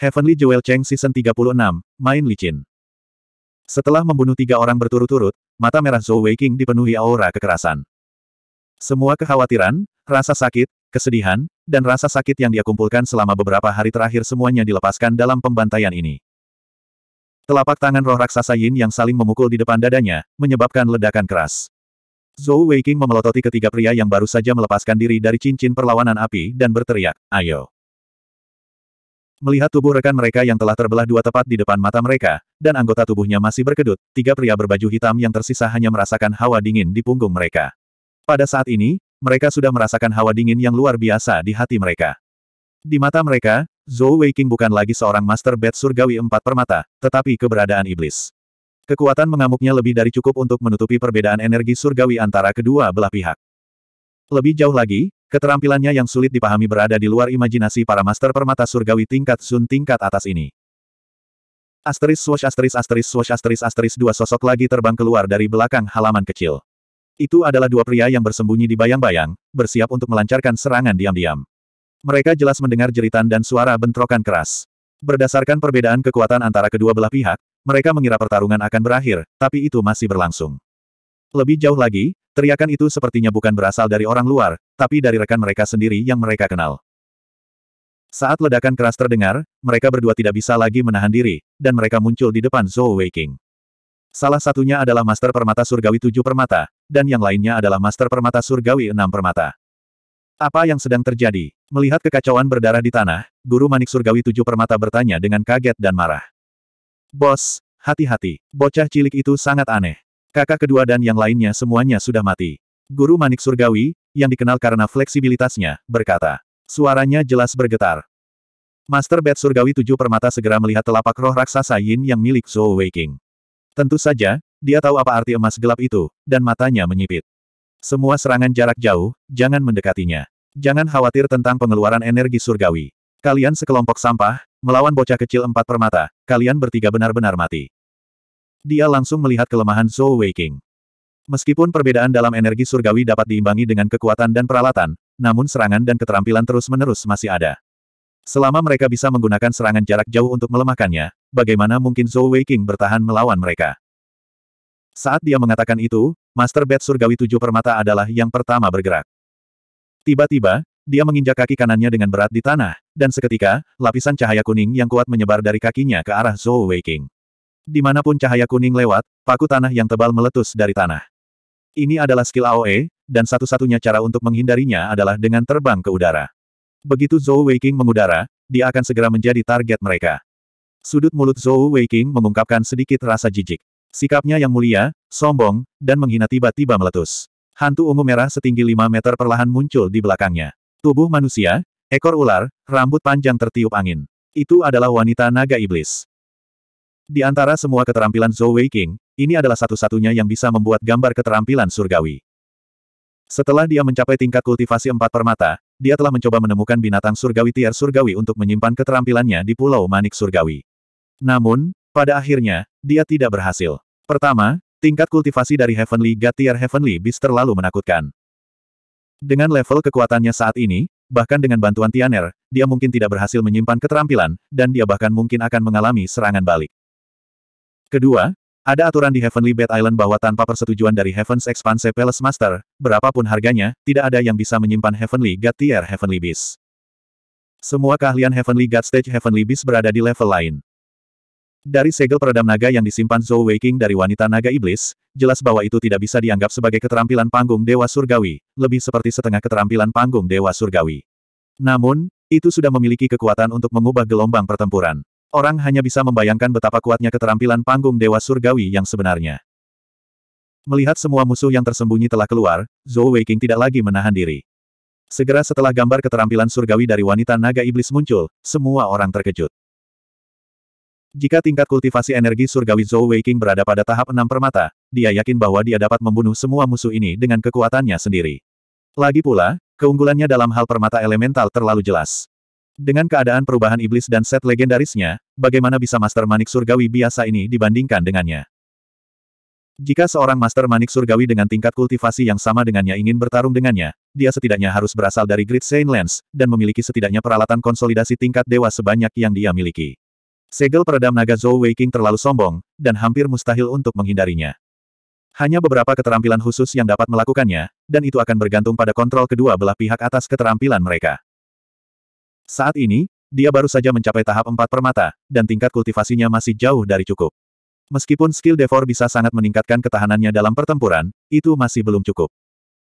Heavenly Jewel Cheng Season 36, Main Licin. Setelah membunuh tiga orang berturut-turut, mata merah Zhou Weiqing dipenuhi aura kekerasan. Semua kekhawatiran, rasa sakit, kesedihan, dan rasa sakit yang dia kumpulkan selama beberapa hari terakhir semuanya dilepaskan dalam pembantaian ini. Telapak tangan roh raksasa Yin yang saling memukul di depan dadanya, menyebabkan ledakan keras. Zhou Weiqing memelototi ketiga pria yang baru saja melepaskan diri dari cincin perlawanan api dan berteriak, ayo. Melihat tubuh rekan mereka yang telah terbelah dua tepat di depan mata mereka, dan anggota tubuhnya masih berkedut, tiga pria berbaju hitam yang tersisa hanya merasakan hawa dingin di punggung mereka. Pada saat ini, mereka sudah merasakan hawa dingin yang luar biasa di hati mereka. Di mata mereka, Zhou Weiqing bukan lagi seorang Master Bed Surgawi empat permata, tetapi keberadaan iblis. Kekuatan mengamuknya lebih dari cukup untuk menutupi perbedaan energi surgawi antara kedua belah pihak. Lebih jauh lagi, Keterampilannya yang sulit dipahami berada di luar imajinasi para master permata surgawi tingkat Sun tingkat atas ini. Asteris swash asteris asteris swash asteris asteris dua sosok lagi terbang keluar dari belakang halaman kecil. Itu adalah dua pria yang bersembunyi di bayang-bayang, bersiap untuk melancarkan serangan diam-diam. Mereka jelas mendengar jeritan dan suara bentrokan keras. Berdasarkan perbedaan kekuatan antara kedua belah pihak, mereka mengira pertarungan akan berakhir, tapi itu masih berlangsung. Lebih jauh lagi, Teriakan itu sepertinya bukan berasal dari orang luar, tapi dari rekan mereka sendiri yang mereka kenal. Saat ledakan keras terdengar, mereka berdua tidak bisa lagi menahan diri, dan mereka muncul di depan Zhou Weiqing. Salah satunya adalah Master Permata Surgawi Tujuh Permata, dan yang lainnya adalah Master Permata Surgawi Enam Permata. Apa yang sedang terjadi? Melihat kekacauan berdarah di tanah, Guru Manik Surgawi Tujuh Permata bertanya dengan kaget dan marah. Bos, hati-hati, bocah cilik itu sangat aneh. Kakak kedua dan yang lainnya semuanya sudah mati. Guru Manik Surgawi, yang dikenal karena fleksibilitasnya, berkata. Suaranya jelas bergetar. Master Bed Surgawi tujuh permata segera melihat telapak roh raksasa Yin yang milik Zhou Weiking. Tentu saja, dia tahu apa arti emas gelap itu, dan matanya menyipit. Semua serangan jarak jauh, jangan mendekatinya. Jangan khawatir tentang pengeluaran energi surgawi. Kalian sekelompok sampah, melawan bocah kecil empat permata, kalian bertiga benar-benar mati. Dia langsung melihat kelemahan Zhou Weiqing. Meskipun perbedaan dalam energi surgawi dapat diimbangi dengan kekuatan dan peralatan, namun serangan dan keterampilan terus-menerus masih ada. Selama mereka bisa menggunakan serangan jarak jauh untuk melemahkannya, bagaimana mungkin Zhou Weiqing bertahan melawan mereka? Saat dia mengatakan itu, Master Bat Surgawi Tujuh Permata adalah yang pertama bergerak. Tiba-tiba, dia menginjak kaki kanannya dengan berat di tanah, dan seketika, lapisan cahaya kuning yang kuat menyebar dari kakinya ke arah Zhou Weiqing. Di Dimanapun cahaya kuning lewat, paku tanah yang tebal meletus dari tanah. Ini adalah skill AOE, dan satu-satunya cara untuk menghindarinya adalah dengan terbang ke udara. Begitu Zhou Weiqing mengudara, dia akan segera menjadi target mereka. Sudut mulut Zhou Weiqing mengungkapkan sedikit rasa jijik. Sikapnya yang mulia, sombong, dan menghina tiba-tiba meletus. Hantu ungu merah setinggi 5 meter perlahan muncul di belakangnya. Tubuh manusia, ekor ular, rambut panjang tertiup angin. Itu adalah wanita naga iblis. Di antara semua keterampilan Zhou Wei King, ini adalah satu-satunya yang bisa membuat gambar keterampilan surgawi. Setelah dia mencapai tingkat kultivasi empat permata, dia telah mencoba menemukan binatang surgawi tiar surgawi untuk menyimpan keterampilannya di Pulau Manik Surgawi. Namun, pada akhirnya, dia tidak berhasil. Pertama, tingkat kultivasi dari Heavenly God tier Heavenly Beast terlalu menakutkan. Dengan level kekuatannya saat ini, bahkan dengan bantuan Tianer, dia mungkin tidak berhasil menyimpan keterampilan, dan dia bahkan mungkin akan mengalami serangan balik. Kedua, ada aturan di Heavenly Bed Island bahwa tanpa persetujuan dari Heaven's Expanse Palace Master, berapapun harganya, tidak ada yang bisa menyimpan Heavenly God Tier Heavenly Beast. Semua keahlian Heavenly God Stage Heavenly Beast berada di level lain. Dari segel peredam naga yang disimpan Zhou Waking dari wanita naga iblis, jelas bahwa itu tidak bisa dianggap sebagai keterampilan panggung Dewa Surgawi, lebih seperti setengah keterampilan panggung Dewa Surgawi. Namun, itu sudah memiliki kekuatan untuk mengubah gelombang pertempuran. Orang hanya bisa membayangkan betapa kuatnya keterampilan panggung Dewa Surgawi yang sebenarnya. Melihat semua musuh yang tersembunyi telah keluar, Zhou Weiqing tidak lagi menahan diri. Segera setelah gambar keterampilan surgawi dari wanita naga iblis muncul, semua orang terkejut. Jika tingkat kultivasi energi surgawi Zhou Weiqing berada pada tahap enam permata, dia yakin bahwa dia dapat membunuh semua musuh ini dengan kekuatannya sendiri. Lagi pula, keunggulannya dalam hal permata elemental terlalu jelas. Dengan keadaan perubahan iblis dan set legendarisnya, bagaimana bisa Master Manik Surgawi biasa ini dibandingkan dengannya? Jika seorang Master Manik Surgawi dengan tingkat kultivasi yang sama dengannya ingin bertarung dengannya, dia setidaknya harus berasal dari Great Saint Lands, dan memiliki setidaknya peralatan konsolidasi tingkat dewa sebanyak yang dia miliki. Segel peredam naga Zhou Waking terlalu sombong, dan hampir mustahil untuk menghindarinya. Hanya beberapa keterampilan khusus yang dapat melakukannya, dan itu akan bergantung pada kontrol kedua belah pihak atas keterampilan mereka. Saat ini, dia baru saja mencapai tahap empat permata, dan tingkat kultivasinya masih jauh dari cukup. Meskipun skill Devor bisa sangat meningkatkan ketahanannya dalam pertempuran, itu masih belum cukup.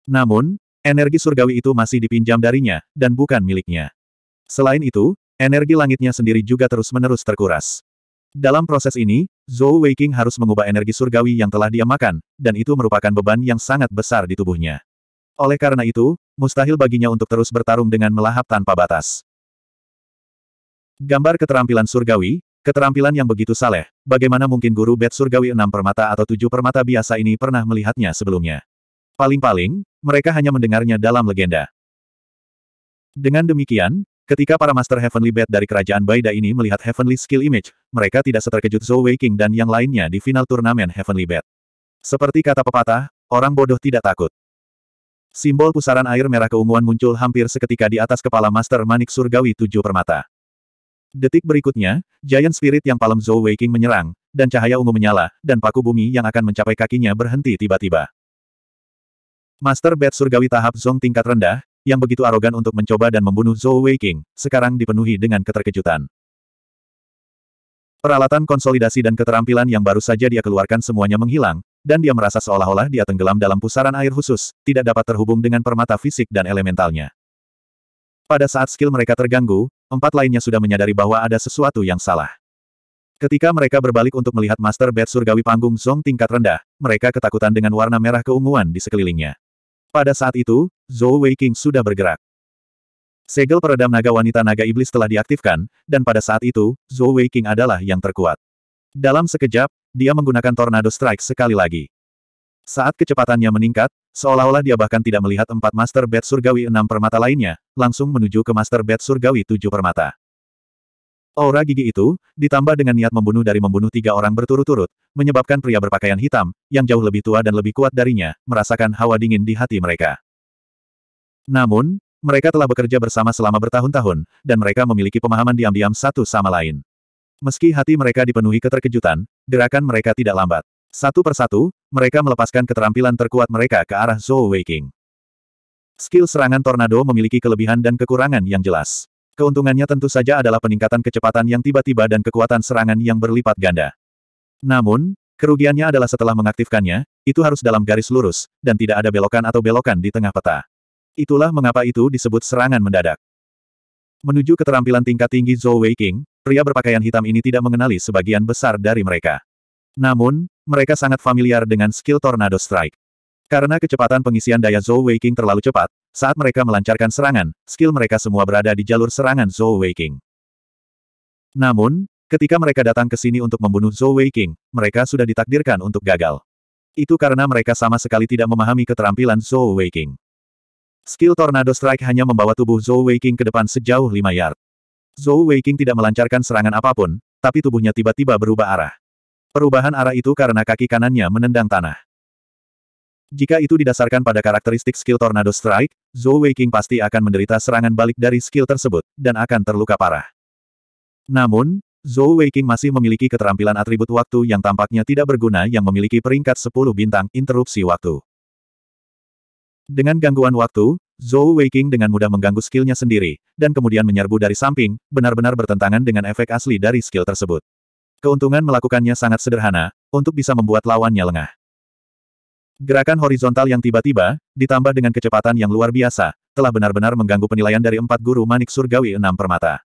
Namun, energi surgawi itu masih dipinjam darinya, dan bukan miliknya. Selain itu, energi langitnya sendiri juga terus-menerus terkuras. Dalam proses ini, Zhou Weiqing harus mengubah energi surgawi yang telah dia makan, dan itu merupakan beban yang sangat besar di tubuhnya. Oleh karena itu, mustahil baginya untuk terus bertarung dengan melahap tanpa batas. Gambar keterampilan surgawi, keterampilan yang begitu saleh, bagaimana mungkin guru bed surgawi enam permata atau tujuh permata biasa ini pernah melihatnya sebelumnya. Paling-paling, mereka hanya mendengarnya dalam legenda. Dengan demikian, ketika para Master Heavenly Bed dari Kerajaan Baida ini melihat Heavenly Skill Image, mereka tidak seterkejut Zhou King dan yang lainnya di final turnamen Heavenly Bed. Seperti kata pepatah, orang bodoh tidak takut. Simbol pusaran air merah keunguan muncul hampir seketika di atas kepala Master Manik Surgawi tujuh permata. Detik berikutnya, Giant Spirit yang palem Zhou Waking menyerang, dan cahaya ungu menyala, dan paku bumi yang akan mencapai kakinya berhenti tiba-tiba. Master Bat Surgawi tahap Zong tingkat rendah, yang begitu arogan untuk mencoba dan membunuh Zhou Weiqing, sekarang dipenuhi dengan keterkejutan. Peralatan konsolidasi dan keterampilan yang baru saja dia keluarkan semuanya menghilang, dan dia merasa seolah-olah dia tenggelam dalam pusaran air khusus, tidak dapat terhubung dengan permata fisik dan elementalnya. Pada saat skill mereka terganggu, Empat lainnya sudah menyadari bahwa ada sesuatu yang salah. Ketika mereka berbalik untuk melihat Master Bed Surgawi Panggung Zong tingkat rendah, mereka ketakutan dengan warna merah keunguan di sekelilingnya. Pada saat itu, Zhou Weiqing sudah bergerak. Segel peredam naga wanita naga iblis telah diaktifkan, dan pada saat itu, Zhou Weiqing adalah yang terkuat. Dalam sekejap, dia menggunakan Tornado Strike sekali lagi. Saat kecepatannya meningkat, Seolah-olah dia bahkan tidak melihat empat Master Bed Surgawi enam permata lainnya, langsung menuju ke Master Bed Surgawi tujuh permata. Aura gigi itu, ditambah dengan niat membunuh dari membunuh tiga orang berturut-turut, menyebabkan pria berpakaian hitam, yang jauh lebih tua dan lebih kuat darinya, merasakan hawa dingin di hati mereka. Namun, mereka telah bekerja bersama selama bertahun-tahun, dan mereka memiliki pemahaman diam-diam satu sama lain. Meski hati mereka dipenuhi keterkejutan, gerakan mereka tidak lambat. Satu persatu, mereka melepaskan keterampilan terkuat mereka ke arah Zhou Weiqing. Skill serangan tornado memiliki kelebihan dan kekurangan yang jelas. Keuntungannya tentu saja adalah peningkatan kecepatan yang tiba-tiba dan kekuatan serangan yang berlipat ganda. Namun, kerugiannya adalah setelah mengaktifkannya, itu harus dalam garis lurus, dan tidak ada belokan atau belokan di tengah peta. Itulah mengapa itu disebut serangan mendadak. Menuju keterampilan tingkat tinggi Zhou Weiqing, pria berpakaian hitam ini tidak mengenali sebagian besar dari mereka. Namun, mereka sangat familiar dengan skill Tornado Strike. Karena kecepatan pengisian daya Zhou Waking terlalu cepat, saat mereka melancarkan serangan, skill mereka semua berada di jalur serangan Zhou Waking. Namun, ketika mereka datang ke sini untuk membunuh Zhou Waking, mereka sudah ditakdirkan untuk gagal. Itu karena mereka sama sekali tidak memahami keterampilan Zhou Waking. Skill Tornado Strike hanya membawa tubuh Zhou Waking ke depan sejauh 5 yard. Zhou Waking tidak melancarkan serangan apapun, tapi tubuhnya tiba-tiba berubah arah. Perubahan arah itu karena kaki kanannya menendang tanah. Jika itu didasarkan pada karakteristik skill Tornado Strike, Zhou Weiking pasti akan menderita serangan balik dari skill tersebut, dan akan terluka parah. Namun, Zhou Weiking masih memiliki keterampilan atribut waktu yang tampaknya tidak berguna yang memiliki peringkat 10 bintang interupsi waktu. Dengan gangguan waktu, Zhou Weiking dengan mudah mengganggu skillnya sendiri, dan kemudian menyerbu dari samping, benar-benar bertentangan dengan efek asli dari skill tersebut. Keuntungan melakukannya sangat sederhana, untuk bisa membuat lawannya lengah. Gerakan horizontal yang tiba-tiba, ditambah dengan kecepatan yang luar biasa, telah benar-benar mengganggu penilaian dari empat guru manik surgawi enam permata.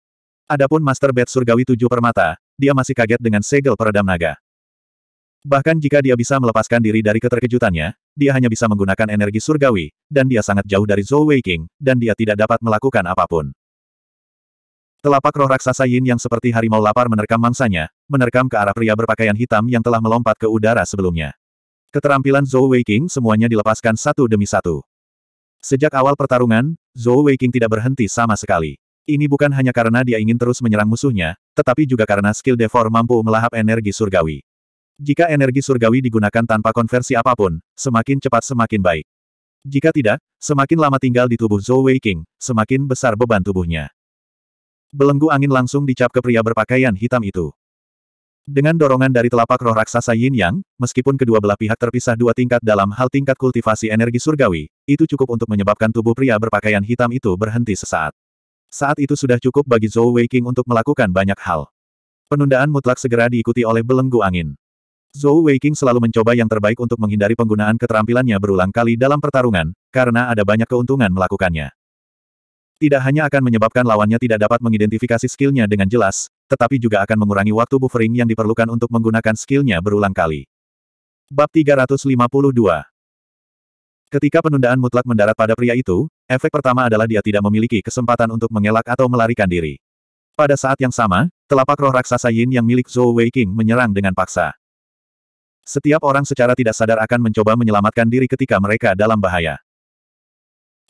Adapun Master Bed surgawi tujuh permata, dia masih kaget dengan segel peredam naga. Bahkan jika dia bisa melepaskan diri dari keterkejutannya, dia hanya bisa menggunakan energi surgawi, dan dia sangat jauh dari Zhou Weiqing, dan dia tidak dapat melakukan apapun. Telapak roh raksasa Yin yang seperti harimau lapar menerkam mangsanya, menerkam ke arah pria berpakaian hitam yang telah melompat ke udara sebelumnya. Keterampilan Zhou Weiqing semuanya dilepaskan satu demi satu. Sejak awal pertarungan, Zhou Weiqing tidak berhenti sama sekali. Ini bukan hanya karena dia ingin terus menyerang musuhnya, tetapi juga karena skill Devor mampu melahap energi surgawi. Jika energi surgawi digunakan tanpa konversi apapun, semakin cepat semakin baik. Jika tidak, semakin lama tinggal di tubuh Zhou Weiqing, semakin besar beban tubuhnya belenggu angin langsung dicap ke pria berpakaian hitam itu. Dengan dorongan dari telapak roh raksasa Yin Yang, meskipun kedua belah pihak terpisah dua tingkat dalam hal tingkat kultivasi energi surgawi, itu cukup untuk menyebabkan tubuh pria berpakaian hitam itu berhenti sesaat. Saat itu sudah cukup bagi Zhou Weiqing untuk melakukan banyak hal. Penundaan mutlak segera diikuti oleh belenggu angin. Zhou Weiqing selalu mencoba yang terbaik untuk menghindari penggunaan keterampilannya berulang kali dalam pertarungan, karena ada banyak keuntungan melakukannya. Tidak hanya akan menyebabkan lawannya tidak dapat mengidentifikasi skillnya dengan jelas, tetapi juga akan mengurangi waktu buffering yang diperlukan untuk menggunakan skillnya berulang kali. Bab 352 Ketika penundaan mutlak mendarat pada pria itu, efek pertama adalah dia tidak memiliki kesempatan untuk mengelak atau melarikan diri. Pada saat yang sama, telapak roh raksasa Yin yang milik Zhou Wei King menyerang dengan paksa. Setiap orang secara tidak sadar akan mencoba menyelamatkan diri ketika mereka dalam bahaya.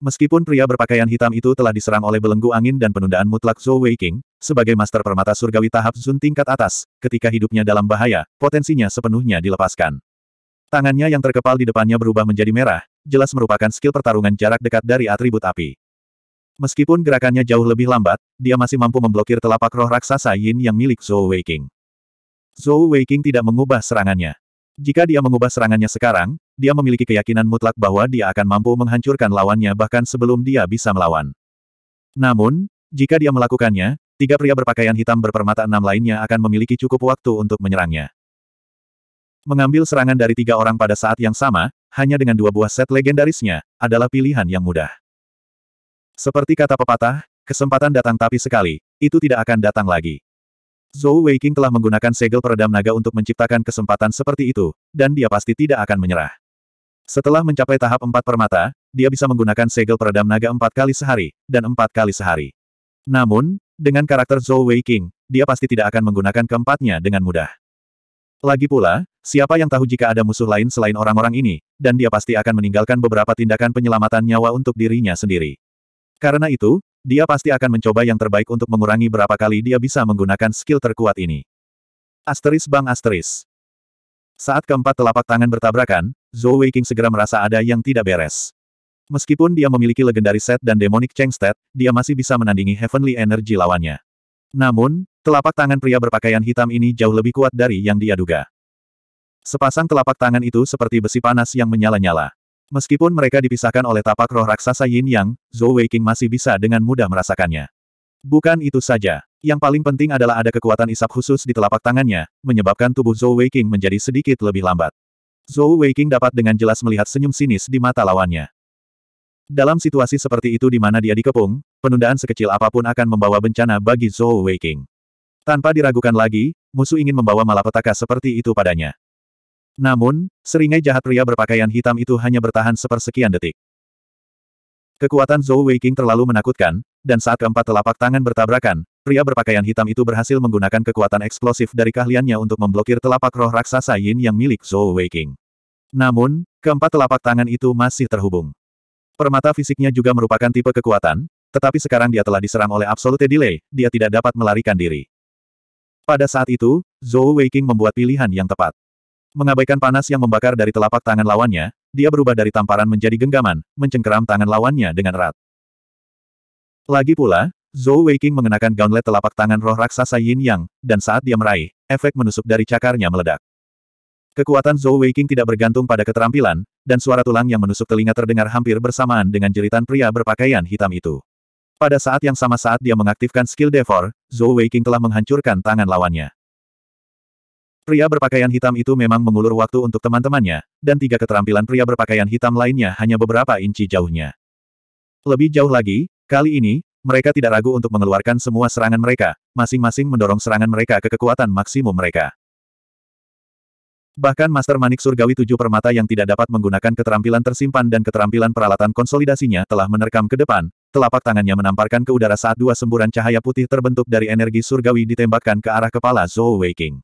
Meskipun pria berpakaian hitam itu telah diserang oleh belenggu angin dan penundaan mutlak Zhou Weiqing, sebagai master permata surgawi tahap Zun tingkat atas, ketika hidupnya dalam bahaya, potensinya sepenuhnya dilepaskan. Tangannya yang terkepal di depannya berubah menjadi merah, jelas merupakan skill pertarungan jarak dekat dari atribut api. Meskipun gerakannya jauh lebih lambat, dia masih mampu memblokir telapak roh raksasa Yin yang milik Zhou Weiqing. Zhou Weiqing tidak mengubah serangannya. Jika dia mengubah serangannya sekarang, dia memiliki keyakinan mutlak bahwa dia akan mampu menghancurkan lawannya bahkan sebelum dia bisa melawan. Namun, jika dia melakukannya, tiga pria berpakaian hitam berpermata enam lainnya akan memiliki cukup waktu untuk menyerangnya. Mengambil serangan dari tiga orang pada saat yang sama, hanya dengan dua buah set legendarisnya, adalah pilihan yang mudah. Seperti kata pepatah, kesempatan datang tapi sekali, itu tidak akan datang lagi. Zhou Weiqing telah menggunakan segel peredam naga untuk menciptakan kesempatan seperti itu, dan dia pasti tidak akan menyerah. Setelah mencapai tahap empat permata, dia bisa menggunakan segel peredam naga empat kali sehari, dan empat kali sehari. Namun, dengan karakter Zhou Wei King, dia pasti tidak akan menggunakan keempatnya dengan mudah. Lagi pula, siapa yang tahu jika ada musuh lain selain orang-orang ini, dan dia pasti akan meninggalkan beberapa tindakan penyelamatan nyawa untuk dirinya sendiri. Karena itu, dia pasti akan mencoba yang terbaik untuk mengurangi berapa kali dia bisa menggunakan skill terkuat ini. Asteris bang asteris. Saat keempat telapak tangan bertabrakan, Zhou Weiqing segera merasa ada yang tidak beres. Meskipun dia memiliki legendaris set dan demonic Cheng dia masih bisa menandingi heavenly energy lawannya. Namun, telapak tangan pria berpakaian hitam ini jauh lebih kuat dari yang dia duga. Sepasang telapak tangan itu seperti besi panas yang menyala-nyala. Meskipun mereka dipisahkan oleh tapak roh raksasa Yin Yang, Zhou Weiqing masih bisa dengan mudah merasakannya. Bukan itu saja. Yang paling penting adalah ada kekuatan isap khusus di telapak tangannya, menyebabkan tubuh Zhou Weiqing menjadi sedikit lebih lambat. Zhou Weiqing dapat dengan jelas melihat senyum sinis di mata lawannya. Dalam situasi seperti itu di mana dia dikepung, penundaan sekecil apapun akan membawa bencana bagi Zhou Weiqing. Tanpa diragukan lagi, musuh ingin membawa malapetaka seperti itu padanya. Namun, seringai jahat pria berpakaian hitam itu hanya bertahan sepersekian detik. Kekuatan Zhou Weiqing terlalu menakutkan, dan saat keempat telapak tangan bertabrakan, pria berpakaian hitam itu berhasil menggunakan kekuatan eksplosif dari keahliannya untuk memblokir telapak roh raksasa Yin yang milik Zhou Weiqing. Namun, keempat telapak tangan itu masih terhubung. Permata fisiknya juga merupakan tipe kekuatan, tetapi sekarang dia telah diserang oleh Absolute Delay, dia tidak dapat melarikan diri. Pada saat itu, Zhou Weiqing membuat pilihan yang tepat. Mengabaikan panas yang membakar dari telapak tangan lawannya, dia berubah dari tamparan menjadi genggaman, mencengkeram tangan lawannya dengan erat. Lagi pula, Zhou Weiqing mengenakan gauntlet telapak tangan roh raksasa Yin Yang, dan saat dia meraih, efek menusuk dari cakarnya meledak. Kekuatan Zhou Weiqing tidak bergantung pada keterampilan, dan suara tulang yang menusuk telinga terdengar hampir bersamaan dengan jeritan pria berpakaian hitam itu. Pada saat yang sama saat dia mengaktifkan skill Devor, Zhou Weiqing telah menghancurkan tangan lawannya. Pria berpakaian hitam itu memang mengulur waktu untuk teman-temannya, dan tiga keterampilan pria berpakaian hitam lainnya hanya beberapa inci jauhnya. Lebih jauh lagi, kali ini, mereka tidak ragu untuk mengeluarkan semua serangan mereka, masing-masing mendorong serangan mereka ke kekuatan maksimum mereka. Bahkan Master Manik Surgawi Tujuh Permata yang tidak dapat menggunakan keterampilan tersimpan dan keterampilan peralatan konsolidasinya telah menerkam ke depan, telapak tangannya menamparkan ke udara saat dua semburan cahaya putih terbentuk dari energi surgawi ditembakkan ke arah kepala Zhou Weiqing.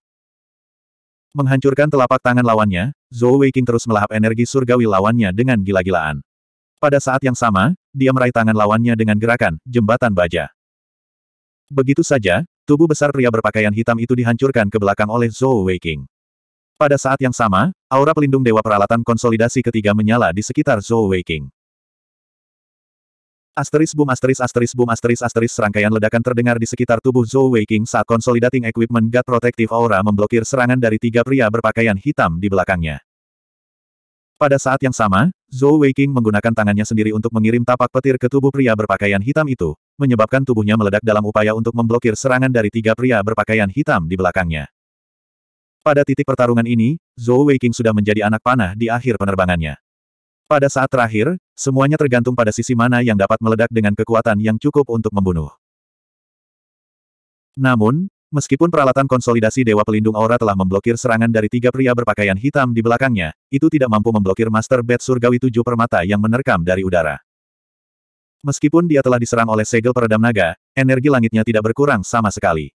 Menghancurkan telapak tangan lawannya, Zhou Weiqing terus melahap energi surgawi lawannya dengan gila-gilaan. Pada saat yang sama, dia meraih tangan lawannya dengan gerakan jembatan baja. Begitu saja, tubuh besar pria berpakaian hitam itu dihancurkan ke belakang oleh Zhou Weiqing. Pada saat yang sama, aura pelindung Dewa Peralatan Konsolidasi ketiga menyala di sekitar Zhou Weiqing. Asteris boom asteris asteris boom asteris asteris serangkaian ledakan terdengar di sekitar tubuh Zhou Weiqing saat Consolidating Equipment God Protective Aura memblokir serangan dari tiga pria berpakaian hitam di belakangnya. Pada saat yang sama, Zhou Weiqing menggunakan tangannya sendiri untuk mengirim tapak petir ke tubuh pria berpakaian hitam itu, menyebabkan tubuhnya meledak dalam upaya untuk memblokir serangan dari tiga pria berpakaian hitam di belakangnya. Pada titik pertarungan ini, Zhou Weiqing sudah menjadi anak panah di akhir penerbangannya. Pada saat terakhir, semuanya tergantung pada sisi mana yang dapat meledak dengan kekuatan yang cukup untuk membunuh. Namun, meskipun peralatan konsolidasi Dewa Pelindung Aura telah memblokir serangan dari tiga pria berpakaian hitam di belakangnya, itu tidak mampu memblokir Master Bed Surgawi Tujuh Permata yang menerkam dari udara. Meskipun dia telah diserang oleh segel peredam naga, energi langitnya tidak berkurang sama sekali.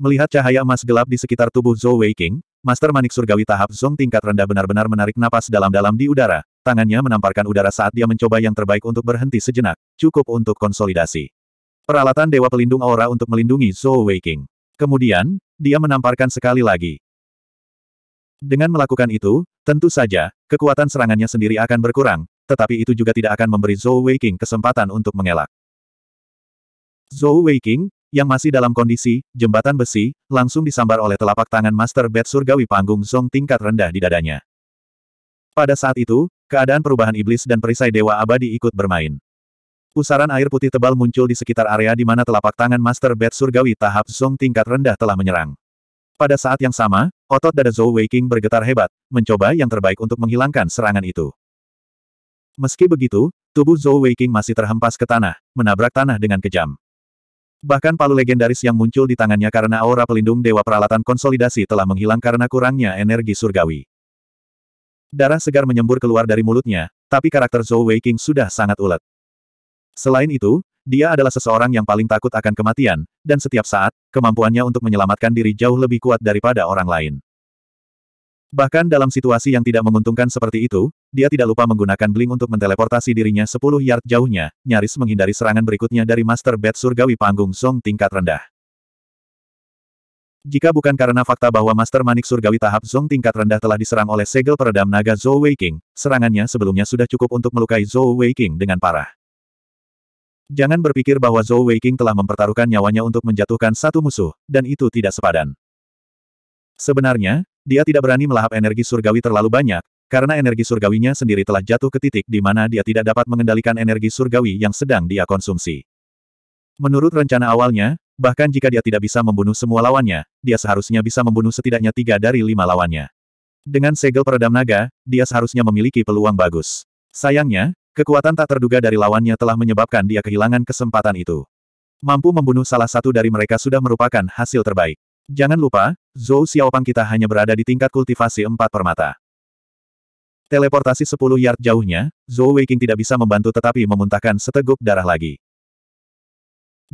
Melihat cahaya emas gelap di sekitar tubuh Zhou Weiqing, Master Manik Surgawi tahap Zong tingkat rendah benar-benar menarik napas dalam-dalam di udara, tangannya menamparkan udara saat dia mencoba yang terbaik untuk berhenti sejenak, cukup untuk konsolidasi. Peralatan Dewa Pelindung Aura untuk melindungi Zhou Weiqing. Kemudian, dia menamparkan sekali lagi. Dengan melakukan itu, tentu saja, kekuatan serangannya sendiri akan berkurang, tetapi itu juga tidak akan memberi Zhou Weiqing kesempatan untuk mengelak. Zhou Weiqing, yang masih dalam kondisi jembatan besi, langsung disambar oleh telapak tangan Master Bed Surgawi Panggung Song tingkat rendah di dadanya. Pada saat itu, keadaan perubahan iblis dan perisai dewa abadi ikut bermain. Pusaran air putih tebal muncul di sekitar area di mana telapak tangan Master Bed Surgawi tahap Song tingkat rendah telah menyerang. Pada saat yang sama, otot dada Zhou Weiqing bergetar hebat, mencoba yang terbaik untuk menghilangkan serangan itu. Meski begitu, tubuh Zhou Weiqing masih terhempas ke tanah, menabrak tanah dengan kejam. Bahkan palu legendaris yang muncul di tangannya karena aura pelindung dewa peralatan konsolidasi telah menghilang karena kurangnya energi surgawi. Darah segar menyembur keluar dari mulutnya, tapi karakter Zhou Wei King sudah sangat ulet. Selain itu, dia adalah seseorang yang paling takut akan kematian, dan setiap saat, kemampuannya untuk menyelamatkan diri jauh lebih kuat daripada orang lain. Bahkan dalam situasi yang tidak menguntungkan seperti itu, dia tidak lupa menggunakan bling untuk menteleportasi dirinya 10 yard jauhnya, nyaris menghindari serangan berikutnya dari Master Bat Surgawi Panggung Song tingkat rendah. Jika bukan karena fakta bahwa Master Manik Surgawi tahap Zong tingkat rendah telah diserang oleh segel peredam naga Zhou Weiqing, serangannya sebelumnya sudah cukup untuk melukai Zhou Weiqing dengan parah. Jangan berpikir bahwa Zhou Weiqing telah mempertaruhkan nyawanya untuk menjatuhkan satu musuh, dan itu tidak sepadan. Sebenarnya, dia tidak berani melahap energi surgawi terlalu banyak, karena energi surgawinya sendiri telah jatuh ke titik di mana dia tidak dapat mengendalikan energi surgawi yang sedang dia konsumsi. Menurut rencana awalnya, bahkan jika dia tidak bisa membunuh semua lawannya, dia seharusnya bisa membunuh setidaknya tiga dari lima lawannya. Dengan segel peredam naga, dia seharusnya memiliki peluang bagus. Sayangnya, kekuatan tak terduga dari lawannya telah menyebabkan dia kehilangan kesempatan itu. Mampu membunuh salah satu dari mereka sudah merupakan hasil terbaik. Jangan lupa, Zhou Xiaopang kita hanya berada di tingkat kultivasi empat permata. Teleportasi 10 yard jauhnya, Zhou Weiqing tidak bisa membantu tetapi memuntahkan seteguk darah lagi.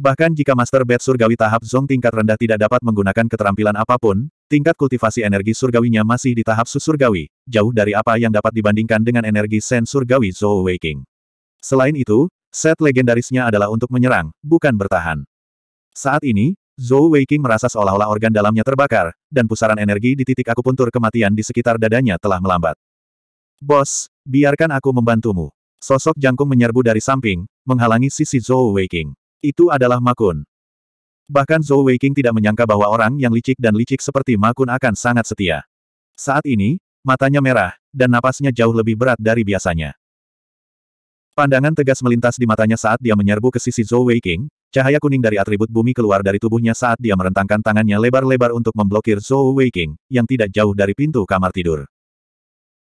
Bahkan jika Master Bed Surgawi tahap Zong tingkat rendah tidak dapat menggunakan keterampilan apapun, tingkat kultivasi energi surgawinya masih di tahap susurgawi, jauh dari apa yang dapat dibandingkan dengan energi Sen Surgawi Zhou Weiqing. Selain itu, set legendarisnya adalah untuk menyerang, bukan bertahan. Saat ini, Zhou Weiqing merasa seolah-olah organ dalamnya terbakar, dan pusaran energi di titik akupuntur kematian di sekitar dadanya telah melambat. Bos, biarkan aku membantumu. Sosok jangkung menyerbu dari samping, menghalangi sisi Zhou Weiqing. Itu adalah Makun. Bahkan Zhou Weiqing tidak menyangka bahwa orang yang licik dan licik seperti Makun akan sangat setia. Saat ini, matanya merah, dan napasnya jauh lebih berat dari biasanya. Pandangan tegas melintas di matanya saat dia menyerbu ke sisi Zhou Weiqing, Cahaya kuning dari atribut bumi keluar dari tubuhnya saat dia merentangkan tangannya lebar-lebar untuk memblokir Zhou Weiqing, yang tidak jauh dari pintu kamar tidur.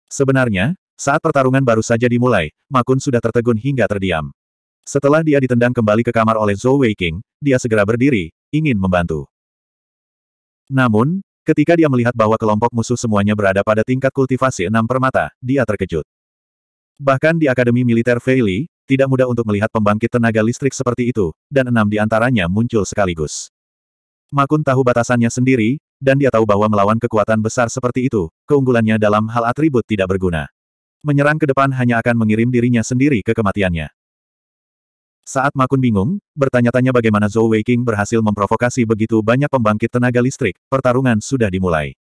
Sebenarnya, saat pertarungan baru saja dimulai, Makun sudah tertegun hingga terdiam. Setelah dia ditendang kembali ke kamar oleh Zhou Weiqing, dia segera berdiri, ingin membantu. Namun, ketika dia melihat bahwa kelompok musuh semuanya berada pada tingkat kultivasi enam permata, dia terkejut. Bahkan di Akademi Militer Feili, tidak mudah untuk melihat pembangkit tenaga listrik seperti itu, dan enam di antaranya muncul sekaligus. Makun tahu batasannya sendiri, dan dia tahu bahwa melawan kekuatan besar seperti itu, keunggulannya dalam hal atribut tidak berguna. Menyerang ke depan hanya akan mengirim dirinya sendiri ke kematiannya. Saat Makun bingung, bertanya-tanya bagaimana Zhou Weiqing berhasil memprovokasi begitu banyak pembangkit tenaga listrik, pertarungan sudah dimulai.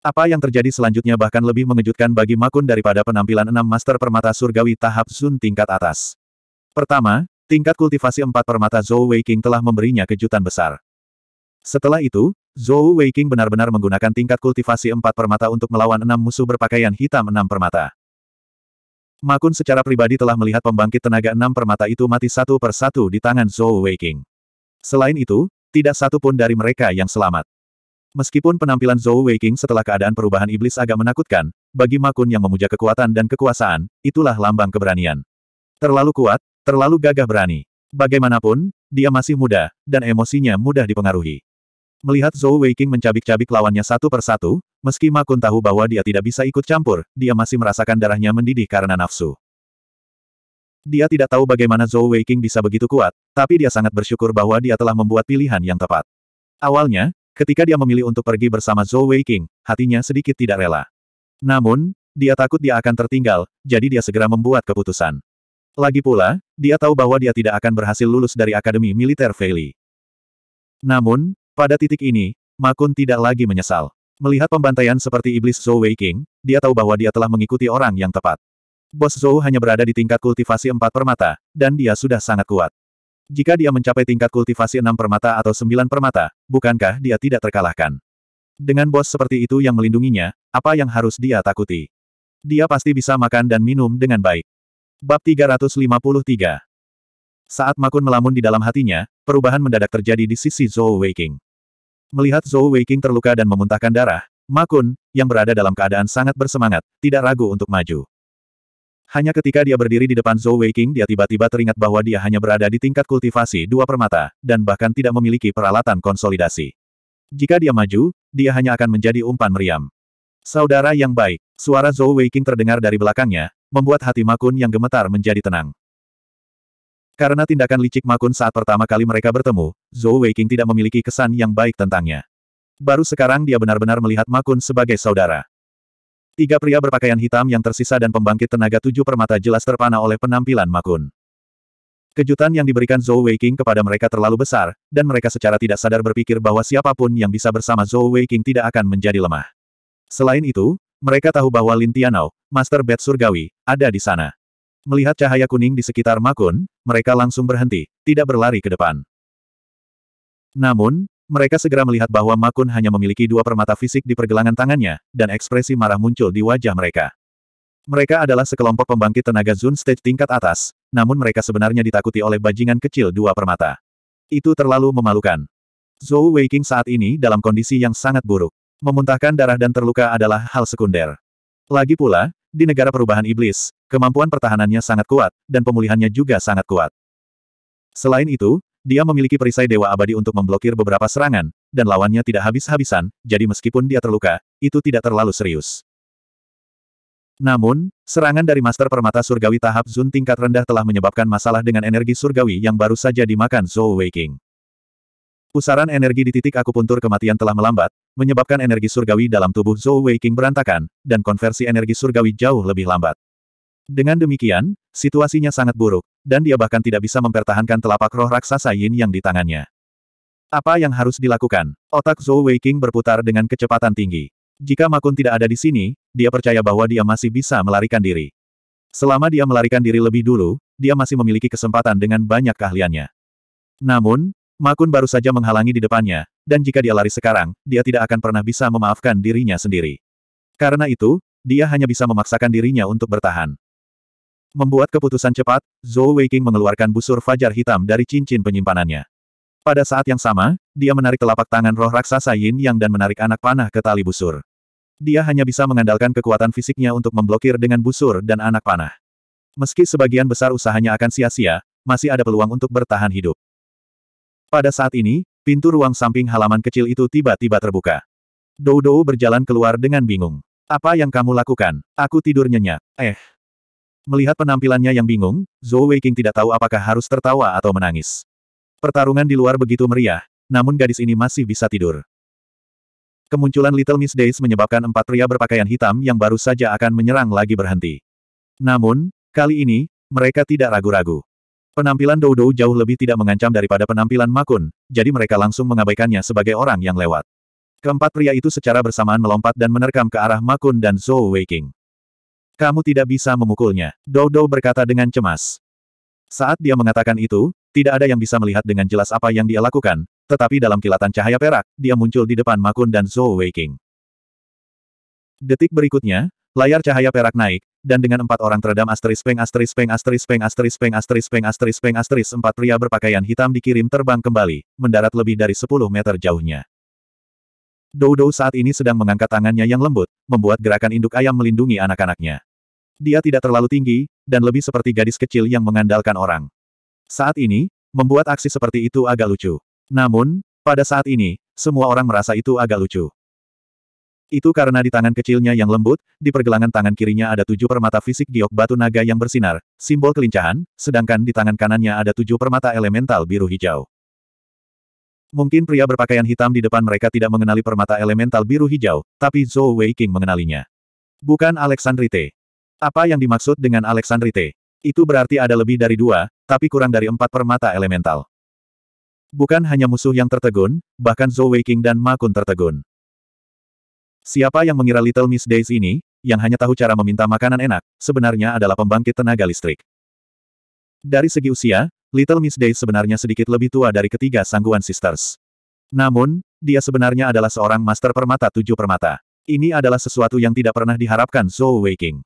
Apa yang terjadi selanjutnya bahkan lebih mengejutkan bagi Makun daripada penampilan enam Master Permata Surgawi tahap Sun tingkat atas. Pertama, tingkat kultivasi empat Permata Zhou Weiking telah memberinya kejutan besar. Setelah itu, Zhou Weiking benar-benar menggunakan tingkat kultivasi empat permata untuk melawan enam musuh berpakaian hitam enam permata. Makun secara pribadi telah melihat pembangkit tenaga enam permata itu mati satu per satu di tangan Zhou Weiking. Selain itu, tidak satu pun dari mereka yang selamat. Meskipun penampilan Zhou Weiqing setelah keadaan perubahan iblis agak menakutkan, bagi Makun yang memuja kekuatan dan kekuasaan, itulah lambang keberanian. Terlalu kuat, terlalu gagah berani. Bagaimanapun, dia masih muda, dan emosinya mudah dipengaruhi. Melihat Zhou Weiqing mencabik-cabik lawannya satu persatu, meski Makun tahu bahwa dia tidak bisa ikut campur, dia masih merasakan darahnya mendidih karena nafsu. Dia tidak tahu bagaimana Zhou Weiqing bisa begitu kuat, tapi dia sangat bersyukur bahwa dia telah membuat pilihan yang tepat. Awalnya, Ketika dia memilih untuk pergi bersama Zhou Wei King, hatinya sedikit tidak rela. Namun, dia takut dia akan tertinggal, jadi dia segera membuat keputusan. Lagi pula, dia tahu bahwa dia tidak akan berhasil lulus dari Akademi Militer Feili. Namun, pada titik ini, Makun tidak lagi menyesal. Melihat pembantaian seperti iblis Zhou Wei King, dia tahu bahwa dia telah mengikuti orang yang tepat. Bos Zhou hanya berada di tingkat kultivasi empat permata, dan dia sudah sangat kuat. Jika dia mencapai tingkat kultivasi enam permata atau sembilan permata, bukankah dia tidak terkalahkan? Dengan bos seperti itu yang melindunginya, apa yang harus dia takuti? Dia pasti bisa makan dan minum dengan baik. Bab 353 Saat Makun melamun di dalam hatinya, perubahan mendadak terjadi di sisi Zhou Weiking. Melihat Zhou Weiking terluka dan memuntahkan darah, Makun, yang berada dalam keadaan sangat bersemangat, tidak ragu untuk maju. Hanya ketika dia berdiri di depan Zhou Weiqing dia tiba-tiba teringat bahwa dia hanya berada di tingkat kultivasi dua permata, dan bahkan tidak memiliki peralatan konsolidasi. Jika dia maju, dia hanya akan menjadi umpan meriam. Saudara yang baik, suara Zhou Weiqing terdengar dari belakangnya, membuat hati Makun yang gemetar menjadi tenang. Karena tindakan licik Makun saat pertama kali mereka bertemu, Zhou Weiqing tidak memiliki kesan yang baik tentangnya. Baru sekarang dia benar-benar melihat Makun sebagai saudara. Tiga pria berpakaian hitam yang tersisa dan pembangkit tenaga tujuh permata jelas terpana oleh penampilan Makun. Kejutan yang diberikan Zhou Weiqing kepada mereka terlalu besar, dan mereka secara tidak sadar berpikir bahwa siapapun yang bisa bersama Zhou Weiqing tidak akan menjadi lemah. Selain itu, mereka tahu bahwa Lin Tianao, Master Bed Surgawi, ada di sana. Melihat cahaya kuning di sekitar Makun, mereka langsung berhenti, tidak berlari ke depan. Namun, mereka segera melihat bahwa Makun hanya memiliki dua permata fisik di pergelangan tangannya, dan ekspresi marah muncul di wajah mereka. Mereka adalah sekelompok pembangkit tenaga Zun Stage tingkat atas, namun mereka sebenarnya ditakuti oleh bajingan kecil dua permata. Itu terlalu memalukan. Zhou Weiqing saat ini dalam kondisi yang sangat buruk. Memuntahkan darah dan terluka adalah hal sekunder. Lagi pula, di negara perubahan iblis, kemampuan pertahanannya sangat kuat, dan pemulihannya juga sangat kuat. Selain itu, dia memiliki perisai Dewa Abadi untuk memblokir beberapa serangan, dan lawannya tidak habis-habisan, jadi meskipun dia terluka, itu tidak terlalu serius. Namun, serangan dari Master Permata Surgawi tahap Zun tingkat rendah telah menyebabkan masalah dengan energi surgawi yang baru saja dimakan Zhou Weiking. Pusaran energi di titik akupuntur kematian telah melambat, menyebabkan energi surgawi dalam tubuh Zhou Weiking berantakan, dan konversi energi surgawi jauh lebih lambat. Dengan demikian, situasinya sangat buruk, dan dia bahkan tidak bisa mempertahankan telapak roh raksasa Yin yang di tangannya. Apa yang harus dilakukan? Otak Zhou Weiqing berputar dengan kecepatan tinggi. Jika Makun tidak ada di sini, dia percaya bahwa dia masih bisa melarikan diri. Selama dia melarikan diri lebih dulu, dia masih memiliki kesempatan dengan banyak keahliannya. Namun, Makun baru saja menghalangi di depannya, dan jika dia lari sekarang, dia tidak akan pernah bisa memaafkan dirinya sendiri. Karena itu, dia hanya bisa memaksakan dirinya untuk bertahan. Membuat keputusan cepat, Zhou Weiqing mengeluarkan busur fajar hitam dari cincin penyimpanannya. Pada saat yang sama, dia menarik telapak tangan roh raksasa Yin Yang dan menarik anak panah ke tali busur. Dia hanya bisa mengandalkan kekuatan fisiknya untuk memblokir dengan busur dan anak panah. Meski sebagian besar usahanya akan sia-sia, masih ada peluang untuk bertahan hidup. Pada saat ini, pintu ruang samping halaman kecil itu tiba-tiba terbuka. Dou Dou berjalan keluar dengan bingung. Apa yang kamu lakukan? Aku tidur nyenyak. Eh, Melihat penampilannya yang bingung, Zhou Weiqing tidak tahu apakah harus tertawa atau menangis. Pertarungan di luar begitu meriah, namun gadis ini masih bisa tidur. Kemunculan Little Miss Days menyebabkan empat pria berpakaian hitam yang baru saja akan menyerang lagi berhenti. Namun, kali ini, mereka tidak ragu-ragu. Penampilan Doudou jauh lebih tidak mengancam daripada penampilan Makun, jadi mereka langsung mengabaikannya sebagai orang yang lewat. Keempat pria itu secara bersamaan melompat dan menerkam ke arah Makun dan Zhou Weiqing kamu tidak bisa memukulnya. Dodo berkata dengan cemas. Saat dia mengatakan itu, tidak ada yang bisa melihat dengan jelas apa yang dia lakukan, tetapi dalam kilatan cahaya perak, dia muncul di depan Makun dan Zhou Weiqing. Detik berikutnya, layar cahaya perak naik, dan dengan empat orang teredam asteris peng asteris peng asteris peng asteris peng asteris peng asteris peng asteris empat pria berpakaian hitam dikirim terbang kembali, mendarat lebih dari sepuluh meter jauhnya. Dodo saat ini sedang mengangkat tangannya yang lembut, membuat gerakan induk ayam melindungi anak-anaknya. Dia tidak terlalu tinggi, dan lebih seperti gadis kecil yang mengandalkan orang. Saat ini, membuat aksi seperti itu agak lucu. Namun, pada saat ini, semua orang merasa itu agak lucu. Itu karena di tangan kecilnya yang lembut, di pergelangan tangan kirinya ada tujuh permata fisik giok batu naga yang bersinar, simbol kelincahan, sedangkan di tangan kanannya ada tujuh permata elemental biru hijau. Mungkin pria berpakaian hitam di depan mereka tidak mengenali permata elemental biru hijau, tapi Zhou Weiqing mengenalinya. Bukan Alexandrite. Apa yang dimaksud dengan Alexandrite? Itu berarti ada lebih dari dua, tapi kurang dari empat permata elemental. Bukan hanya musuh yang tertegun, bahkan Zhou Weiqing dan Ma Kun tertegun. Siapa yang mengira Little Miss Days ini, yang hanya tahu cara meminta makanan enak, sebenarnya adalah pembangkit tenaga listrik. Dari segi usia, Little Miss Days sebenarnya sedikit lebih tua dari ketiga sangguan sisters. Namun, dia sebenarnya adalah seorang master permata tujuh permata. Ini adalah sesuatu yang tidak pernah diharapkan Zhou Weiqing.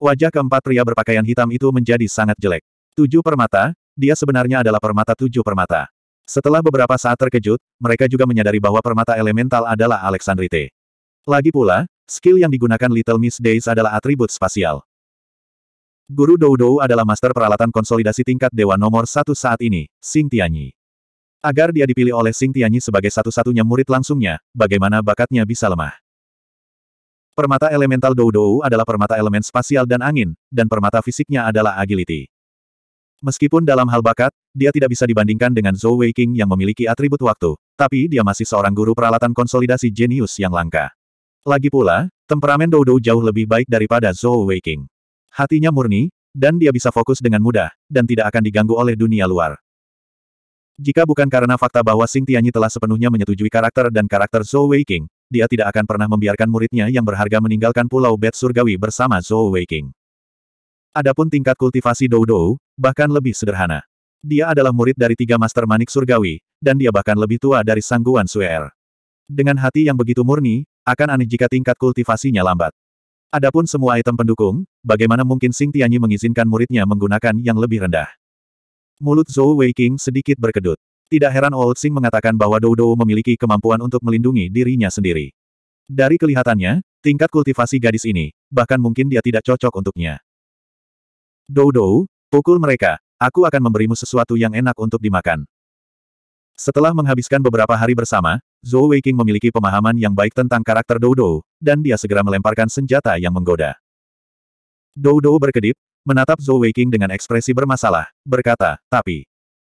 Wajah keempat pria berpakaian hitam itu menjadi sangat jelek. Tujuh permata, dia sebenarnya adalah permata tujuh permata. Setelah beberapa saat terkejut, mereka juga menyadari bahwa permata elemental adalah Alexandrite. Lagi pula, skill yang digunakan Little Miss Days adalah atribut spasial. Guru Doudou adalah master peralatan konsolidasi tingkat dewa nomor satu saat ini, Sing Tianyi. Agar dia dipilih oleh Sing Tianyi sebagai satu-satunya murid langsungnya, bagaimana bakatnya bisa lemah? Permata elemental Dou Dou adalah permata elemen spasial dan angin, dan permata fisiknya adalah agility. Meskipun dalam hal bakat, dia tidak bisa dibandingkan dengan Zhou Weiqing yang memiliki atribut waktu, tapi dia masih seorang guru peralatan konsolidasi jenius yang langka. Lagi pula, temperamen Dou Dou jauh lebih baik daripada Zhou Weiqing. Hatinya murni, dan dia bisa fokus dengan mudah, dan tidak akan diganggu oleh dunia luar. Jika bukan karena fakta bahwa Sing Tianyi telah sepenuhnya menyetujui karakter dan karakter Zhou Weiqing, dia tidak akan pernah membiarkan muridnya yang berharga meninggalkan pulau Bet Surgawi bersama Zhou Weiking. Adapun tingkat kultivasi Doudou, bahkan lebih sederhana. Dia adalah murid dari tiga master manik surgawi, dan dia bahkan lebih tua dari sangguan Suer. Dengan hati yang begitu murni, akan aneh jika tingkat kultivasinya lambat. Adapun semua item pendukung, bagaimana mungkin Sing Tianyi mengizinkan muridnya menggunakan yang lebih rendah? Mulut Zhou Weiking sedikit berkedut. Tidak heran Sing mengatakan bahwa Doudou memiliki kemampuan untuk melindungi dirinya sendiri. Dari kelihatannya, tingkat kultivasi gadis ini, bahkan mungkin dia tidak cocok untuknya. Doudou, pukul mereka, aku akan memberimu sesuatu yang enak untuk dimakan. Setelah menghabiskan beberapa hari bersama, Zhou Weiqing memiliki pemahaman yang baik tentang karakter Doudou, dan dia segera melemparkan senjata yang menggoda. Doudou berkedip, menatap Zhou Weiqing dengan ekspresi bermasalah, berkata, tapi...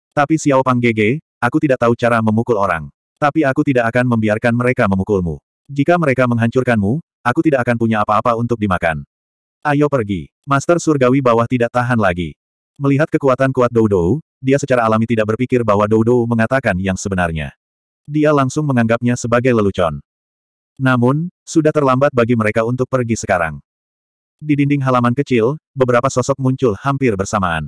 Tapi Xiao Pang Gege, Aku tidak tahu cara memukul orang. Tapi aku tidak akan membiarkan mereka memukulmu. Jika mereka menghancurkanmu, aku tidak akan punya apa-apa untuk dimakan. Ayo pergi. Master Surgawi bawah tidak tahan lagi. Melihat kekuatan kuat Doudou, dia secara alami tidak berpikir bahwa Doudou mengatakan yang sebenarnya. Dia langsung menganggapnya sebagai lelucon. Namun, sudah terlambat bagi mereka untuk pergi sekarang. Di dinding halaman kecil, beberapa sosok muncul hampir bersamaan.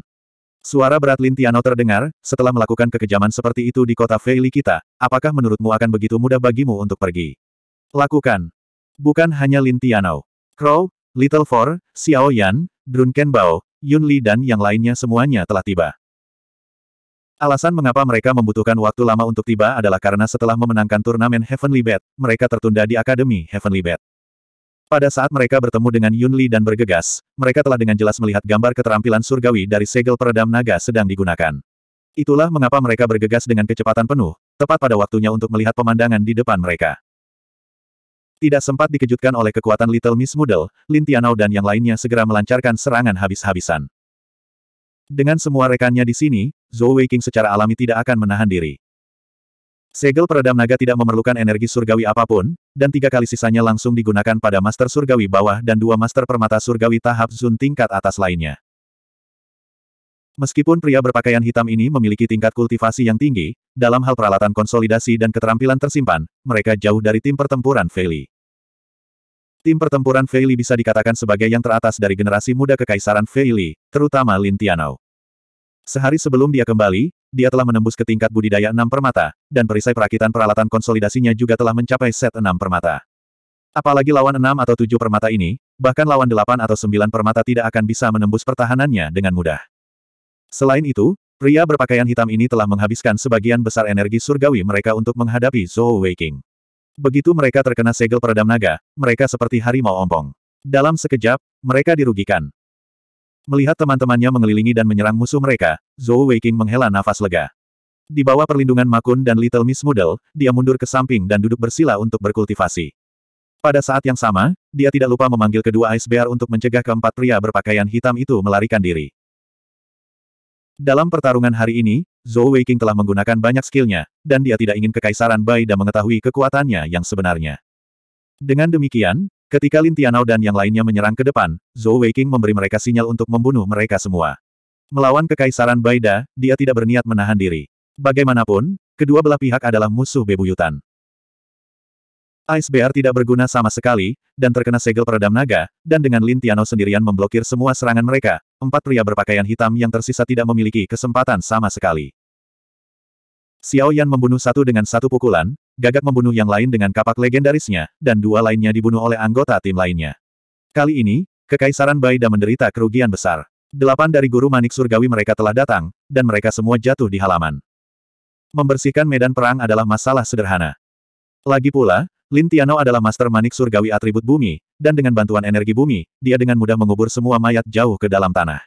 Suara berat Lintiano terdengar, setelah melakukan kekejaman seperti itu di kota Veili kita, apakah menurutmu akan begitu mudah bagimu untuk pergi? Lakukan. Bukan hanya Lintiano. Crow, Little Four, Xiao Yan, Drun Bao, Yun Li dan yang lainnya semuanya telah tiba. Alasan mengapa mereka membutuhkan waktu lama untuk tiba adalah karena setelah memenangkan turnamen Heavenly Bet, mereka tertunda di Akademi Heavenly Bet. Pada saat mereka bertemu dengan Yunli dan bergegas, mereka telah dengan jelas melihat gambar keterampilan surgawi dari segel peredam naga sedang digunakan. Itulah mengapa mereka bergegas dengan kecepatan penuh, tepat pada waktunya untuk melihat pemandangan di depan mereka. Tidak sempat dikejutkan oleh kekuatan Little Miss Moodle, Lin Tianao dan yang lainnya segera melancarkan serangan habis-habisan. Dengan semua rekannya di sini, Zhou Weiqing secara alami tidak akan menahan diri. Segel peredam naga tidak memerlukan energi surgawi apapun, dan tiga kali sisanya langsung digunakan pada master surgawi bawah dan dua master permata surgawi tahap zun tingkat atas lainnya. Meskipun pria berpakaian hitam ini memiliki tingkat kultivasi yang tinggi, dalam hal peralatan konsolidasi dan keterampilan tersimpan, mereka jauh dari tim pertempuran Feili. Tim pertempuran Feili bisa dikatakan sebagai yang teratas dari generasi muda kekaisaran Feili, terutama Lin Tianao. Sehari sebelum dia kembali, dia telah menembus ke tingkat budidaya enam permata, dan perisai perakitan peralatan konsolidasinya juga telah mencapai set enam permata. Apalagi lawan enam atau tujuh permata ini, bahkan lawan delapan atau sembilan permata tidak akan bisa menembus pertahanannya dengan mudah. Selain itu, pria berpakaian hitam ini telah menghabiskan sebagian besar energi surgawi mereka untuk menghadapi Zhou Weiqing. Begitu mereka terkena segel peredam naga, mereka seperti harimau ompong. Dalam sekejap, mereka dirugikan. Melihat teman-temannya mengelilingi dan menyerang musuh mereka, Zhou Weiqing menghela nafas lega. Di bawah perlindungan Makun dan Little Miss Model, dia mundur ke samping dan duduk bersila untuk berkultivasi. Pada saat yang sama, dia tidak lupa memanggil kedua Ice Bear untuk mencegah keempat pria berpakaian hitam itu melarikan diri. Dalam pertarungan hari ini, Zhou Weiqing telah menggunakan banyak skillnya, dan dia tidak ingin kekaisaran Bai dan mengetahui kekuatannya yang sebenarnya. Dengan demikian, Ketika Lin Tianao dan yang lainnya menyerang ke depan, Zhou Weiqing memberi mereka sinyal untuk membunuh mereka semua. Melawan kekaisaran Baida, dia tidak berniat menahan diri. Bagaimanapun, kedua belah pihak adalah musuh bebuyutan. ASBR tidak berguna sama sekali, dan terkena segel peredam naga, dan dengan Lin Tiano sendirian memblokir semua serangan mereka, empat pria berpakaian hitam yang tersisa tidak memiliki kesempatan sama sekali. Xiao Yan membunuh satu dengan satu pukulan, Gagak membunuh yang lain dengan kapak legendarisnya, dan dua lainnya dibunuh oleh anggota tim lainnya. Kali ini, Kekaisaran Baida menderita kerugian besar. Delapan dari guru manik surgawi mereka telah datang, dan mereka semua jatuh di halaman. Membersihkan medan perang adalah masalah sederhana. Lagi pula, Lin Tiano adalah master manik surgawi atribut bumi, dan dengan bantuan energi bumi, dia dengan mudah mengubur semua mayat jauh ke dalam tanah.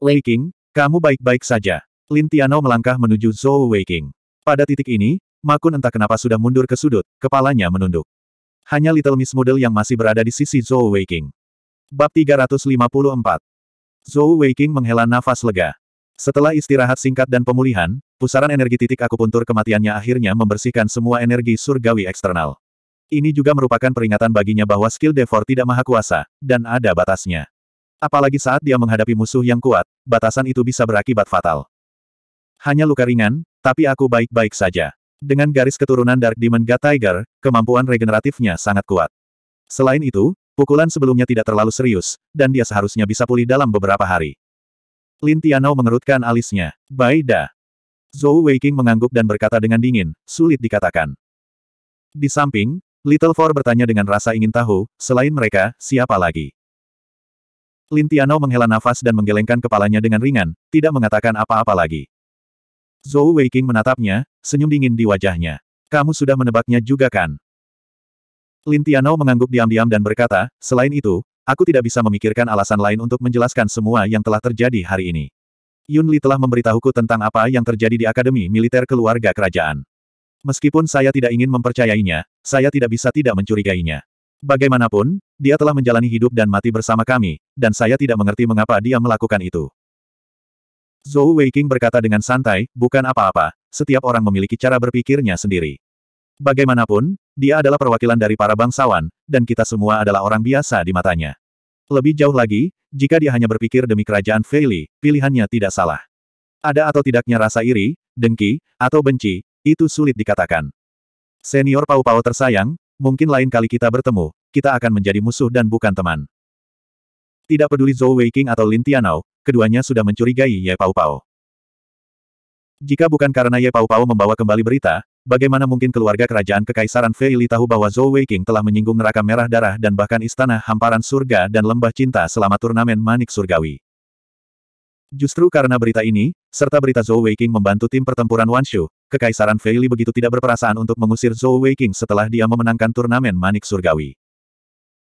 Wei King, kamu baik-baik saja. Lin Tiano melangkah menuju Zhou Wei King. Pada titik ini, Makun entah kenapa sudah mundur ke sudut, kepalanya menunduk. Hanya Little Miss Model yang masih berada di sisi Zhou Weiking. Bab 354 Zhou Weiking menghela nafas lega. Setelah istirahat singkat dan pemulihan, pusaran energi titik akupuntur kematiannya akhirnya membersihkan semua energi surgawi eksternal. Ini juga merupakan peringatan baginya bahwa skill Devor tidak maha kuasa, dan ada batasnya. Apalagi saat dia menghadapi musuh yang kuat, batasan itu bisa berakibat fatal. Hanya luka ringan, tapi aku baik-baik saja. Dengan garis keturunan Dark Demon God Tiger, kemampuan regeneratifnya sangat kuat. Selain itu, pukulan sebelumnya tidak terlalu serius, dan dia seharusnya bisa pulih dalam beberapa hari. Lin Tianao mengerutkan alisnya. Bai Da. Zhou Weiking mengangguk dan berkata dengan dingin, sulit dikatakan. Di samping, Little Four bertanya dengan rasa ingin tahu, selain mereka, siapa lagi? Lin Tianao menghela nafas dan menggelengkan kepalanya dengan ringan, tidak mengatakan apa-apa lagi. Zhou Weiking menatapnya, senyum dingin di wajahnya. Kamu sudah menebaknya juga kan? Lin Tianao mengangguk diam-diam dan berkata, selain itu, aku tidak bisa memikirkan alasan lain untuk menjelaskan semua yang telah terjadi hari ini. Yun Li telah memberitahuku tentang apa yang terjadi di Akademi Militer Keluarga Kerajaan. Meskipun saya tidak ingin mempercayainya, saya tidak bisa tidak mencurigainya. Bagaimanapun, dia telah menjalani hidup dan mati bersama kami, dan saya tidak mengerti mengapa dia melakukan itu. Zhou Weiking berkata dengan santai, bukan apa-apa, setiap orang memiliki cara berpikirnya sendiri. Bagaimanapun, dia adalah perwakilan dari para bangsawan, dan kita semua adalah orang biasa di matanya. Lebih jauh lagi, jika dia hanya berpikir demi kerajaan Feili, pilihannya tidak salah. Ada atau tidaknya rasa iri, dengki, atau benci, itu sulit dikatakan. Senior Pau Pau tersayang, mungkin lain kali kita bertemu, kita akan menjadi musuh dan bukan teman. Tidak peduli Zhou Weiking atau Lin Tianao, keduanya sudah mencurigai Ye Pau Pau. Jika bukan karena Ye Pao Pao membawa kembali berita, bagaimana mungkin keluarga kerajaan Kekaisaran Feili tahu bahwa Zhou Weiqing telah menyinggung neraka merah darah dan bahkan istana hamparan surga dan lembah cinta selama turnamen manik surgawi. Justru karena berita ini, serta berita Zhou Weiqing membantu tim pertempuran Wanshu, Kekaisaran Feili begitu tidak berperasaan untuk mengusir Zhou Weiqing setelah dia memenangkan turnamen manik surgawi.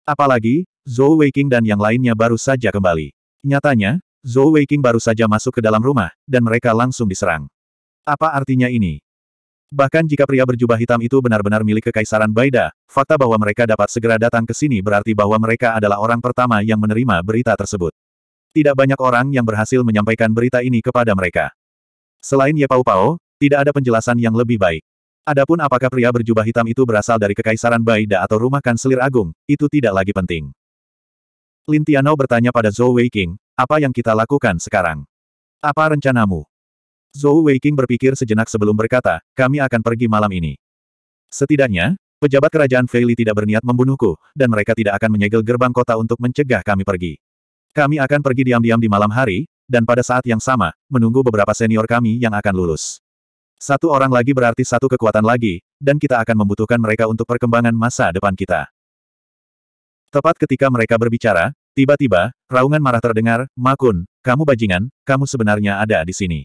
Apalagi, Zhou Weiqing dan yang lainnya baru saja kembali. Nyatanya, Zhou Weiqing baru saja masuk ke dalam rumah, dan mereka langsung diserang. Apa artinya ini? Bahkan jika pria berjubah hitam itu benar-benar milik Kekaisaran Baida, fakta bahwa mereka dapat segera datang ke sini berarti bahwa mereka adalah orang pertama yang menerima berita tersebut. Tidak banyak orang yang berhasil menyampaikan berita ini kepada mereka. Selain Ye Pao Pao, tidak ada penjelasan yang lebih baik. Adapun apakah pria berjubah hitam itu berasal dari Kekaisaran Baida atau rumah kanselir agung, itu tidak lagi penting. Lintiano bertanya pada Zhou Weiqing, apa yang kita lakukan sekarang? Apa rencanamu? Zhou Weiqing berpikir sejenak sebelum berkata, kami akan pergi malam ini. Setidaknya, pejabat kerajaan Feili tidak berniat membunuhku, dan mereka tidak akan menyegel gerbang kota untuk mencegah kami pergi. Kami akan pergi diam-diam di malam hari, dan pada saat yang sama, menunggu beberapa senior kami yang akan lulus. Satu orang lagi berarti satu kekuatan lagi, dan kita akan membutuhkan mereka untuk perkembangan masa depan kita. Tepat ketika mereka berbicara, tiba-tiba, raungan marah terdengar, Makun, kamu bajingan, kamu sebenarnya ada di sini.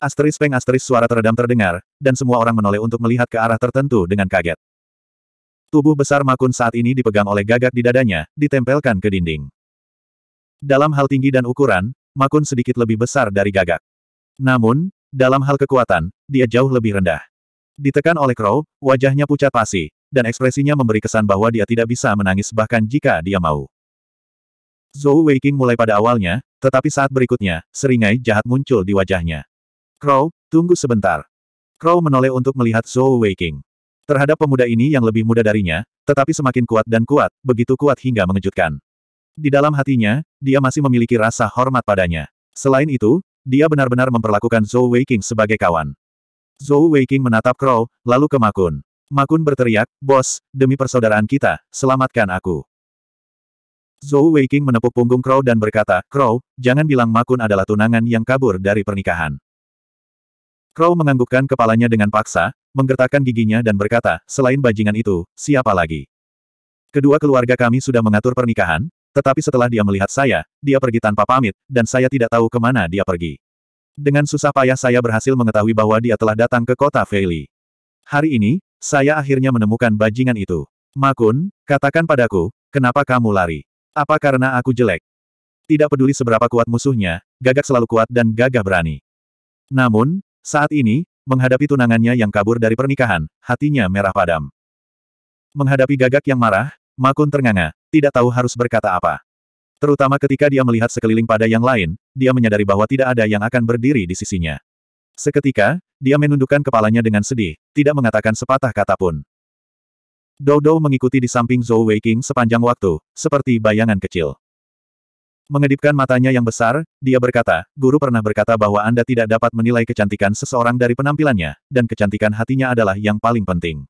Asteris peng asteris suara teredam terdengar, dan semua orang menoleh untuk melihat ke arah tertentu dengan kaget. Tubuh besar Makun saat ini dipegang oleh gagak di dadanya, ditempelkan ke dinding. Dalam hal tinggi dan ukuran, Makun sedikit lebih besar dari gagak. Namun, dalam hal kekuatan, dia jauh lebih rendah. Ditekan oleh Crow, wajahnya pucat pasi, dan ekspresinya memberi kesan bahwa dia tidak bisa menangis bahkan jika dia mau. Zhou Weiqing mulai pada awalnya, tetapi saat berikutnya, seringai jahat muncul di wajahnya. Crow, tunggu sebentar. Crow menoleh untuk melihat Zhou Weiqing. Terhadap pemuda ini yang lebih muda darinya, tetapi semakin kuat dan kuat, begitu kuat hingga mengejutkan. Di dalam hatinya, dia masih memiliki rasa hormat padanya. Selain itu, dia benar-benar memperlakukan Zhou Weiqing sebagai kawan. Zhou Weiqing menatap Crow, lalu ke Makun. Makun berteriak, Bos, demi persaudaraan kita, selamatkan aku. Zhou Weiqing menepuk punggung Crow dan berkata, Crow, jangan bilang Makun adalah tunangan yang kabur dari pernikahan. Crow menganggukkan kepalanya dengan paksa, menggertakkan giginya dan berkata, selain bajingan itu, siapa lagi? Kedua keluarga kami sudah mengatur pernikahan, tetapi setelah dia melihat saya, dia pergi tanpa pamit, dan saya tidak tahu kemana dia pergi. Dengan susah payah saya berhasil mengetahui bahwa dia telah datang ke kota Feili. Hari ini, saya akhirnya menemukan bajingan itu. Makun, katakan padaku, kenapa kamu lari? Apa karena aku jelek? Tidak peduli seberapa kuat musuhnya, gagak selalu kuat dan gagah berani. Namun, saat ini, menghadapi tunangannya yang kabur dari pernikahan, hatinya merah padam. Menghadapi gagak yang marah, Makun ternganga, tidak tahu harus berkata apa. Terutama ketika dia melihat sekeliling pada yang lain, dia menyadari bahwa tidak ada yang akan berdiri di sisinya. Seketika, dia menundukkan kepalanya dengan sedih, tidak mengatakan sepatah kata pun. Dodo mengikuti di samping Zhou Weiking sepanjang waktu, seperti bayangan kecil. Mengedipkan matanya yang besar, dia berkata, Guru pernah berkata bahwa Anda tidak dapat menilai kecantikan seseorang dari penampilannya, dan kecantikan hatinya adalah yang paling penting.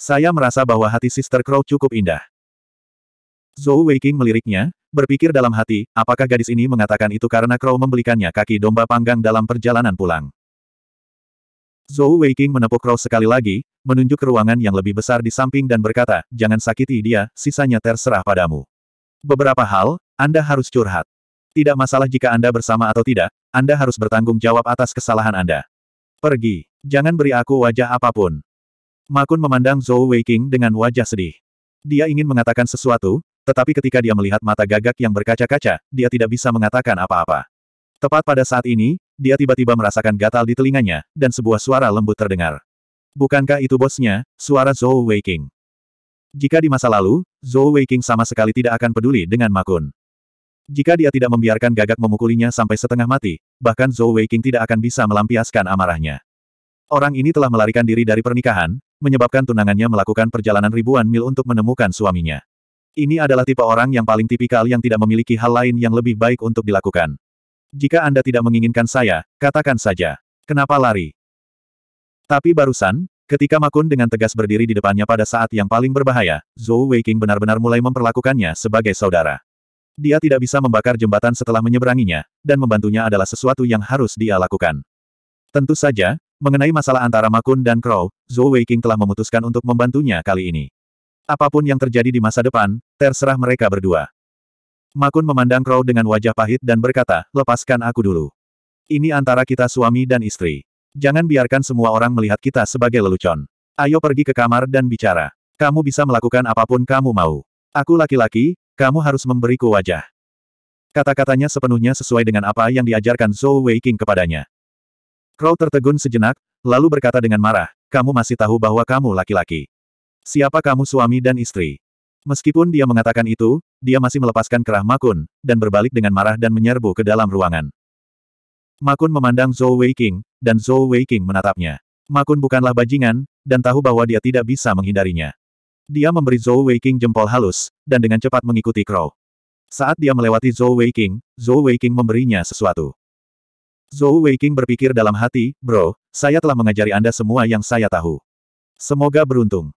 Saya merasa bahwa hati Sister Crow cukup indah. Zhou Weiqing meliriknya, berpikir dalam hati, apakah gadis ini mengatakan itu karena Crow membelikannya kaki domba panggang dalam perjalanan pulang. Zhou Weiqing menepuk Crow sekali lagi, menunjuk ke ruangan yang lebih besar di samping dan berkata, jangan sakiti dia, sisanya terserah padamu. Beberapa hal, anda harus curhat. Tidak masalah jika Anda bersama atau tidak, Anda harus bertanggung jawab atas kesalahan Anda. Pergi, jangan beri aku wajah apapun. Makun memandang Zhou Weiqing dengan wajah sedih. Dia ingin mengatakan sesuatu, tetapi ketika dia melihat mata gagak yang berkaca-kaca, dia tidak bisa mengatakan apa-apa. Tepat pada saat ini, dia tiba-tiba merasakan gatal di telinganya, dan sebuah suara lembut terdengar. Bukankah itu bosnya, suara Zhou Weiqing? Jika di masa lalu, Zhou Weiqing sama sekali tidak akan peduli dengan Makun. Jika dia tidak membiarkan gagak memukulinya sampai setengah mati, bahkan Zhou Weiqing tidak akan bisa melampiaskan amarahnya. Orang ini telah melarikan diri dari pernikahan, menyebabkan tunangannya melakukan perjalanan ribuan mil untuk menemukan suaminya. Ini adalah tipe orang yang paling tipikal yang tidak memiliki hal lain yang lebih baik untuk dilakukan. Jika Anda tidak menginginkan saya, katakan saja. Kenapa lari? Tapi barusan, ketika Makun dengan tegas berdiri di depannya pada saat yang paling berbahaya, Zhou Weiqing benar-benar mulai memperlakukannya sebagai saudara. Dia tidak bisa membakar jembatan setelah menyeberanginya, dan membantunya adalah sesuatu yang harus dia lakukan. Tentu saja, mengenai masalah antara Makun dan Crow, Zhou Weiqing telah memutuskan untuk membantunya kali ini. Apapun yang terjadi di masa depan, terserah mereka berdua. Makun memandang Crow dengan wajah pahit dan berkata, lepaskan aku dulu. Ini antara kita suami dan istri. Jangan biarkan semua orang melihat kita sebagai lelucon. Ayo pergi ke kamar dan bicara. Kamu bisa melakukan apapun kamu mau. Aku laki-laki, kamu harus memberiku wajah. Kata-katanya sepenuhnya sesuai dengan apa yang diajarkan Zhou Weiking kepadanya. Crow tertegun sejenak, lalu berkata dengan marah, kamu masih tahu bahwa kamu laki-laki. Siapa kamu suami dan istri? Meskipun dia mengatakan itu, dia masih melepaskan kerah Makun, dan berbalik dengan marah dan menyerbu ke dalam ruangan. Makun memandang Zhou Weiking, dan Zhou Weiking menatapnya. Makun bukanlah bajingan, dan tahu bahwa dia tidak bisa menghindarinya. Dia memberi Zhou Weiqing jempol halus, dan dengan cepat mengikuti Crow. Saat dia melewati Zhou Weiqing, Zhou Weiqing memberinya sesuatu. Zhou Weiqing berpikir dalam hati, Bro, saya telah mengajari Anda semua yang saya tahu. Semoga beruntung.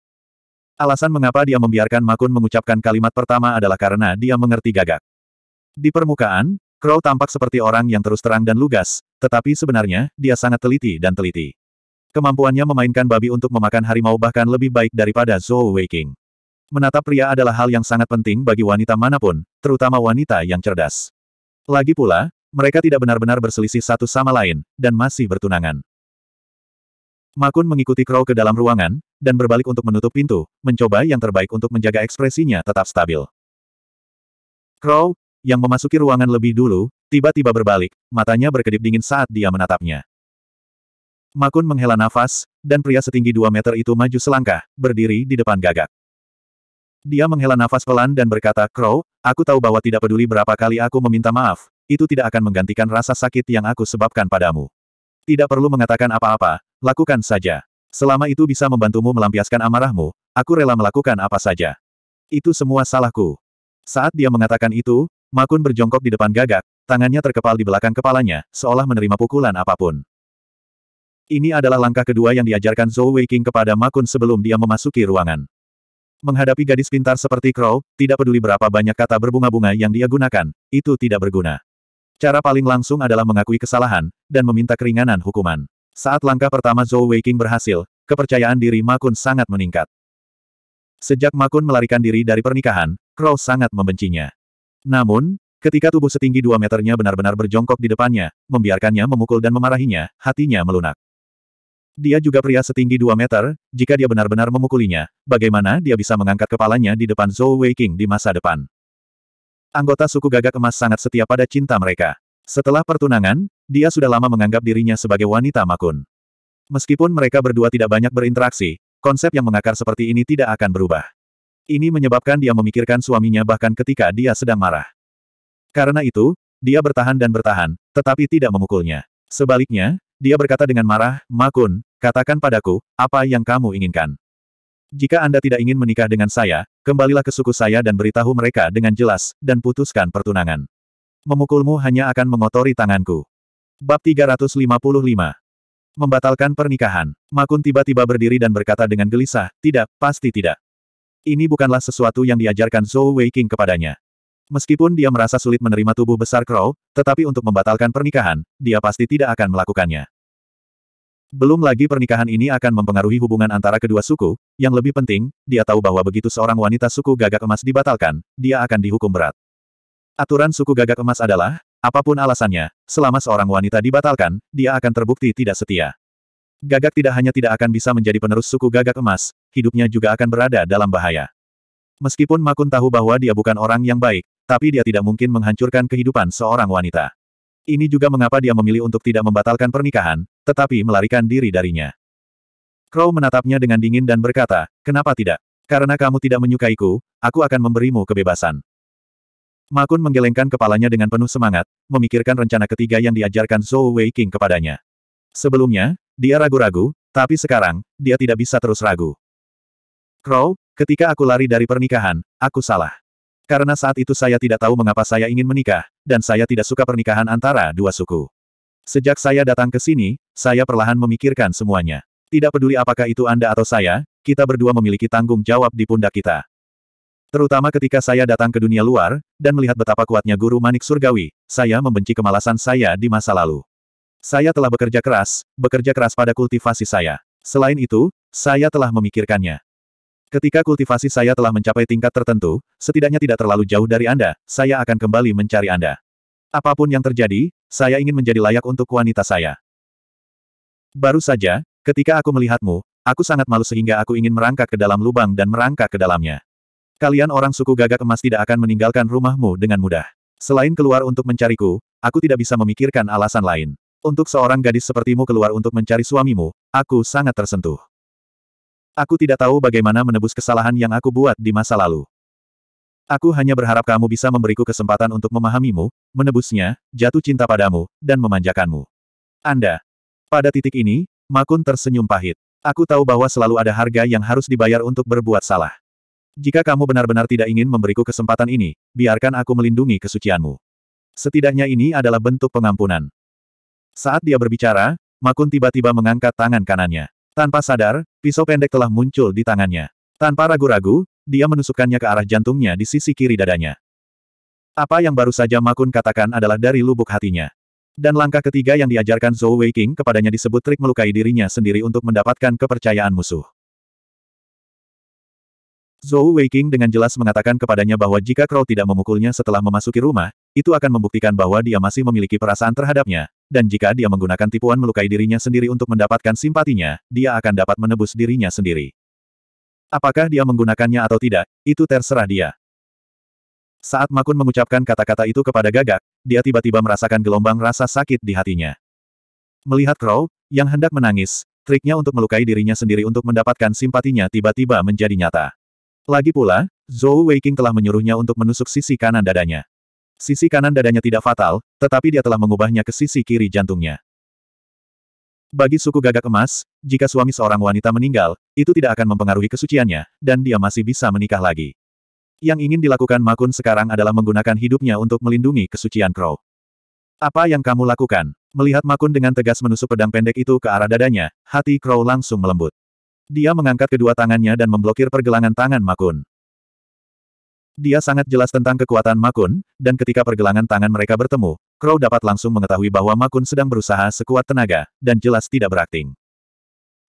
Alasan mengapa dia membiarkan Makun mengucapkan kalimat pertama adalah karena dia mengerti gagak. Di permukaan, Crow tampak seperti orang yang terus terang dan lugas, tetapi sebenarnya, dia sangat teliti dan teliti. Kemampuannya memainkan babi untuk memakan harimau bahkan lebih baik daripada Zhou Weiqing. Menatap pria adalah hal yang sangat penting bagi wanita manapun, terutama wanita yang cerdas. Lagi pula, mereka tidak benar-benar berselisih satu sama lain, dan masih bertunangan. Makun mengikuti Crow ke dalam ruangan, dan berbalik untuk menutup pintu, mencoba yang terbaik untuk menjaga ekspresinya tetap stabil. Crow, yang memasuki ruangan lebih dulu, tiba-tiba berbalik, matanya berkedip dingin saat dia menatapnya. Makun menghela nafas, dan pria setinggi dua meter itu maju selangkah, berdiri di depan gagak. Dia menghela nafas pelan dan berkata, Crow, aku tahu bahwa tidak peduli berapa kali aku meminta maaf, itu tidak akan menggantikan rasa sakit yang aku sebabkan padamu. Tidak perlu mengatakan apa-apa, lakukan saja. Selama itu bisa membantumu melampiaskan amarahmu, aku rela melakukan apa saja. Itu semua salahku. Saat dia mengatakan itu, Makun berjongkok di depan gagak, tangannya terkepal di belakang kepalanya, seolah menerima pukulan apapun. Ini adalah langkah kedua yang diajarkan Zhou Weiqing kepada Makun sebelum dia memasuki ruangan. Menghadapi gadis pintar seperti Crow, tidak peduli berapa banyak kata berbunga-bunga yang dia gunakan, itu tidak berguna. Cara paling langsung adalah mengakui kesalahan, dan meminta keringanan hukuman. Saat langkah pertama Zhou Weiqing berhasil, kepercayaan diri Makun sangat meningkat. Sejak Makun melarikan diri dari pernikahan, Crow sangat membencinya. Namun, Ketika tubuh setinggi dua meternya benar-benar berjongkok di depannya, membiarkannya memukul dan memarahinya, hatinya melunak. Dia juga pria setinggi 2 meter, jika dia benar-benar memukulinya, bagaimana dia bisa mengangkat kepalanya di depan Zhou Weiqing di masa depan? Anggota suku gagak emas sangat setia pada cinta mereka. Setelah pertunangan, dia sudah lama menganggap dirinya sebagai wanita makun. Meskipun mereka berdua tidak banyak berinteraksi, konsep yang mengakar seperti ini tidak akan berubah. Ini menyebabkan dia memikirkan suaminya bahkan ketika dia sedang marah. Karena itu, dia bertahan dan bertahan, tetapi tidak memukulnya. Sebaliknya, dia berkata dengan marah, Makun, katakan padaku, apa yang kamu inginkan. Jika Anda tidak ingin menikah dengan saya, kembalilah ke suku saya dan beritahu mereka dengan jelas, dan putuskan pertunangan. Memukulmu hanya akan mengotori tanganku. Bab 355 Membatalkan pernikahan. Makun tiba-tiba berdiri dan berkata dengan gelisah, tidak, pasti tidak. Ini bukanlah sesuatu yang diajarkan Zhou Weiking kepadanya. Meskipun dia merasa sulit menerima tubuh besar Crow, tetapi untuk membatalkan pernikahan, dia pasti tidak akan melakukannya. Belum lagi pernikahan ini akan mempengaruhi hubungan antara kedua suku, yang lebih penting, dia tahu bahwa begitu seorang wanita suku gagak emas dibatalkan, dia akan dihukum berat. Aturan suku gagak emas adalah, apapun alasannya, selama seorang wanita dibatalkan, dia akan terbukti tidak setia. Gagak tidak hanya tidak akan bisa menjadi penerus suku gagak emas, hidupnya juga akan berada dalam bahaya. Meskipun Makun tahu bahwa dia bukan orang yang baik, tapi dia tidak mungkin menghancurkan kehidupan seorang wanita. Ini juga mengapa dia memilih untuk tidak membatalkan pernikahan, tetapi melarikan diri darinya. Crow menatapnya dengan dingin dan berkata, kenapa tidak? Karena kamu tidak menyukaiku, aku akan memberimu kebebasan. Makun menggelengkan kepalanya dengan penuh semangat, memikirkan rencana ketiga yang diajarkan Zhou Wei King kepadanya. Sebelumnya, dia ragu-ragu, tapi sekarang, dia tidak bisa terus ragu. Crow, ketika aku lari dari pernikahan, aku salah. Karena saat itu saya tidak tahu mengapa saya ingin menikah, dan saya tidak suka pernikahan antara dua suku. Sejak saya datang ke sini, saya perlahan memikirkan semuanya. Tidak peduli apakah itu Anda atau saya, kita berdua memiliki tanggung jawab di pundak kita. Terutama ketika saya datang ke dunia luar, dan melihat betapa kuatnya guru manik surgawi, saya membenci kemalasan saya di masa lalu. Saya telah bekerja keras, bekerja keras pada kultivasi saya. Selain itu, saya telah memikirkannya. Ketika kultivasi saya telah mencapai tingkat tertentu, setidaknya tidak terlalu jauh dari Anda, saya akan kembali mencari Anda. Apapun yang terjadi, saya ingin menjadi layak untuk wanita saya. Baru saja, ketika aku melihatmu, aku sangat malu sehingga aku ingin merangkak ke dalam lubang dan merangkak ke dalamnya. Kalian orang suku gagak emas tidak akan meninggalkan rumahmu dengan mudah. Selain keluar untuk mencariku, aku tidak bisa memikirkan alasan lain. Untuk seorang gadis sepertimu keluar untuk mencari suamimu, aku sangat tersentuh. Aku tidak tahu bagaimana menebus kesalahan yang aku buat di masa lalu. Aku hanya berharap kamu bisa memberiku kesempatan untuk memahamimu, menebusnya, jatuh cinta padamu, dan memanjakanmu. Anda. Pada titik ini, Makun tersenyum pahit. Aku tahu bahwa selalu ada harga yang harus dibayar untuk berbuat salah. Jika kamu benar-benar tidak ingin memberiku kesempatan ini, biarkan aku melindungi kesucianmu. Setidaknya ini adalah bentuk pengampunan. Saat dia berbicara, Makun tiba-tiba mengangkat tangan kanannya. Tanpa sadar, pisau pendek telah muncul di tangannya. Tanpa ragu-ragu, dia menusukkannya ke arah jantungnya di sisi kiri dadanya. Apa yang baru saja Makun katakan adalah dari lubuk hatinya. Dan langkah ketiga yang diajarkan Zhou Weiqing kepadanya disebut trik melukai dirinya sendiri untuk mendapatkan kepercayaan musuh. Zhou Weiqing dengan jelas mengatakan kepadanya bahwa jika Crow tidak memukulnya setelah memasuki rumah, itu akan membuktikan bahwa dia masih memiliki perasaan terhadapnya, dan jika dia menggunakan tipuan melukai dirinya sendiri untuk mendapatkan simpatinya, dia akan dapat menebus dirinya sendiri. Apakah dia menggunakannya atau tidak, itu terserah dia. Saat Makun mengucapkan kata-kata itu kepada Gagak, dia tiba-tiba merasakan gelombang rasa sakit di hatinya. Melihat Crow, yang hendak menangis, triknya untuk melukai dirinya sendiri untuk mendapatkan simpatinya tiba-tiba menjadi nyata. Lagi pula, Zhou Weiking telah menyuruhnya untuk menusuk sisi kanan dadanya. Sisi kanan dadanya tidak fatal, tetapi dia telah mengubahnya ke sisi kiri jantungnya. Bagi suku gagak emas, jika suami seorang wanita meninggal, itu tidak akan mempengaruhi kesuciannya, dan dia masih bisa menikah lagi. Yang ingin dilakukan Makun sekarang adalah menggunakan hidupnya untuk melindungi kesucian Crow. Apa yang kamu lakukan? Melihat Makun dengan tegas menusuk pedang pendek itu ke arah dadanya, hati Crow langsung melembut. Dia mengangkat kedua tangannya dan memblokir pergelangan tangan Makun. Dia sangat jelas tentang kekuatan Makun, dan ketika pergelangan tangan mereka bertemu, Crow dapat langsung mengetahui bahwa Makun sedang berusaha sekuat tenaga, dan jelas tidak berakting.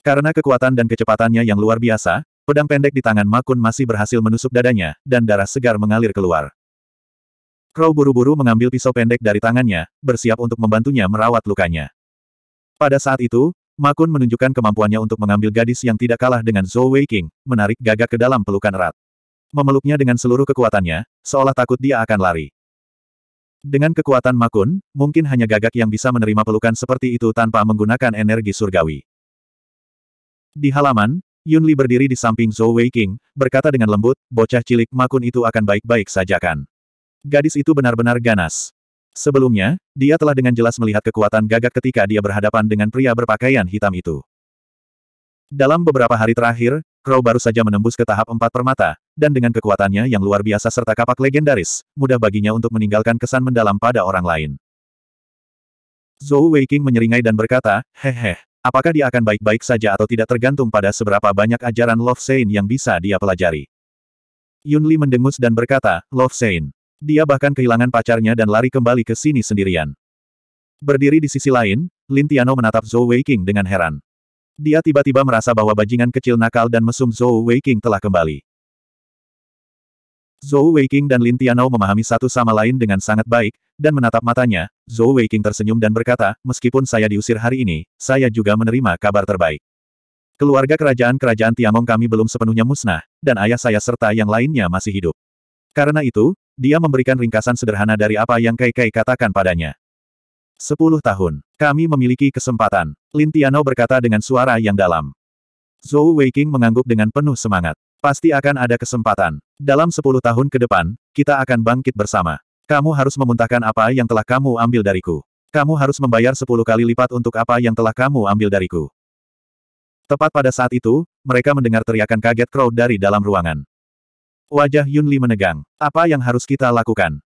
Karena kekuatan dan kecepatannya yang luar biasa, pedang pendek di tangan Makun masih berhasil menusuk dadanya, dan darah segar mengalir keluar. Crow buru-buru mengambil pisau pendek dari tangannya, bersiap untuk membantunya merawat lukanya. Pada saat itu, Makun menunjukkan kemampuannya untuk mengambil gadis yang tidak kalah dengan Zhou Weiking, menarik gagak ke dalam pelukan erat memeluknya dengan seluruh kekuatannya, seolah takut dia akan lari. Dengan kekuatan Makun, mungkin hanya gagak yang bisa menerima pelukan seperti itu tanpa menggunakan energi surgawi. Di halaman, Yun Li berdiri di samping Zhou Weiqing, berkata dengan lembut, bocah cilik Makun itu akan baik-baik saja kan. Gadis itu benar-benar ganas. Sebelumnya, dia telah dengan jelas melihat kekuatan gagak ketika dia berhadapan dengan pria berpakaian hitam itu. Dalam beberapa hari terakhir, Crow baru saja menembus ke tahap empat permata, dan dengan kekuatannya yang luar biasa serta kapak legendaris, mudah baginya untuk meninggalkan kesan mendalam pada orang lain. Zhou Weiqing menyeringai dan berkata, Hehe, apakah dia akan baik-baik saja atau tidak tergantung pada seberapa banyak ajaran Love Sein yang bisa dia pelajari. Yun Li mendengus dan berkata, Love Sein. Dia bahkan kehilangan pacarnya dan lari kembali ke sini sendirian. Berdiri di sisi lain, Lin Tiano menatap Zhou Weiqing dengan heran. Dia tiba-tiba merasa bahwa bajingan kecil nakal dan mesum Zhou Weiqing telah kembali. Zhou Weiqing dan Lin Tianao memahami satu sama lain dengan sangat baik, dan menatap matanya, Zhou Weiqing tersenyum dan berkata, meskipun saya diusir hari ini, saya juga menerima kabar terbaik. Keluarga kerajaan-kerajaan Tiangong kami belum sepenuhnya musnah, dan ayah saya serta yang lainnya masih hidup. Karena itu, dia memberikan ringkasan sederhana dari apa yang Kai Kai katakan padanya. Sepuluh tahun, kami memiliki kesempatan, Lin Tianao berkata dengan suara yang dalam. Zhou Weiqing mengangguk dengan penuh semangat. Pasti akan ada kesempatan. Dalam sepuluh tahun ke depan, kita akan bangkit bersama. Kamu harus memuntahkan apa yang telah kamu ambil dariku. Kamu harus membayar sepuluh kali lipat untuk apa yang telah kamu ambil dariku. Tepat pada saat itu, mereka mendengar teriakan kaget Crow dari dalam ruangan. Wajah Yun Li menegang. Apa yang harus kita lakukan?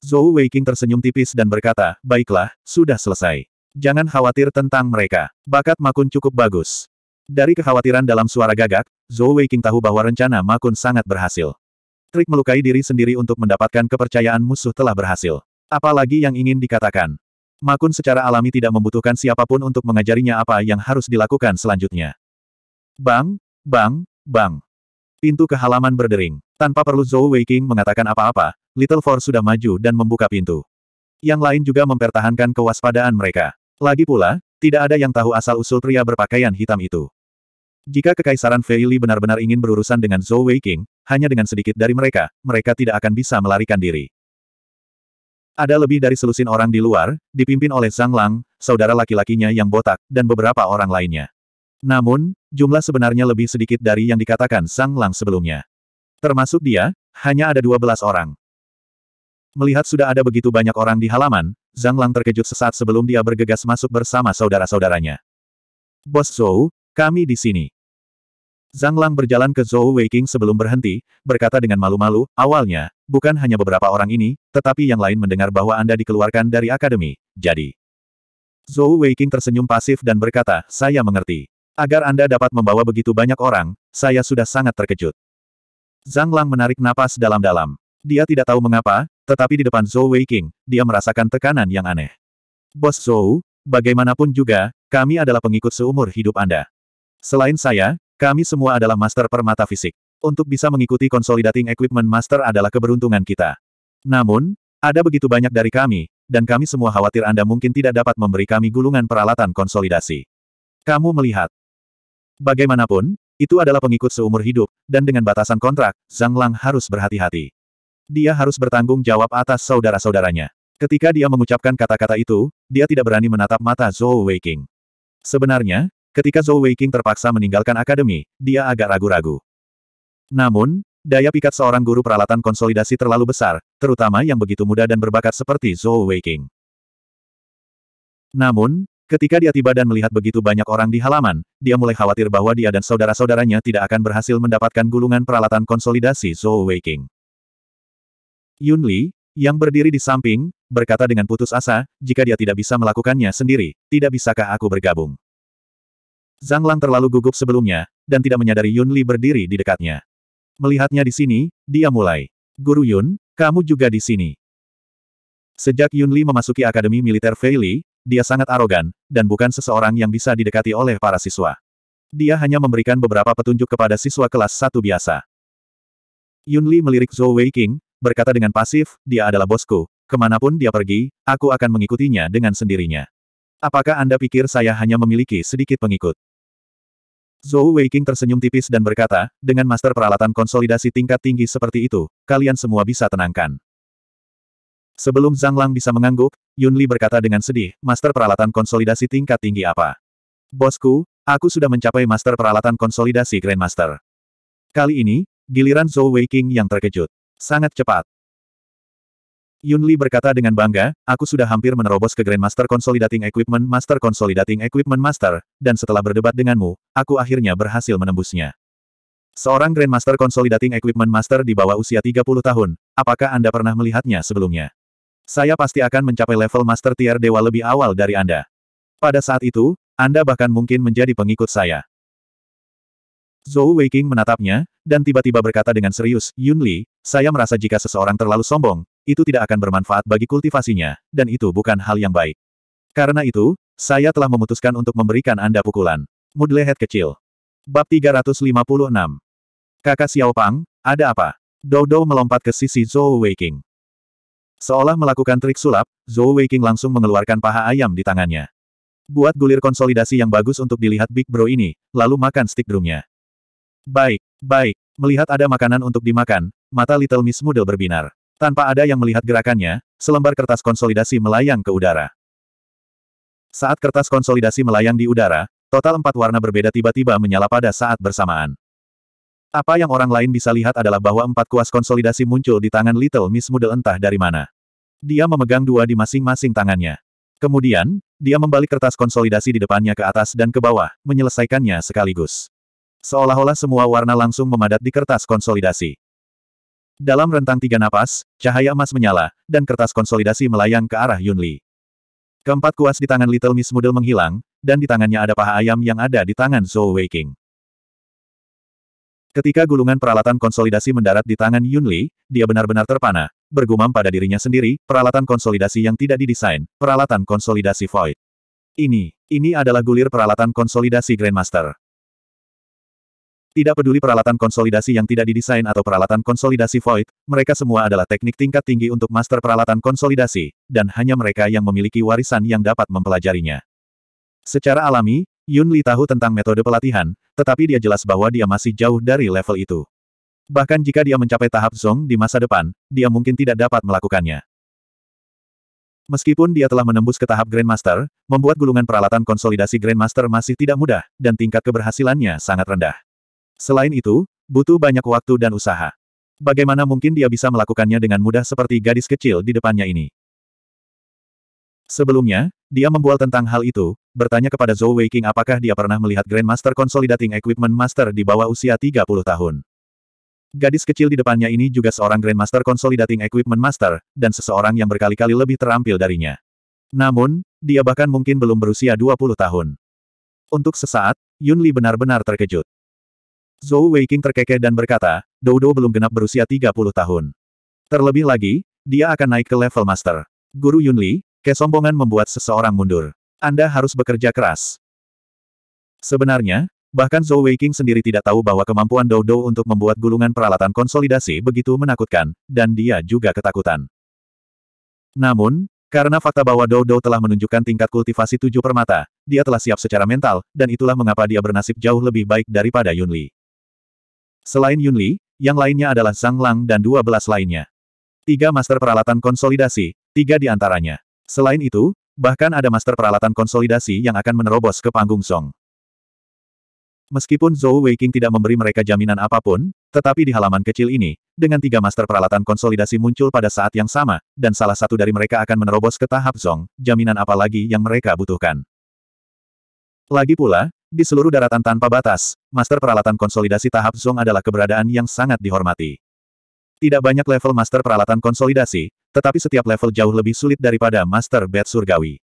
Zhou Weiqing tersenyum tipis dan berkata, baiklah, sudah selesai. Jangan khawatir tentang mereka. Bakat Makun cukup bagus. Dari kekhawatiran dalam suara gagak, Zhou Weiqing tahu bahwa rencana Makun sangat berhasil. Trik melukai diri sendiri untuk mendapatkan kepercayaan musuh telah berhasil. Apalagi yang ingin dikatakan. Makun secara alami tidak membutuhkan siapapun untuk mengajarinya apa yang harus dilakukan selanjutnya. Bang, bang, bang. Pintu ke halaman berdering. Tanpa perlu Zhou Weiqing mengatakan apa-apa, Little Four sudah maju dan membuka pintu. Yang lain juga mempertahankan kewaspadaan mereka. Lagi pula, tidak ada yang tahu asal-usul pria berpakaian hitam itu. Jika Kekaisaran Feili benar-benar ingin berurusan dengan Zhou Weiqing, hanya dengan sedikit dari mereka, mereka tidak akan bisa melarikan diri. Ada lebih dari selusin orang di luar, dipimpin oleh Zhang Lang, saudara laki-lakinya yang botak, dan beberapa orang lainnya. Namun, jumlah sebenarnya lebih sedikit dari yang dikatakan Zhang Lang sebelumnya. Termasuk dia, hanya ada 12 orang. Melihat sudah ada begitu banyak orang di halaman, Zhang Lang terkejut sesaat sebelum dia bergegas masuk bersama saudara-saudaranya. Bos Zhou, kami di sini. Zhang Lang berjalan ke Zhou Weiking sebelum berhenti, berkata dengan malu-malu, awalnya, bukan hanya beberapa orang ini, tetapi yang lain mendengar bahwa Anda dikeluarkan dari akademi, jadi. Zhou Weiking tersenyum pasif dan berkata, saya mengerti. Agar Anda dapat membawa begitu banyak orang, saya sudah sangat terkejut. Zhang Lang menarik napas dalam-dalam. Dia tidak tahu mengapa, tetapi di depan Zhou Weiking, dia merasakan tekanan yang aneh. Bos Zhou, bagaimanapun juga, kami adalah pengikut seumur hidup Anda. Selain saya, kami semua adalah master permata fisik. Untuk bisa mengikuti Consolidating Equipment Master adalah keberuntungan kita. Namun, ada begitu banyak dari kami, dan kami semua khawatir Anda mungkin tidak dapat memberi kami gulungan peralatan konsolidasi. Kamu melihat. Bagaimanapun, itu adalah pengikut seumur hidup, dan dengan batasan kontrak, Zhang Lang harus berhati-hati. Dia harus bertanggung jawab atas saudara-saudaranya. Ketika dia mengucapkan kata-kata itu, dia tidak berani menatap mata Zhou Weiqing. Sebenarnya, Ketika Zhou Weiqing terpaksa meninggalkan akademi, dia agak ragu-ragu. Namun, daya pikat seorang guru peralatan konsolidasi terlalu besar, terutama yang begitu muda dan berbakat seperti Zhou Weiqing. Namun, ketika dia tiba dan melihat begitu banyak orang di halaman, dia mulai khawatir bahwa dia dan saudara-saudaranya tidak akan berhasil mendapatkan gulungan peralatan konsolidasi Zhou Weiqing. Yun Li, yang berdiri di samping, berkata dengan putus asa, jika dia tidak bisa melakukannya sendiri, tidak bisakah aku bergabung? Zhang Lang terlalu gugup sebelumnya, dan tidak menyadari Yun Li berdiri di dekatnya. Melihatnya di sini, dia mulai. Guru Yun, kamu juga di sini. Sejak Yun Li memasuki Akademi Militer Feili, dia sangat arogan, dan bukan seseorang yang bisa didekati oleh para siswa. Dia hanya memberikan beberapa petunjuk kepada siswa kelas satu biasa. Yun Li melirik Zhou King, berkata dengan pasif, dia adalah bosku, kemanapun dia pergi, aku akan mengikutinya dengan sendirinya. Apakah Anda pikir saya hanya memiliki sedikit pengikut? Zhou Weiqing tersenyum tipis dan berkata, dengan master peralatan konsolidasi tingkat tinggi seperti itu, kalian semua bisa tenangkan. Sebelum Zhang Lang bisa mengangguk, Yun Li berkata dengan sedih, master peralatan konsolidasi tingkat tinggi apa? Bosku, aku sudah mencapai master peralatan konsolidasi Grandmaster. Kali ini, giliran Zhou Weiqing yang terkejut. Sangat cepat, Yun Li berkata dengan bangga, aku sudah hampir menerobos ke Grandmaster Consolidating Equipment Master Consolidating Equipment Master, dan setelah berdebat denganmu, aku akhirnya berhasil menembusnya. Seorang Grandmaster Consolidating Equipment Master di bawah usia 30 tahun, apakah Anda pernah melihatnya sebelumnya? Saya pasti akan mencapai level Master Tier Dewa lebih awal dari Anda. Pada saat itu, Anda bahkan mungkin menjadi pengikut saya. Zhou Weiqing menatapnya, dan tiba-tiba berkata dengan serius, Yun Li, saya merasa jika seseorang terlalu sombong, itu tidak akan bermanfaat bagi kultivasinya, dan itu bukan hal yang baik. Karena itu, saya telah memutuskan untuk memberikan Anda pukulan. Mudlehead kecil. Bab 356. Kakak Xiaopang, ada apa? Dodo melompat ke sisi Zhou Weiking. Seolah melakukan trik sulap, Zhou Weiking langsung mengeluarkan paha ayam di tangannya. Buat gulir konsolidasi yang bagus untuk dilihat Big Bro ini, lalu makan stick drumnya. Baik, baik. Melihat ada makanan untuk dimakan, mata Little Miss Moodle berbinar. Tanpa ada yang melihat gerakannya, selembar kertas konsolidasi melayang ke udara. Saat kertas konsolidasi melayang di udara, total empat warna berbeda tiba-tiba menyala pada saat bersamaan. Apa yang orang lain bisa lihat adalah bahwa empat kuas konsolidasi muncul di tangan Little Miss Moodle entah dari mana. Dia memegang dua di masing-masing tangannya. Kemudian, dia membalik kertas konsolidasi di depannya ke atas dan ke bawah, menyelesaikannya sekaligus. Seolah-olah semua warna langsung memadat di kertas konsolidasi. Dalam rentang tiga napas, cahaya emas menyala, dan kertas konsolidasi melayang ke arah Yunli. Keempat kuas di tangan Little Miss Moodle menghilang, dan di tangannya ada paha ayam yang ada di tangan Zhou Weiking. Ketika gulungan peralatan konsolidasi mendarat di tangan Yunli, dia benar-benar terpana, bergumam pada dirinya sendiri, peralatan konsolidasi yang tidak didesain, peralatan konsolidasi void. Ini, ini adalah gulir peralatan konsolidasi Grandmaster. Tidak peduli peralatan konsolidasi yang tidak didesain atau peralatan konsolidasi void, mereka semua adalah teknik tingkat tinggi untuk master peralatan konsolidasi, dan hanya mereka yang memiliki warisan yang dapat mempelajarinya. Secara alami, Yun Li tahu tentang metode pelatihan, tetapi dia jelas bahwa dia masih jauh dari level itu. Bahkan jika dia mencapai tahap Zong di masa depan, dia mungkin tidak dapat melakukannya. Meskipun dia telah menembus ke tahap Grandmaster, membuat gulungan peralatan konsolidasi Grandmaster masih tidak mudah, dan tingkat keberhasilannya sangat rendah. Selain itu, butuh banyak waktu dan usaha. Bagaimana mungkin dia bisa melakukannya dengan mudah seperti gadis kecil di depannya ini? Sebelumnya, dia membual tentang hal itu, bertanya kepada Zhou Weiqing apakah dia pernah melihat Grandmaster Consolidating Equipment Master di bawah usia 30 tahun. Gadis kecil di depannya ini juga seorang Grandmaster Consolidating Equipment Master, dan seseorang yang berkali-kali lebih terampil darinya. Namun, dia bahkan mungkin belum berusia 20 tahun. Untuk sesaat, Yun Li benar-benar terkejut. Zhou Weiqing terkekeh dan berkata, Dou Dou belum genap berusia 30 tahun. Terlebih lagi, dia akan naik ke level master. Guru Yunli, kesombongan membuat seseorang mundur. Anda harus bekerja keras. Sebenarnya, bahkan Zhou Weiqing sendiri tidak tahu bahwa kemampuan Dou Dou untuk membuat gulungan peralatan konsolidasi begitu menakutkan, dan dia juga ketakutan. Namun, karena fakta bahwa Dou Dou telah menunjukkan tingkat kultivasi tujuh permata, dia telah siap secara mental, dan itulah mengapa dia bernasib jauh lebih baik daripada Yunli. Selain Yunli, yang lainnya adalah Zhang Lang dan dua belas lainnya. Tiga master peralatan konsolidasi, tiga di antaranya. Selain itu, bahkan ada master peralatan konsolidasi yang akan menerobos ke panggung Song. Meskipun Zhou Weiqing tidak memberi mereka jaminan apapun, tetapi di halaman kecil ini, dengan tiga master peralatan konsolidasi muncul pada saat yang sama, dan salah satu dari mereka akan menerobos ke tahap Zong, jaminan apa lagi yang mereka butuhkan. Lagi pula, di seluruh daratan tanpa batas, master peralatan konsolidasi tahap Zong adalah keberadaan yang sangat dihormati. Tidak banyak level master peralatan konsolidasi, tetapi setiap level jauh lebih sulit daripada master bed surgawi.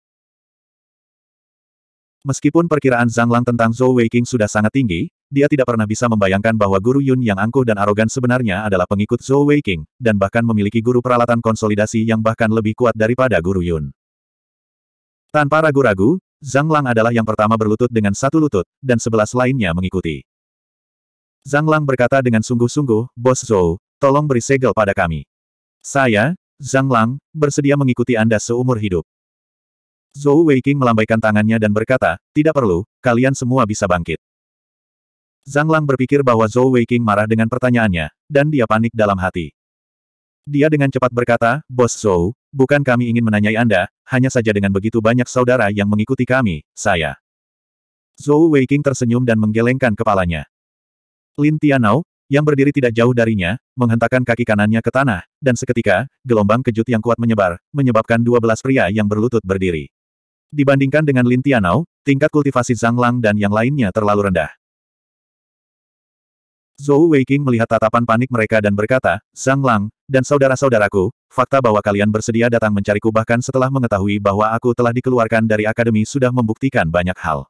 Meskipun perkiraan Zhang Lang tentang Zhou Weiqing sudah sangat tinggi, dia tidak pernah bisa membayangkan bahwa guru Yun yang angkuh dan arogan sebenarnya adalah pengikut Zhou Weiqing, dan bahkan memiliki guru peralatan konsolidasi yang bahkan lebih kuat daripada guru Yun. Tanpa ragu-ragu, Zhang Lang adalah yang pertama berlutut dengan satu lutut, dan sebelas lainnya mengikuti. Zhang Lang berkata dengan sungguh-sungguh, Bos Zhou, tolong beri segel pada kami. Saya, Zhang Lang, bersedia mengikuti Anda seumur hidup. Zhou Weiqing melambaikan tangannya dan berkata, tidak perlu, kalian semua bisa bangkit. Zhang Lang berpikir bahwa Zhou Weiqing marah dengan pertanyaannya, dan dia panik dalam hati. Dia dengan cepat berkata, Bos Zhou, Bukan kami ingin menanyai Anda, hanya saja dengan begitu banyak saudara yang mengikuti kami, saya. Zhou Weiqing tersenyum dan menggelengkan kepalanya. Lin Tianao, yang berdiri tidak jauh darinya, menghentakkan kaki kanannya ke tanah, dan seketika, gelombang kejut yang kuat menyebar, menyebabkan dua belas pria yang berlutut berdiri. Dibandingkan dengan Lin Tianao, tingkat kultivasi Zhang Lang dan yang lainnya terlalu rendah. Zhou Weiqing melihat tatapan panik mereka dan berkata, Zhang Lang, dan saudara-saudaraku, fakta bahwa kalian bersedia datang mencariku bahkan setelah mengetahui bahwa aku telah dikeluarkan dari akademi sudah membuktikan banyak hal.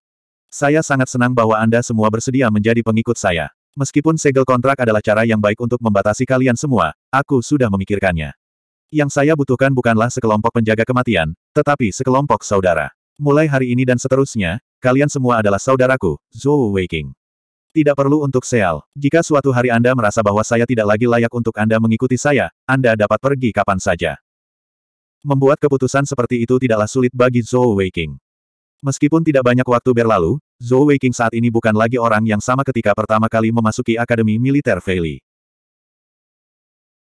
Saya sangat senang bahwa Anda semua bersedia menjadi pengikut saya. Meskipun segel kontrak adalah cara yang baik untuk membatasi kalian semua, aku sudah memikirkannya. Yang saya butuhkan bukanlah sekelompok penjaga kematian, tetapi sekelompok saudara. Mulai hari ini dan seterusnya, kalian semua adalah saudaraku, Zhou Weiqing. Tidak perlu untuk Seal. Jika suatu hari Anda merasa bahwa saya tidak lagi layak untuk Anda mengikuti saya, Anda dapat pergi kapan saja. Membuat keputusan seperti itu tidaklah sulit bagi Zhou Weiqing. Meskipun tidak banyak waktu berlalu, Zhou Weiqing saat ini bukan lagi orang yang sama ketika pertama kali memasuki Akademi Militer Feili.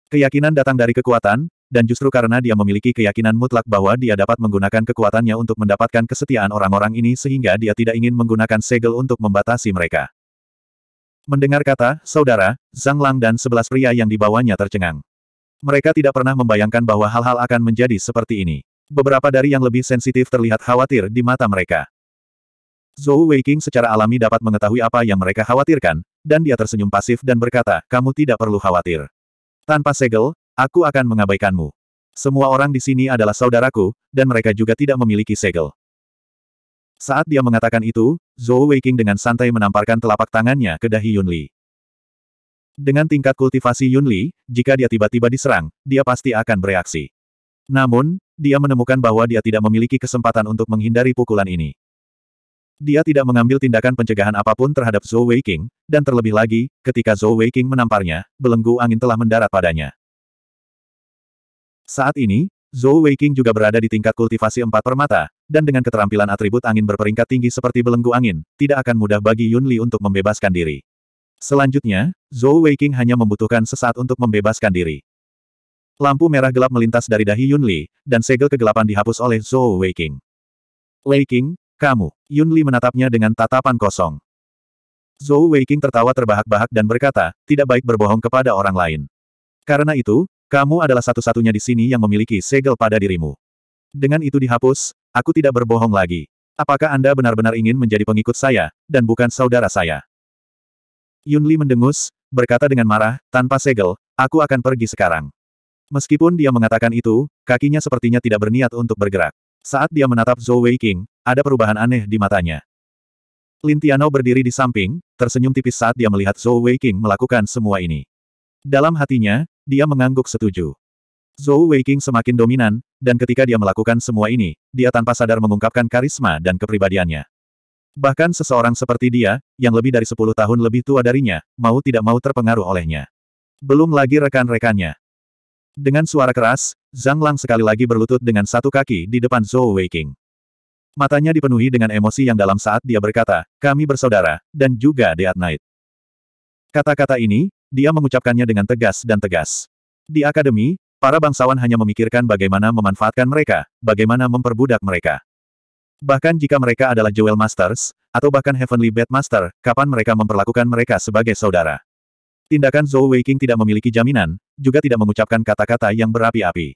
Keyakinan datang dari kekuatan, dan justru karena dia memiliki keyakinan mutlak bahwa dia dapat menggunakan kekuatannya untuk mendapatkan kesetiaan orang-orang ini sehingga dia tidak ingin menggunakan segel untuk membatasi mereka. Mendengar kata, saudara, Zhang Lang dan sebelas pria yang dibawanya tercengang. Mereka tidak pernah membayangkan bahwa hal-hal akan menjadi seperti ini. Beberapa dari yang lebih sensitif terlihat khawatir di mata mereka. Zhou Weiqing secara alami dapat mengetahui apa yang mereka khawatirkan, dan dia tersenyum pasif dan berkata, kamu tidak perlu khawatir. Tanpa segel, aku akan mengabaikanmu. Semua orang di sini adalah saudaraku, dan mereka juga tidak memiliki segel. Saat dia mengatakan itu, Zhou Weiqing dengan santai menamparkan telapak tangannya ke dahi Yunli. Dengan tingkat kultivasi Yunli, jika dia tiba-tiba diserang, dia pasti akan bereaksi. Namun, dia menemukan bahwa dia tidak memiliki kesempatan untuk menghindari pukulan ini. Dia tidak mengambil tindakan pencegahan apapun terhadap Zhou Weiqing, dan terlebih lagi, ketika Zhou Weiqing menamparnya, belenggu angin telah mendarat padanya. Saat ini, Zhou Weiqing juga berada di tingkat kultivasi empat permata, dan dengan keterampilan atribut angin berperingkat tinggi seperti belenggu angin, tidak akan mudah bagi Yun Li untuk membebaskan diri. Selanjutnya, Zhou Weiqing hanya membutuhkan sesaat untuk membebaskan diri. Lampu merah gelap melintas dari dahi Yun Li, dan segel kegelapan dihapus oleh Zhou Weiqing. Weiqing, kamu. Yun Li menatapnya dengan tatapan kosong. Zhou Weiqing tertawa terbahak-bahak dan berkata, tidak baik berbohong kepada orang lain. Karena itu, kamu adalah satu-satunya di sini yang memiliki segel pada dirimu. Dengan itu dihapus, aku tidak berbohong lagi. Apakah Anda benar-benar ingin menjadi pengikut saya, dan bukan saudara saya? Yun Li mendengus, berkata dengan marah, tanpa segel, aku akan pergi sekarang. Meskipun dia mengatakan itu, kakinya sepertinya tidak berniat untuk bergerak. Saat dia menatap Zhou Wei King, ada perubahan aneh di matanya. Lin Tiano berdiri di samping, tersenyum tipis saat dia melihat Zhou Wei King melakukan semua ini. Dalam hatinya, dia mengangguk setuju. Zhou Weiqing semakin dominan, dan ketika dia melakukan semua ini, dia tanpa sadar mengungkapkan karisma dan kepribadiannya. Bahkan seseorang seperti dia, yang lebih dari 10 tahun lebih tua darinya, mau tidak mau terpengaruh olehnya. Belum lagi rekan-rekannya. Dengan suara keras, Zhang Lang sekali lagi berlutut dengan satu kaki di depan Zhou Weiqing. Matanya dipenuhi dengan emosi yang dalam saat dia berkata, kami bersaudara, dan juga at night." Kata-kata ini, dia mengucapkannya dengan tegas dan tegas. Di akademi, Para bangsawan hanya memikirkan bagaimana memanfaatkan mereka, bagaimana memperbudak mereka. Bahkan jika mereka adalah Jewel Masters, atau bahkan Heavenly Bad Master, kapan mereka memperlakukan mereka sebagai saudara? Tindakan Zhou Weiqing tidak memiliki jaminan, juga tidak mengucapkan kata-kata yang berapi-api.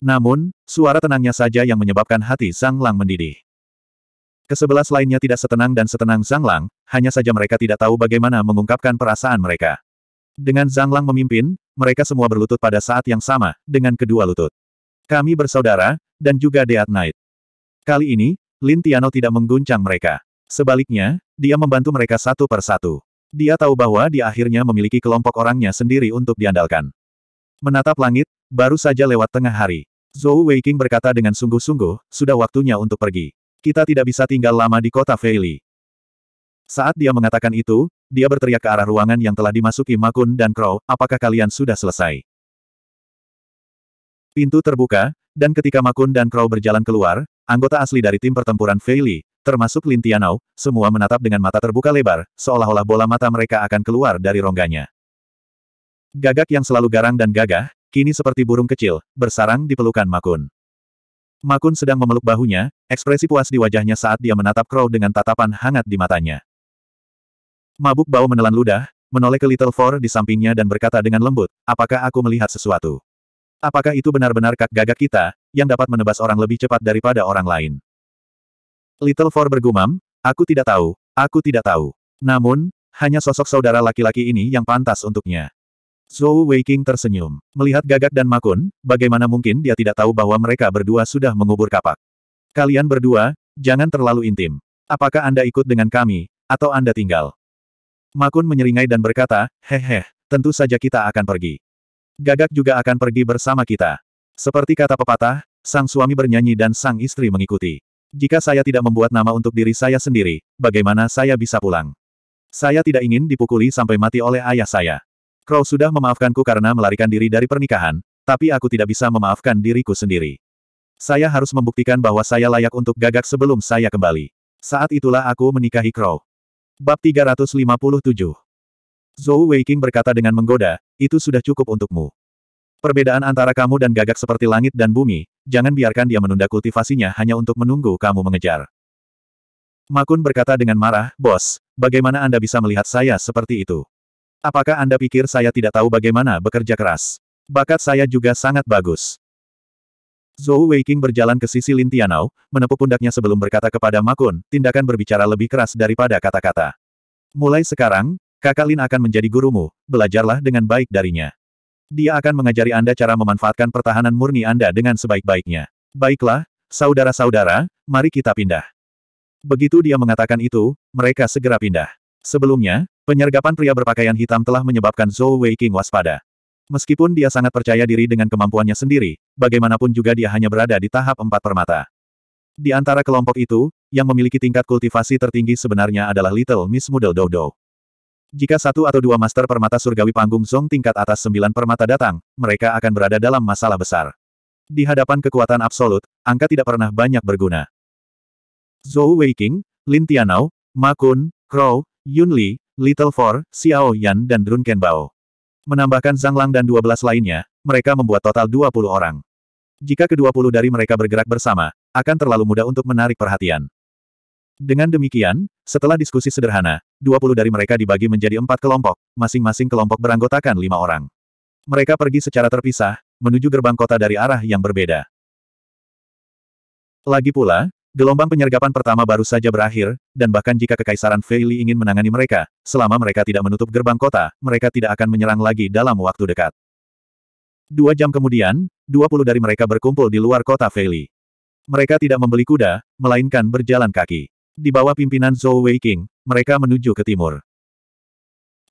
Namun, suara tenangnya saja yang menyebabkan hati Zhang Lang mendidih. Kesebelas lainnya tidak setenang dan setenang Zhang Lang, hanya saja mereka tidak tahu bagaimana mengungkapkan perasaan mereka. Dengan Zhang Lang memimpin, mereka semua berlutut pada saat yang sama, dengan kedua lutut. Kami bersaudara, dan juga Dead Knight. Kali ini, Lin Tiano tidak mengguncang mereka. Sebaliknya, dia membantu mereka satu per satu. Dia tahu bahwa dia akhirnya memiliki kelompok orangnya sendiri untuk diandalkan. Menatap langit, baru saja lewat tengah hari. Zhou Weiqing berkata dengan sungguh-sungguh, sudah waktunya untuk pergi. Kita tidak bisa tinggal lama di kota Feili. Saat dia mengatakan itu, dia berteriak ke arah ruangan yang telah dimasuki Makun dan Crow, apakah kalian sudah selesai? Pintu terbuka, dan ketika Makun dan Crow berjalan keluar, anggota asli dari tim pertempuran Feili, termasuk Lin semua menatap dengan mata terbuka lebar, seolah-olah bola mata mereka akan keluar dari rongganya. Gagak yang selalu garang dan gagah, kini seperti burung kecil, bersarang di pelukan Makun. Makun sedang memeluk bahunya, ekspresi puas di wajahnya saat dia menatap Crow dengan tatapan hangat di matanya. Mabuk bau menelan ludah, menoleh ke Little Four di sampingnya dan berkata dengan lembut, apakah aku melihat sesuatu? Apakah itu benar-benar kak gagak kita, yang dapat menebas orang lebih cepat daripada orang lain? Little Four bergumam, aku tidak tahu, aku tidak tahu. Namun, hanya sosok saudara laki-laki ini yang pantas untuknya. Zhou Weiqing tersenyum. Melihat Gagak dan Makun, bagaimana mungkin dia tidak tahu bahwa mereka berdua sudah mengubur kapak. Kalian berdua, jangan terlalu intim. Apakah Anda ikut dengan kami, atau Anda tinggal? Makun menyeringai dan berkata, hehe, tentu saja kita akan pergi. Gagak juga akan pergi bersama kita. Seperti kata pepatah, sang suami bernyanyi dan sang istri mengikuti. Jika saya tidak membuat nama untuk diri saya sendiri, bagaimana saya bisa pulang? Saya tidak ingin dipukuli sampai mati oleh ayah saya. Crow sudah memaafkanku karena melarikan diri dari pernikahan, tapi aku tidak bisa memaafkan diriku sendiri. Saya harus membuktikan bahwa saya layak untuk gagak sebelum saya kembali. Saat itulah aku menikahi Crow. Bab 357 Zhou Weiqing berkata dengan menggoda, itu sudah cukup untukmu. Perbedaan antara kamu dan gagak seperti langit dan bumi, jangan biarkan dia menunda kultivasinya hanya untuk menunggu kamu mengejar. Makun berkata dengan marah, Bos, bagaimana Anda bisa melihat saya seperti itu? Apakah Anda pikir saya tidak tahu bagaimana bekerja keras? Bakat saya juga sangat bagus. Zhou Weiqing berjalan ke sisi Lin Tianao, menepuk pundaknya sebelum berkata kepada Makun, tindakan berbicara lebih keras daripada kata-kata. Mulai sekarang, kakak Lin akan menjadi gurumu, belajarlah dengan baik darinya. Dia akan mengajari Anda cara memanfaatkan pertahanan murni Anda dengan sebaik-baiknya. Baiklah, saudara-saudara, mari kita pindah. Begitu dia mengatakan itu, mereka segera pindah. Sebelumnya, penyergapan pria berpakaian hitam telah menyebabkan Zhou Weiqing waspada. Meskipun dia sangat percaya diri dengan kemampuannya sendiri, bagaimanapun juga dia hanya berada di tahap empat permata. Di antara kelompok itu, yang memiliki tingkat kultivasi tertinggi sebenarnya adalah Little Miss Moodle Dodo. Jika satu atau dua master permata surgawi panggung zong tingkat atas sembilan permata datang, mereka akan berada dalam masalah besar. Di hadapan kekuatan absolut, angka tidak pernah banyak berguna. Zhou Weiqing, Lin Tianao, Ma Kun, Crow, Yun Li, Little Four, Xiao Yan dan Drunken Bao. Menambahkan Zhang Lang dan 12 lainnya, mereka membuat total 20 orang. Jika ke-20 dari mereka bergerak bersama, akan terlalu mudah untuk menarik perhatian. Dengan demikian, setelah diskusi sederhana, 20 dari mereka dibagi menjadi empat kelompok, masing-masing kelompok beranggotakan lima orang. Mereka pergi secara terpisah, menuju gerbang kota dari arah yang berbeda. Lagi pula, Gelombang penyergapan pertama baru saja berakhir, dan bahkan jika Kekaisaran Feili ingin menangani mereka, selama mereka tidak menutup gerbang kota, mereka tidak akan menyerang lagi dalam waktu dekat. Dua jam kemudian, dua puluh dari mereka berkumpul di luar kota Feili. Mereka tidak membeli kuda, melainkan berjalan kaki. Di bawah pimpinan Zhou Weiqing, mereka menuju ke timur.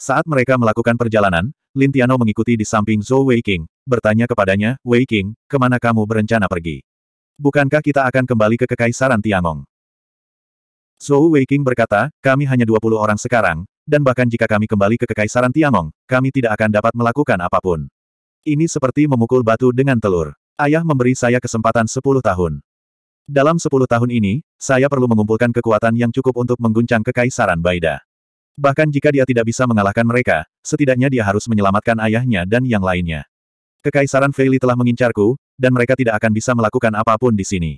Saat mereka melakukan perjalanan, Lintiano mengikuti di samping Zhou Weiqing, bertanya kepadanya, Weiqing, kemana kamu berencana pergi? bukankah kita akan kembali ke Kekaisaran Tiangong? Zhou Weiqing berkata, kami hanya 20 orang sekarang, dan bahkan jika kami kembali ke Kekaisaran Tiangong, kami tidak akan dapat melakukan apapun. Ini seperti memukul batu dengan telur. Ayah memberi saya kesempatan 10 tahun. Dalam 10 tahun ini, saya perlu mengumpulkan kekuatan yang cukup untuk mengguncang Kekaisaran Baida. Bahkan jika dia tidak bisa mengalahkan mereka, setidaknya dia harus menyelamatkan ayahnya dan yang lainnya. Kekaisaran Feili telah mengincarku, dan mereka tidak akan bisa melakukan apapun di sini.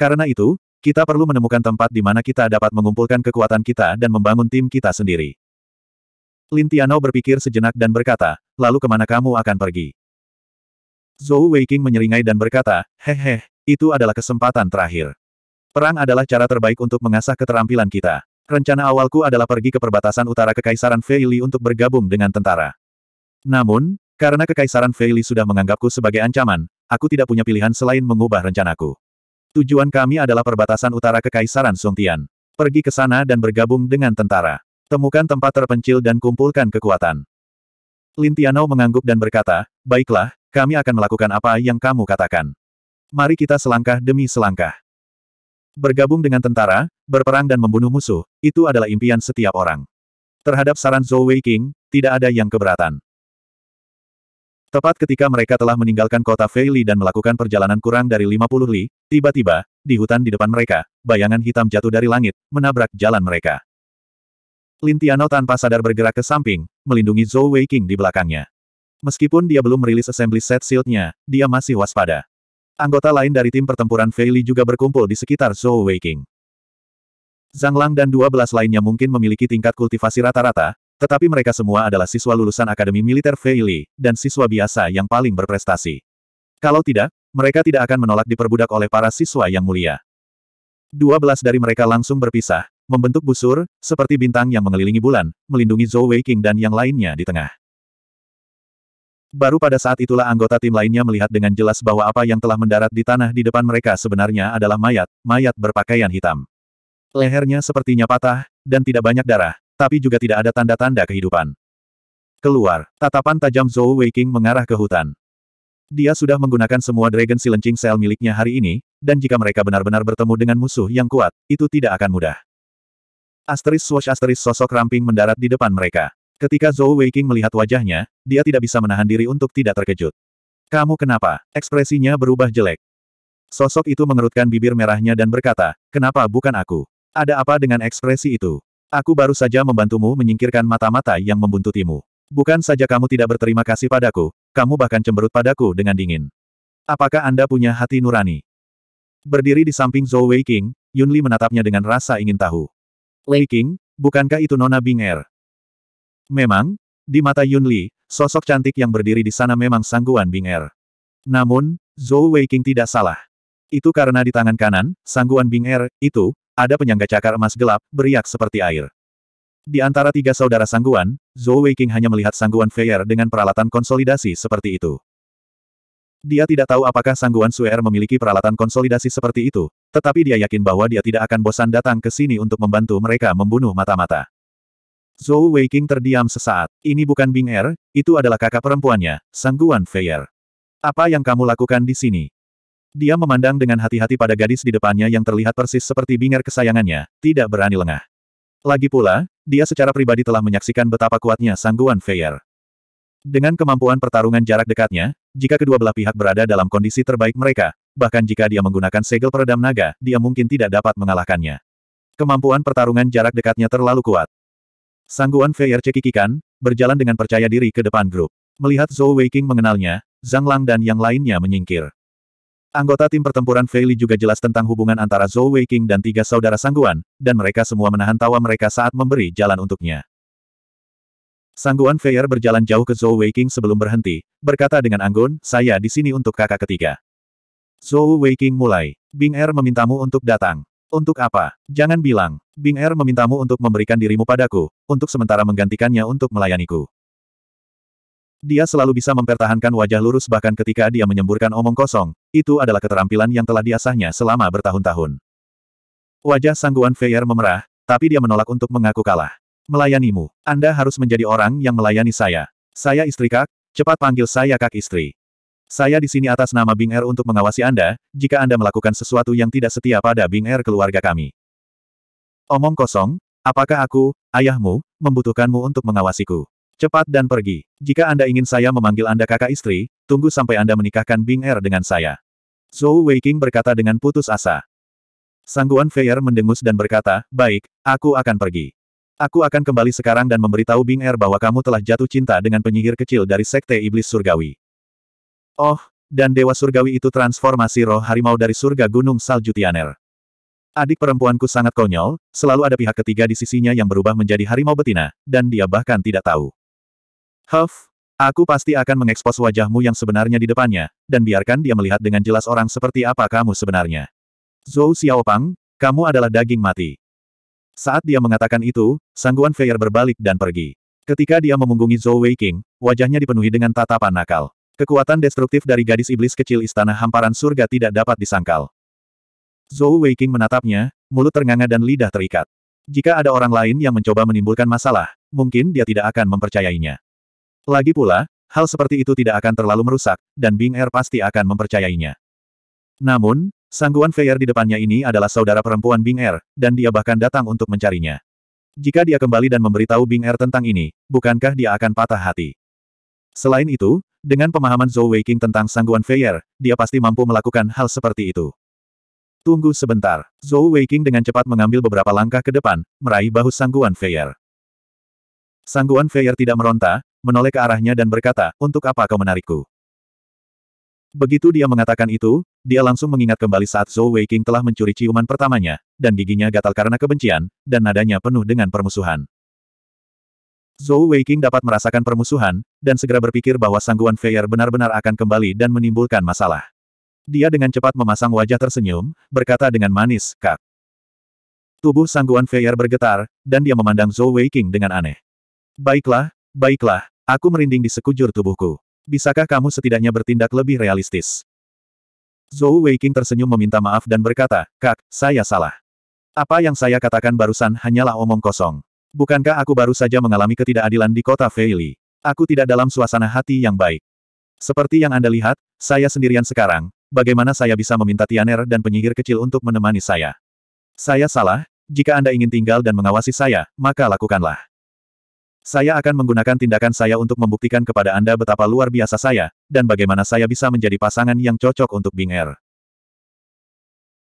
Karena itu, kita perlu menemukan tempat di mana kita dapat mengumpulkan kekuatan kita dan membangun tim kita sendiri. Lintiano berpikir sejenak dan berkata, lalu kemana kamu akan pergi? Zhou Weiqing menyeringai dan berkata, hehe, itu adalah kesempatan terakhir. Perang adalah cara terbaik untuk mengasah keterampilan kita. Rencana awalku adalah pergi ke perbatasan utara Kekaisaran Feili untuk bergabung dengan tentara. Namun, karena Kekaisaran Feili sudah menganggapku sebagai ancaman, aku tidak punya pilihan selain mengubah rencanaku. Tujuan kami adalah perbatasan utara Kekaisaran Songtian. Pergi ke sana dan bergabung dengan tentara. Temukan tempat terpencil dan kumpulkan kekuatan. Tianou mengangguk dan berkata, Baiklah, kami akan melakukan apa yang kamu katakan. Mari kita selangkah demi selangkah. Bergabung dengan tentara, berperang dan membunuh musuh, itu adalah impian setiap orang. Terhadap saran Zhou Wei King, tidak ada yang keberatan. Tepat ketika mereka telah meninggalkan kota Feili dan melakukan perjalanan kurang dari 50 li, tiba-tiba, di hutan di depan mereka, bayangan hitam jatuh dari langit, menabrak jalan mereka. Lintiano tanpa sadar bergerak ke samping, melindungi Zhou Weiqing di belakangnya. Meskipun dia belum merilis assembly set shieldnya, dia masih waspada. Anggota lain dari tim pertempuran Feili juga berkumpul di sekitar Zhou Weiqing. Zhang Lang dan 12 lainnya mungkin memiliki tingkat kultivasi rata-rata, tetapi mereka semua adalah siswa lulusan Akademi Militer Feili, dan siswa biasa yang paling berprestasi. Kalau tidak, mereka tidak akan menolak diperbudak oleh para siswa yang mulia. Dua belas dari mereka langsung berpisah, membentuk busur, seperti bintang yang mengelilingi bulan, melindungi Zhou Weiqing dan yang lainnya di tengah. Baru pada saat itulah anggota tim lainnya melihat dengan jelas bahwa apa yang telah mendarat di tanah di depan mereka sebenarnya adalah mayat, mayat berpakaian hitam. Lehernya sepertinya patah, dan tidak banyak darah, tapi juga tidak ada tanda-tanda kehidupan. Keluar, tatapan tajam Zhou Weiqing mengarah ke hutan. Dia sudah menggunakan semua Dragon Silencing Cell miliknya hari ini, dan jika mereka benar-benar bertemu dengan musuh yang kuat, itu tidak akan mudah. Asteris Swash Asteris sosok ramping mendarat di depan mereka. Ketika Zhou Weiqing melihat wajahnya, dia tidak bisa menahan diri untuk tidak terkejut. Kamu kenapa? Ekspresinya berubah jelek. Sosok itu mengerutkan bibir merahnya dan berkata, kenapa bukan aku? Ada apa dengan ekspresi itu? Aku baru saja membantumu menyingkirkan mata-mata yang membuntutimu. Bukan saja kamu tidak berterima kasih padaku, kamu bahkan cemberut padaku dengan dingin. Apakah Anda punya hati nurani? Berdiri di samping Zhou Wei King, Yun Li menatapnya dengan rasa ingin tahu. Lei King, bukankah itu Nona Bing Er? Memang, di mata Yun Li, sosok cantik yang berdiri di sana memang sangguan Bing Er. Namun, Zhou Wei King tidak salah. Itu karena di tangan kanan, sangguan Bing Er, itu, ada penyangga cakar emas gelap, beriak seperti air. Di antara tiga saudara sangguan, Zhou Weiqing hanya melihat sangguan Feier dengan peralatan konsolidasi seperti itu. Dia tidak tahu apakah sangguan Suer memiliki peralatan konsolidasi seperti itu, tetapi dia yakin bahwa dia tidak akan bosan datang ke sini untuk membantu mereka membunuh mata-mata. Zhou Weiqing terdiam sesaat. Ini bukan Bing Er, itu adalah kakak perempuannya, sangguan Feier. Apa yang kamu lakukan di sini? Dia memandang dengan hati-hati pada gadis di depannya yang terlihat persis seperti bingar kesayangannya, tidak berani lengah. Lagi pula, dia secara pribadi telah menyaksikan betapa kuatnya sangguan Feyer. Dengan kemampuan pertarungan jarak dekatnya, jika kedua belah pihak berada dalam kondisi terbaik mereka, bahkan jika dia menggunakan segel peredam naga, dia mungkin tidak dapat mengalahkannya. Kemampuan pertarungan jarak dekatnya terlalu kuat. Sangguan Feyer cekikikan, berjalan dengan percaya diri ke depan grup. Melihat Zhou Weiqing mengenalnya, Zhang Lang dan yang lainnya menyingkir. Anggota tim pertempuran Feili juga jelas tentang hubungan antara Zhou King dan tiga saudara Sangguan, dan mereka semua menahan tawa mereka saat memberi jalan untuknya. Sangguan Feier berjalan jauh ke Zhou King sebelum berhenti, berkata dengan anggun, saya di sini untuk kakak ketiga. Zhou King mulai. Bing Er memintamu untuk datang. Untuk apa? Jangan bilang. Bing Er memintamu untuk memberikan dirimu padaku, untuk sementara menggantikannya untuk melayaniku. Dia selalu bisa mempertahankan wajah lurus bahkan ketika dia menyemburkan omong kosong, itu adalah keterampilan yang telah diasahnya selama bertahun-tahun. Wajah Sangguan Feyer memerah, tapi dia menolak untuk mengaku kalah. Melayanimu, Anda harus menjadi orang yang melayani saya. Saya istri Kak, cepat panggil saya Kak istri. Saya di sini atas nama Bing Er untuk mengawasi Anda, jika Anda melakukan sesuatu yang tidak setia pada Bing Er keluarga kami. Omong kosong, apakah aku, ayahmu, membutuhkanmu untuk mengawasiku? Cepat dan pergi. Jika Anda ingin saya memanggil Anda kakak istri, tunggu sampai Anda menikahkan Bing Er dengan saya. Zhou Weiqing berkata dengan putus asa. Sangguan Feier mendengus dan berkata, baik, aku akan pergi. Aku akan kembali sekarang dan memberitahu Bing Er bahwa kamu telah jatuh cinta dengan penyihir kecil dari Sekte Iblis Surgawi. Oh, dan Dewa Surgawi itu transformasi roh harimau dari surga Gunung Salju Tianer. Adik perempuanku sangat konyol, selalu ada pihak ketiga di sisinya yang berubah menjadi harimau betina, dan dia bahkan tidak tahu. Huff, aku pasti akan mengekspos wajahmu yang sebenarnya di depannya, dan biarkan dia melihat dengan jelas orang seperti apa kamu sebenarnya. Zhou Xiaopang, kamu adalah daging mati. Saat dia mengatakan itu, Sangguan Feier berbalik dan pergi. Ketika dia memunggungi Zhou Weiqing, wajahnya dipenuhi dengan tatapan nakal. Kekuatan destruktif dari gadis iblis kecil istana hamparan surga tidak dapat disangkal. Zhou Weiqing menatapnya, mulut ternganga dan lidah terikat. Jika ada orang lain yang mencoba menimbulkan masalah, mungkin dia tidak akan mempercayainya. Lagi pula, hal seperti itu tidak akan terlalu merusak, dan Bing Er pasti akan mempercayainya. Namun, Sangguan Feier di depannya ini adalah saudara perempuan Bing Er, dan dia bahkan datang untuk mencarinya. Jika dia kembali dan memberitahu Bing Er tentang ini, bukankah dia akan patah hati? Selain itu, dengan pemahaman Zhou Weiqing tentang Sangguan Feier, dia pasti mampu melakukan hal seperti itu. Tunggu sebentar. Zhou Weiqing dengan cepat mengambil beberapa langkah ke depan, meraih bahu Sangguan Feier. Sangguan Feier tidak meronta, menoleh ke arahnya dan berkata, untuk apa kau menarikku? Begitu dia mengatakan itu, dia langsung mengingat kembali saat Zhou Weiqing telah mencuri ciuman pertamanya, dan giginya gatal karena kebencian, dan nadanya penuh dengan permusuhan. Zhou Weiqing dapat merasakan permusuhan, dan segera berpikir bahwa sangguan Feier benar-benar akan kembali dan menimbulkan masalah. Dia dengan cepat memasang wajah tersenyum, berkata dengan manis, Kak. Tubuh sangguan Feier bergetar, dan dia memandang Zhou Weiqing dengan aneh. Baiklah, baiklah, Aku merinding di sekujur tubuhku. Bisakah kamu setidaknya bertindak lebih realistis? Zhou Weiqing tersenyum meminta maaf dan berkata, Kak, saya salah. Apa yang saya katakan barusan hanyalah omong kosong. Bukankah aku baru saja mengalami ketidakadilan di kota Feili? Aku tidak dalam suasana hati yang baik. Seperti yang Anda lihat, saya sendirian sekarang, bagaimana saya bisa meminta Tianer dan penyihir kecil untuk menemani saya? Saya salah, jika Anda ingin tinggal dan mengawasi saya, maka lakukanlah. Saya akan menggunakan tindakan saya untuk membuktikan kepada Anda betapa luar biasa saya, dan bagaimana saya bisa menjadi pasangan yang cocok untuk Bing er.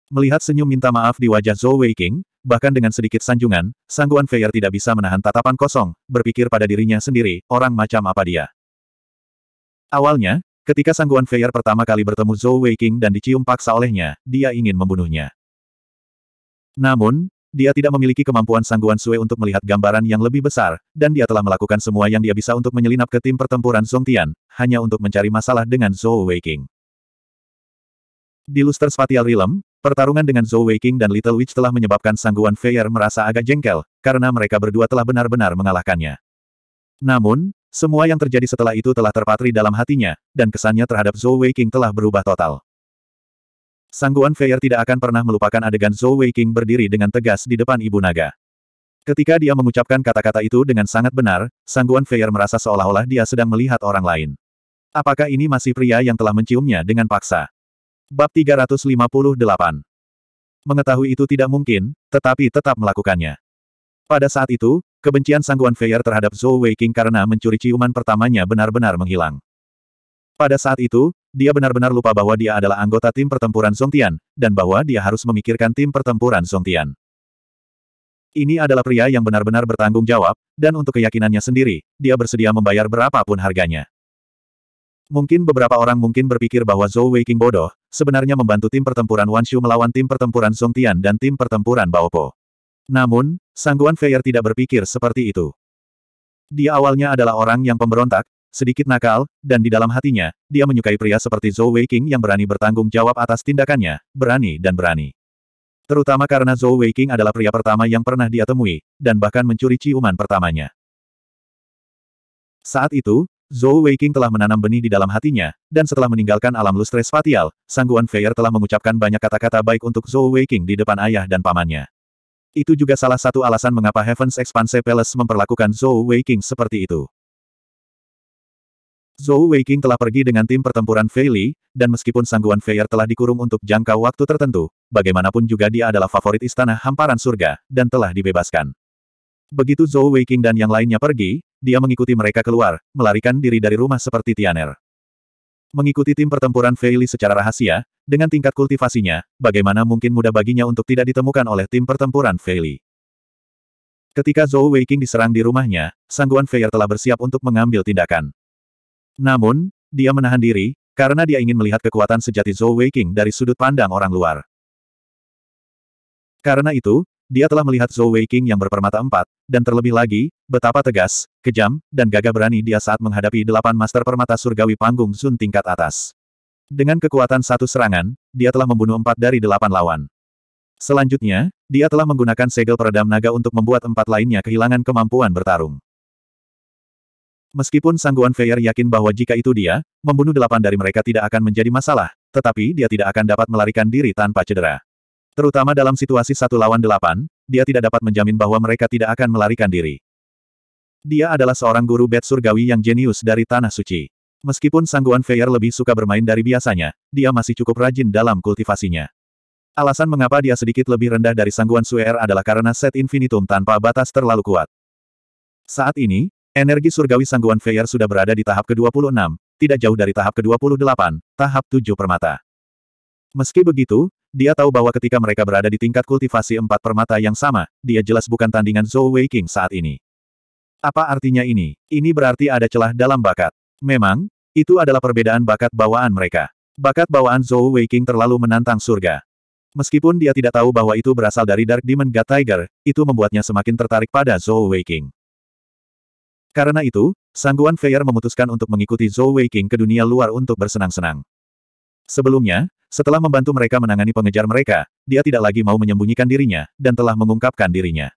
Melihat senyum minta maaf di wajah Zhou Weiqing, bahkan dengan sedikit sanjungan, Sangguan Feier tidak bisa menahan tatapan kosong, berpikir pada dirinya sendiri, orang macam apa dia. Awalnya, ketika Sangguan Feier pertama kali bertemu Zhou Weiqing dan dicium paksa olehnya, dia ingin membunuhnya. Namun, dia tidak memiliki kemampuan sangguan Sue untuk melihat gambaran yang lebih besar, dan dia telah melakukan semua yang dia bisa untuk menyelinap ke tim pertempuran Song Tian, hanya untuk mencari masalah dengan Zhou Weiqing. Di Luster Spatial Realm, pertarungan dengan Zhou Weiqing dan Little Witch telah menyebabkan sangguan Feier merasa agak jengkel, karena mereka berdua telah benar-benar mengalahkannya. Namun, semua yang terjadi setelah itu telah terpatri dalam hatinya, dan kesannya terhadap Zhou Weiqing telah berubah total. Sangguan Feier tidak akan pernah melupakan adegan Zhou Weiqing berdiri dengan tegas di depan Ibu Naga. Ketika dia mengucapkan kata-kata itu dengan sangat benar, Sangguan Feier merasa seolah-olah dia sedang melihat orang lain. Apakah ini masih pria yang telah menciumnya dengan paksa? Bab 358 Mengetahui itu tidak mungkin, tetapi tetap melakukannya. Pada saat itu, kebencian Sangguan Feier terhadap Zhou Weiqing karena mencuri ciuman pertamanya benar-benar menghilang. Pada saat itu, dia benar-benar lupa bahwa dia adalah anggota tim pertempuran Songtian, dan bahwa dia harus memikirkan tim pertempuran Songtian. Ini adalah pria yang benar-benar bertanggung jawab, dan untuk keyakinannya sendiri, dia bersedia membayar berapapun harganya. Mungkin beberapa orang mungkin berpikir bahwa Zhou Weiqing bodoh, sebenarnya membantu tim pertempuran Wanshu melawan tim pertempuran Songtian dan tim pertempuran Baopo. Namun, Sangguan Feier tidak berpikir seperti itu. Dia awalnya adalah orang yang pemberontak, sedikit nakal, dan di dalam hatinya, dia menyukai pria seperti Zhou Weiqing yang berani bertanggung jawab atas tindakannya, berani dan berani. Terutama karena Zhou Weiqing adalah pria pertama yang pernah dia temui, dan bahkan mencuri ciuman pertamanya. Saat itu, Zhou Weiqing telah menanam benih di dalam hatinya, dan setelah meninggalkan alam lustre spatial, Sangguan Feier telah mengucapkan banyak kata-kata baik untuk Zhou Weiqing di depan ayah dan pamannya. Itu juga salah satu alasan mengapa Heaven's Expanse Palace memperlakukan Zhou Weiqing seperti itu. Zhou Weiqing telah pergi dengan tim pertempuran Fei Li, dan meskipun sangguan Feier telah dikurung untuk jangka waktu tertentu, bagaimanapun juga dia adalah favorit istana hamparan surga, dan telah dibebaskan. Begitu Zhou Weiqing dan yang lainnya pergi, dia mengikuti mereka keluar, melarikan diri dari rumah seperti Tianer. Mengikuti tim pertempuran Fei Li secara rahasia, dengan tingkat kultivasinya, bagaimana mungkin mudah baginya untuk tidak ditemukan oleh tim pertempuran Fei Li. Ketika Zhou Weiqing diserang di rumahnya, sangguan Feier telah bersiap untuk mengambil tindakan. Namun, dia menahan diri, karena dia ingin melihat kekuatan sejati Zhou Weiqing dari sudut pandang orang luar. Karena itu, dia telah melihat Zhou Weiqing yang berpermata empat, dan terlebih lagi, betapa tegas, kejam, dan gagah berani dia saat menghadapi delapan master permata surgawi panggung Zun tingkat atas. Dengan kekuatan satu serangan, dia telah membunuh empat dari delapan lawan. Selanjutnya, dia telah menggunakan segel peredam naga untuk membuat empat lainnya kehilangan kemampuan bertarung. Meskipun Sangguan Feyer yakin bahwa jika itu dia, membunuh delapan dari mereka tidak akan menjadi masalah, tetapi dia tidak akan dapat melarikan diri tanpa cedera. Terutama dalam situasi satu lawan delapan, dia tidak dapat menjamin bahwa mereka tidak akan melarikan diri. Dia adalah seorang guru bed surgawi yang jenius dari Tanah Suci. Meskipun Sangguan Feyer lebih suka bermain dari biasanya, dia masih cukup rajin dalam kultivasinya. Alasan mengapa dia sedikit lebih rendah dari Sangguan Suer adalah karena set infinitum tanpa batas terlalu kuat. Saat ini, Energi surgawi sangguan Feyer sudah berada di tahap ke-26, tidak jauh dari tahap ke-28, tahap 7 permata. Meski begitu, dia tahu bahwa ketika mereka berada di tingkat kultivasi empat permata yang sama, dia jelas bukan tandingan Zhou Weiqing saat ini. Apa artinya ini? Ini berarti ada celah dalam bakat. Memang, itu adalah perbedaan bakat bawaan mereka. Bakat bawaan Zhou Weiqing terlalu menantang surga. Meskipun dia tidak tahu bahwa itu berasal dari Dark Demon God Tiger, itu membuatnya semakin tertarik pada Zhou Weiqing. Karena itu, Sangguan Feier memutuskan untuk mengikuti Zhou Weiqing ke dunia luar untuk bersenang-senang. Sebelumnya, setelah membantu mereka menangani pengejar mereka, dia tidak lagi mau menyembunyikan dirinya, dan telah mengungkapkan dirinya.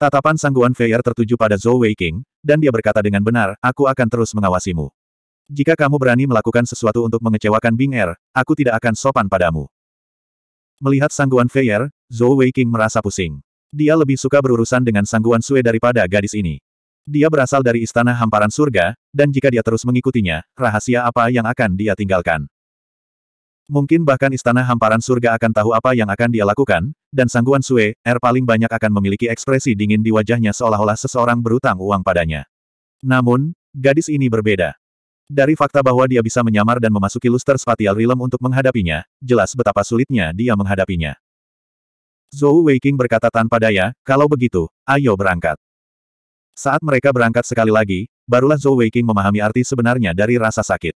Tatapan Sangguan Feier tertuju pada Zhou Weiqing, dan dia berkata dengan benar, aku akan terus mengawasimu. Jika kamu berani melakukan sesuatu untuk mengecewakan Bing Er, aku tidak akan sopan padamu. Melihat sangguan Feier, Zhou Weiqing merasa pusing. Dia lebih suka berurusan dengan sangguan Sue daripada gadis ini. Dia berasal dari istana hamparan surga, dan jika dia terus mengikutinya, rahasia apa yang akan dia tinggalkan? Mungkin bahkan istana hamparan surga akan tahu apa yang akan dia lakukan, dan sangguan Sue, er paling banyak akan memiliki ekspresi dingin di wajahnya seolah-olah seseorang berutang uang padanya. Namun, gadis ini berbeda. Dari fakta bahwa dia bisa menyamar dan memasuki luster spatial realm untuk menghadapinya, jelas betapa sulitnya dia menghadapinya. Zhou Weiqing berkata tanpa daya, kalau begitu, ayo berangkat. Saat mereka berangkat sekali lagi, barulah Zhou Weiqing memahami arti sebenarnya dari rasa sakit.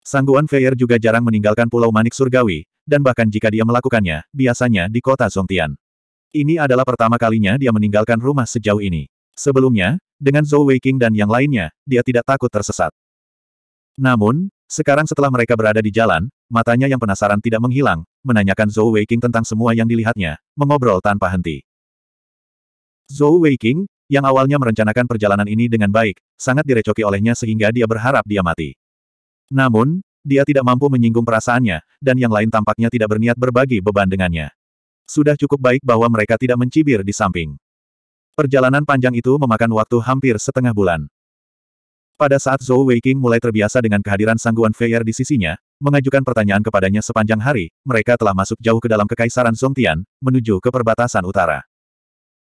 Sangguan Feier juga jarang meninggalkan Pulau Manik Surgawi, dan bahkan jika dia melakukannya, biasanya di kota Zhongtian. Ini adalah pertama kalinya dia meninggalkan rumah sejauh ini. Sebelumnya, dengan Zhou Weiqing dan yang lainnya, dia tidak takut tersesat. Namun, sekarang setelah mereka berada di jalan, matanya yang penasaran tidak menghilang, menanyakan Zhou Weiqing tentang semua yang dilihatnya, mengobrol tanpa henti. Zhou Weiqing, yang awalnya merencanakan perjalanan ini dengan baik, sangat direcoki olehnya sehingga dia berharap dia mati. Namun, dia tidak mampu menyinggung perasaannya, dan yang lain tampaknya tidak berniat berbagi beban dengannya. Sudah cukup baik bahwa mereka tidak mencibir di samping. Perjalanan panjang itu memakan waktu hampir setengah bulan. Pada saat Zhou Weiqing mulai terbiasa dengan kehadiran sangguan Feier di sisinya, mengajukan pertanyaan kepadanya sepanjang hari, mereka telah masuk jauh ke dalam kekaisaran Songtian, menuju ke perbatasan utara.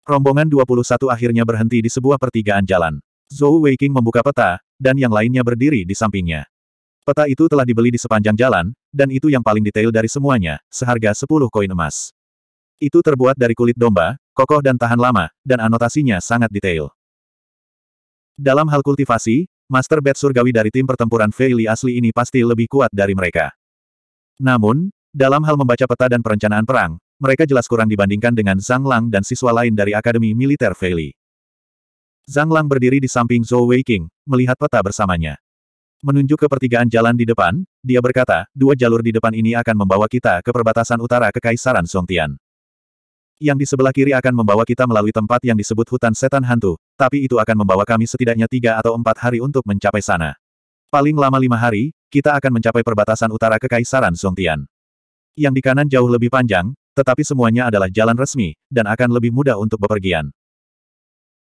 Rombongan 21 akhirnya berhenti di sebuah pertigaan jalan. Zhou Weiqing membuka peta, dan yang lainnya berdiri di sampingnya. Peta itu telah dibeli di sepanjang jalan, dan itu yang paling detail dari semuanya, seharga 10 koin emas. Itu terbuat dari kulit domba, kokoh dan tahan lama, dan anotasinya sangat detail. Dalam hal kultivasi, Master Bed Surgawi dari tim pertempuran Feili asli ini pasti lebih kuat dari mereka. Namun, dalam hal membaca peta dan perencanaan perang, mereka jelas kurang dibandingkan dengan Zhang Lang dan siswa lain dari Akademi Militer Feili. Zhang Lang berdiri di samping Zhou Weiqing, melihat peta bersamanya. Menunjuk ke pertigaan jalan di depan, dia berkata, dua jalur di depan ini akan membawa kita ke perbatasan utara Kekaisaran Songtian. Yang di sebelah kiri akan membawa kita melalui tempat yang disebut hutan setan hantu, tapi itu akan membawa kami setidaknya tiga atau empat hari untuk mencapai sana. Paling lama lima hari, kita akan mencapai perbatasan utara Kekaisaran Songtian. Yang di kanan jauh lebih panjang, tetapi semuanya adalah jalan resmi, dan akan lebih mudah untuk bepergian.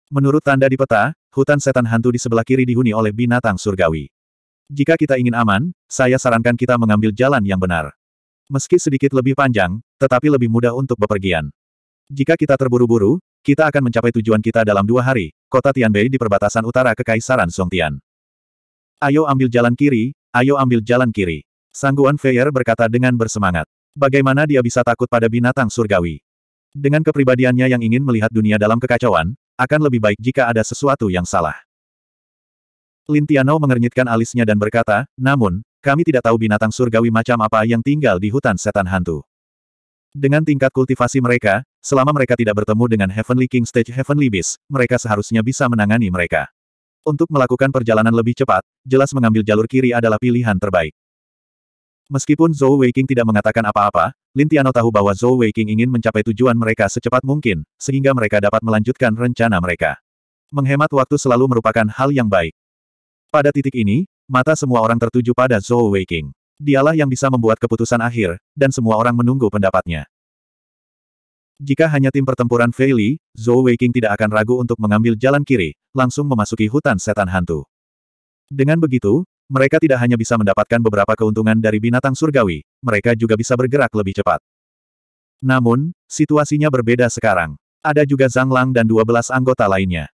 Menurut tanda di peta, hutan setan hantu di sebelah kiri dihuni oleh binatang surgawi. Jika kita ingin aman, saya sarankan kita mengambil jalan yang benar. Meski sedikit lebih panjang, tetapi lebih mudah untuk bepergian. Jika kita terburu-buru, kita akan mencapai tujuan kita dalam dua hari, kota Tianbei di perbatasan utara Kekaisaran Songtian. Ayo ambil jalan kiri, ayo ambil jalan kiri. Sangguan Feier berkata dengan bersemangat. Bagaimana dia bisa takut pada binatang surgawi? Dengan kepribadiannya yang ingin melihat dunia dalam kekacauan, akan lebih baik jika ada sesuatu yang salah. Lintiano mengernyitkan alisnya dan berkata, namun, kami tidak tahu binatang surgawi macam apa yang tinggal di hutan setan hantu. Dengan tingkat kultivasi mereka, selama mereka tidak bertemu dengan Heavenly King Stage Heavenly Beast, mereka seharusnya bisa menangani mereka. Untuk melakukan perjalanan lebih cepat, jelas mengambil jalur kiri adalah pilihan terbaik. Meskipun Zhou Weiqing tidak mengatakan apa-apa, Lin Tiano tahu bahwa Zhou Weiqing ingin mencapai tujuan mereka secepat mungkin, sehingga mereka dapat melanjutkan rencana mereka. Menghemat waktu selalu merupakan hal yang baik. Pada titik ini, mata semua orang tertuju pada Zhou Weiqing. Dialah yang bisa membuat keputusan akhir, dan semua orang menunggu pendapatnya. Jika hanya tim pertempuran Feili, Zhou Weiqing tidak akan ragu untuk mengambil jalan kiri, langsung memasuki hutan setan hantu. Dengan begitu, mereka tidak hanya bisa mendapatkan beberapa keuntungan dari binatang surgawi, mereka juga bisa bergerak lebih cepat. Namun, situasinya berbeda sekarang. Ada juga Zhang Lang dan 12 anggota lainnya.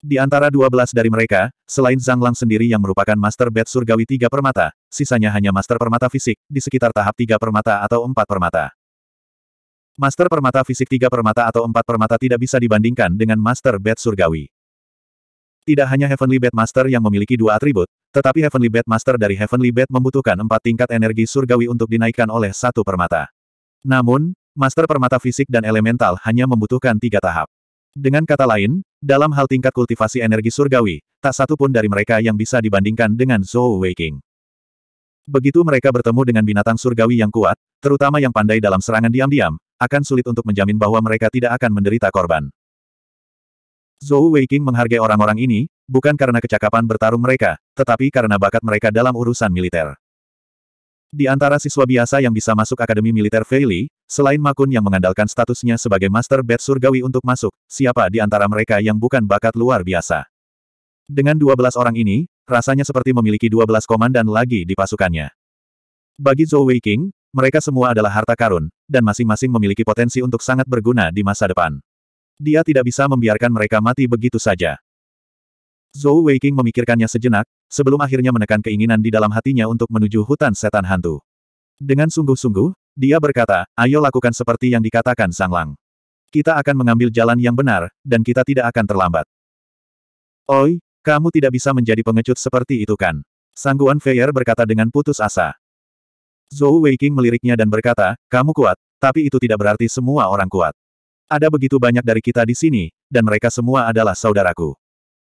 Di antara 12 dari mereka, selain Zhang Lang sendiri yang merupakan Master Bed Surgawi tiga Permata, sisanya hanya Master Permata Fisik, di sekitar tahap tiga Permata atau empat Permata. Master Permata Fisik tiga Permata atau empat Permata tidak bisa dibandingkan dengan Master Bed Surgawi. Tidak hanya Heavenly Master yang memiliki dua atribut, tetapi Heavenly Master dari Heavenly Bed membutuhkan empat tingkat energi surgawi untuk dinaikkan oleh satu permata. Namun, Master Permata Fisik dan Elemental hanya membutuhkan tiga tahap. Dengan kata lain, dalam hal tingkat kultivasi energi surgawi, tak satu pun dari mereka yang bisa dibandingkan dengan Zhou Weiking. Begitu mereka bertemu dengan binatang surgawi yang kuat, terutama yang pandai dalam serangan diam-diam, akan sulit untuk menjamin bahwa mereka tidak akan menderita korban. Zhou Weiqing menghargai orang-orang ini, bukan karena kecakapan bertarung mereka, tetapi karena bakat mereka dalam urusan militer. Di antara siswa biasa yang bisa masuk Akademi Militer Feili, selain Makun yang mengandalkan statusnya sebagai Master Bed Surgawi untuk masuk, siapa di antara mereka yang bukan bakat luar biasa? Dengan 12 orang ini, rasanya seperti memiliki 12 komandan lagi di pasukannya. Bagi Zhou Weiqing, mereka semua adalah harta karun, dan masing-masing memiliki potensi untuk sangat berguna di masa depan. Dia tidak bisa membiarkan mereka mati begitu saja. Zhou Weiqing memikirkannya sejenak, sebelum akhirnya menekan keinginan di dalam hatinya untuk menuju hutan setan hantu. Dengan sungguh-sungguh, dia berkata, ayo lakukan seperti yang dikatakan Sang Lang. Kita akan mengambil jalan yang benar, dan kita tidak akan terlambat. Oi, kamu tidak bisa menjadi pengecut seperti itu kan? Sangguan Feier berkata dengan putus asa. Zhou Weiqing meliriknya dan berkata, kamu kuat, tapi itu tidak berarti semua orang kuat. Ada begitu banyak dari kita di sini, dan mereka semua adalah saudaraku.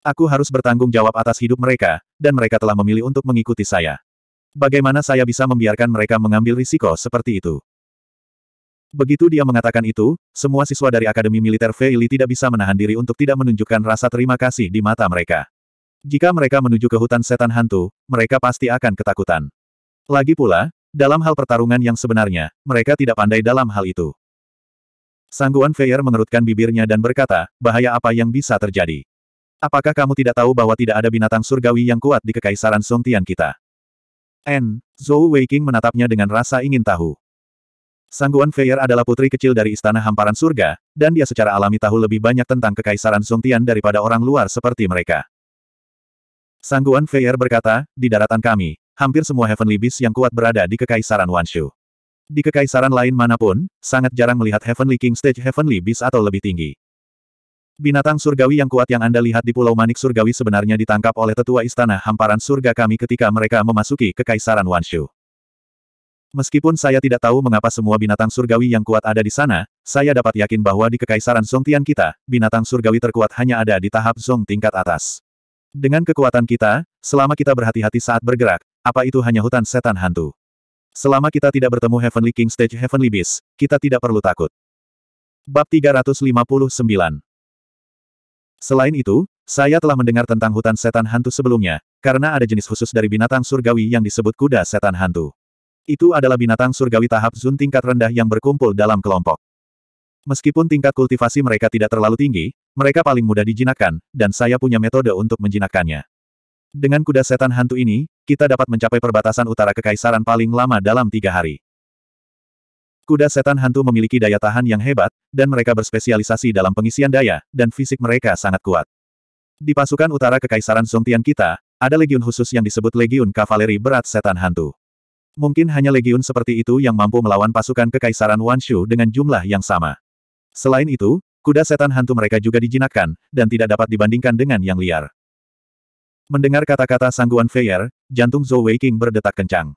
Aku harus bertanggung jawab atas hidup mereka, dan mereka telah memilih untuk mengikuti saya. Bagaimana saya bisa membiarkan mereka mengambil risiko seperti itu? Begitu dia mengatakan itu, semua siswa dari Akademi Militer Veili tidak bisa menahan diri untuk tidak menunjukkan rasa terima kasih di mata mereka. Jika mereka menuju ke hutan setan hantu, mereka pasti akan ketakutan. Lagi pula, dalam hal pertarungan yang sebenarnya, mereka tidak pandai dalam hal itu. Sangguan Feyer mengerutkan bibirnya dan berkata, bahaya apa yang bisa terjadi? Apakah kamu tidak tahu bahwa tidak ada binatang surgawi yang kuat di kekaisaran Songtian kita? N. Zhou Weiking menatapnya dengan rasa ingin tahu. Sangguan Feyer adalah putri kecil dari istana hamparan surga, dan dia secara alami tahu lebih banyak tentang kekaisaran Songtian daripada orang luar seperti mereka. Sangguan Feyer berkata, di daratan kami, hampir semua Heavenly Beast yang kuat berada di kekaisaran Wanshu. Di kekaisaran lain manapun, sangat jarang melihat Heavenly King Stage Heavenly Beast atau lebih tinggi. Binatang surgawi yang kuat yang Anda lihat di Pulau Manik Surgawi sebenarnya ditangkap oleh tetua istana hamparan surga kami ketika mereka memasuki kekaisaran Wanshu. Meskipun saya tidak tahu mengapa semua binatang surgawi yang kuat ada di sana, saya dapat yakin bahwa di kekaisaran Tian kita, binatang surgawi terkuat hanya ada di tahap Zong tingkat atas. Dengan kekuatan kita, selama kita berhati-hati saat bergerak, apa itu hanya hutan setan hantu? Selama kita tidak bertemu Heavenly King Stage Heavenly Beast, kita tidak perlu takut. Bab 359 Selain itu, saya telah mendengar tentang hutan setan hantu sebelumnya, karena ada jenis khusus dari binatang surgawi yang disebut kuda setan hantu. Itu adalah binatang surgawi tahap zun tingkat rendah yang berkumpul dalam kelompok. Meskipun tingkat kultivasi mereka tidak terlalu tinggi, mereka paling mudah dijinakkan, dan saya punya metode untuk menjinakkannya. Dengan kuda setan hantu ini, kita dapat mencapai perbatasan utara kekaisaran paling lama dalam tiga hari. Kuda setan hantu memiliki daya tahan yang hebat, dan mereka berspesialisasi dalam pengisian daya, dan fisik mereka sangat kuat. Di pasukan utara kekaisaran Songtian kita, ada legiun khusus yang disebut Legiun Kavaleri Berat Setan Hantu. Mungkin hanya legiun seperti itu yang mampu melawan pasukan kekaisaran Wanshu dengan jumlah yang sama. Selain itu, kuda setan hantu mereka juga dijinakkan, dan tidak dapat dibandingkan dengan yang liar. Mendengar kata-kata sangguan Feyer, jantung Zhou Weiqing berdetak kencang.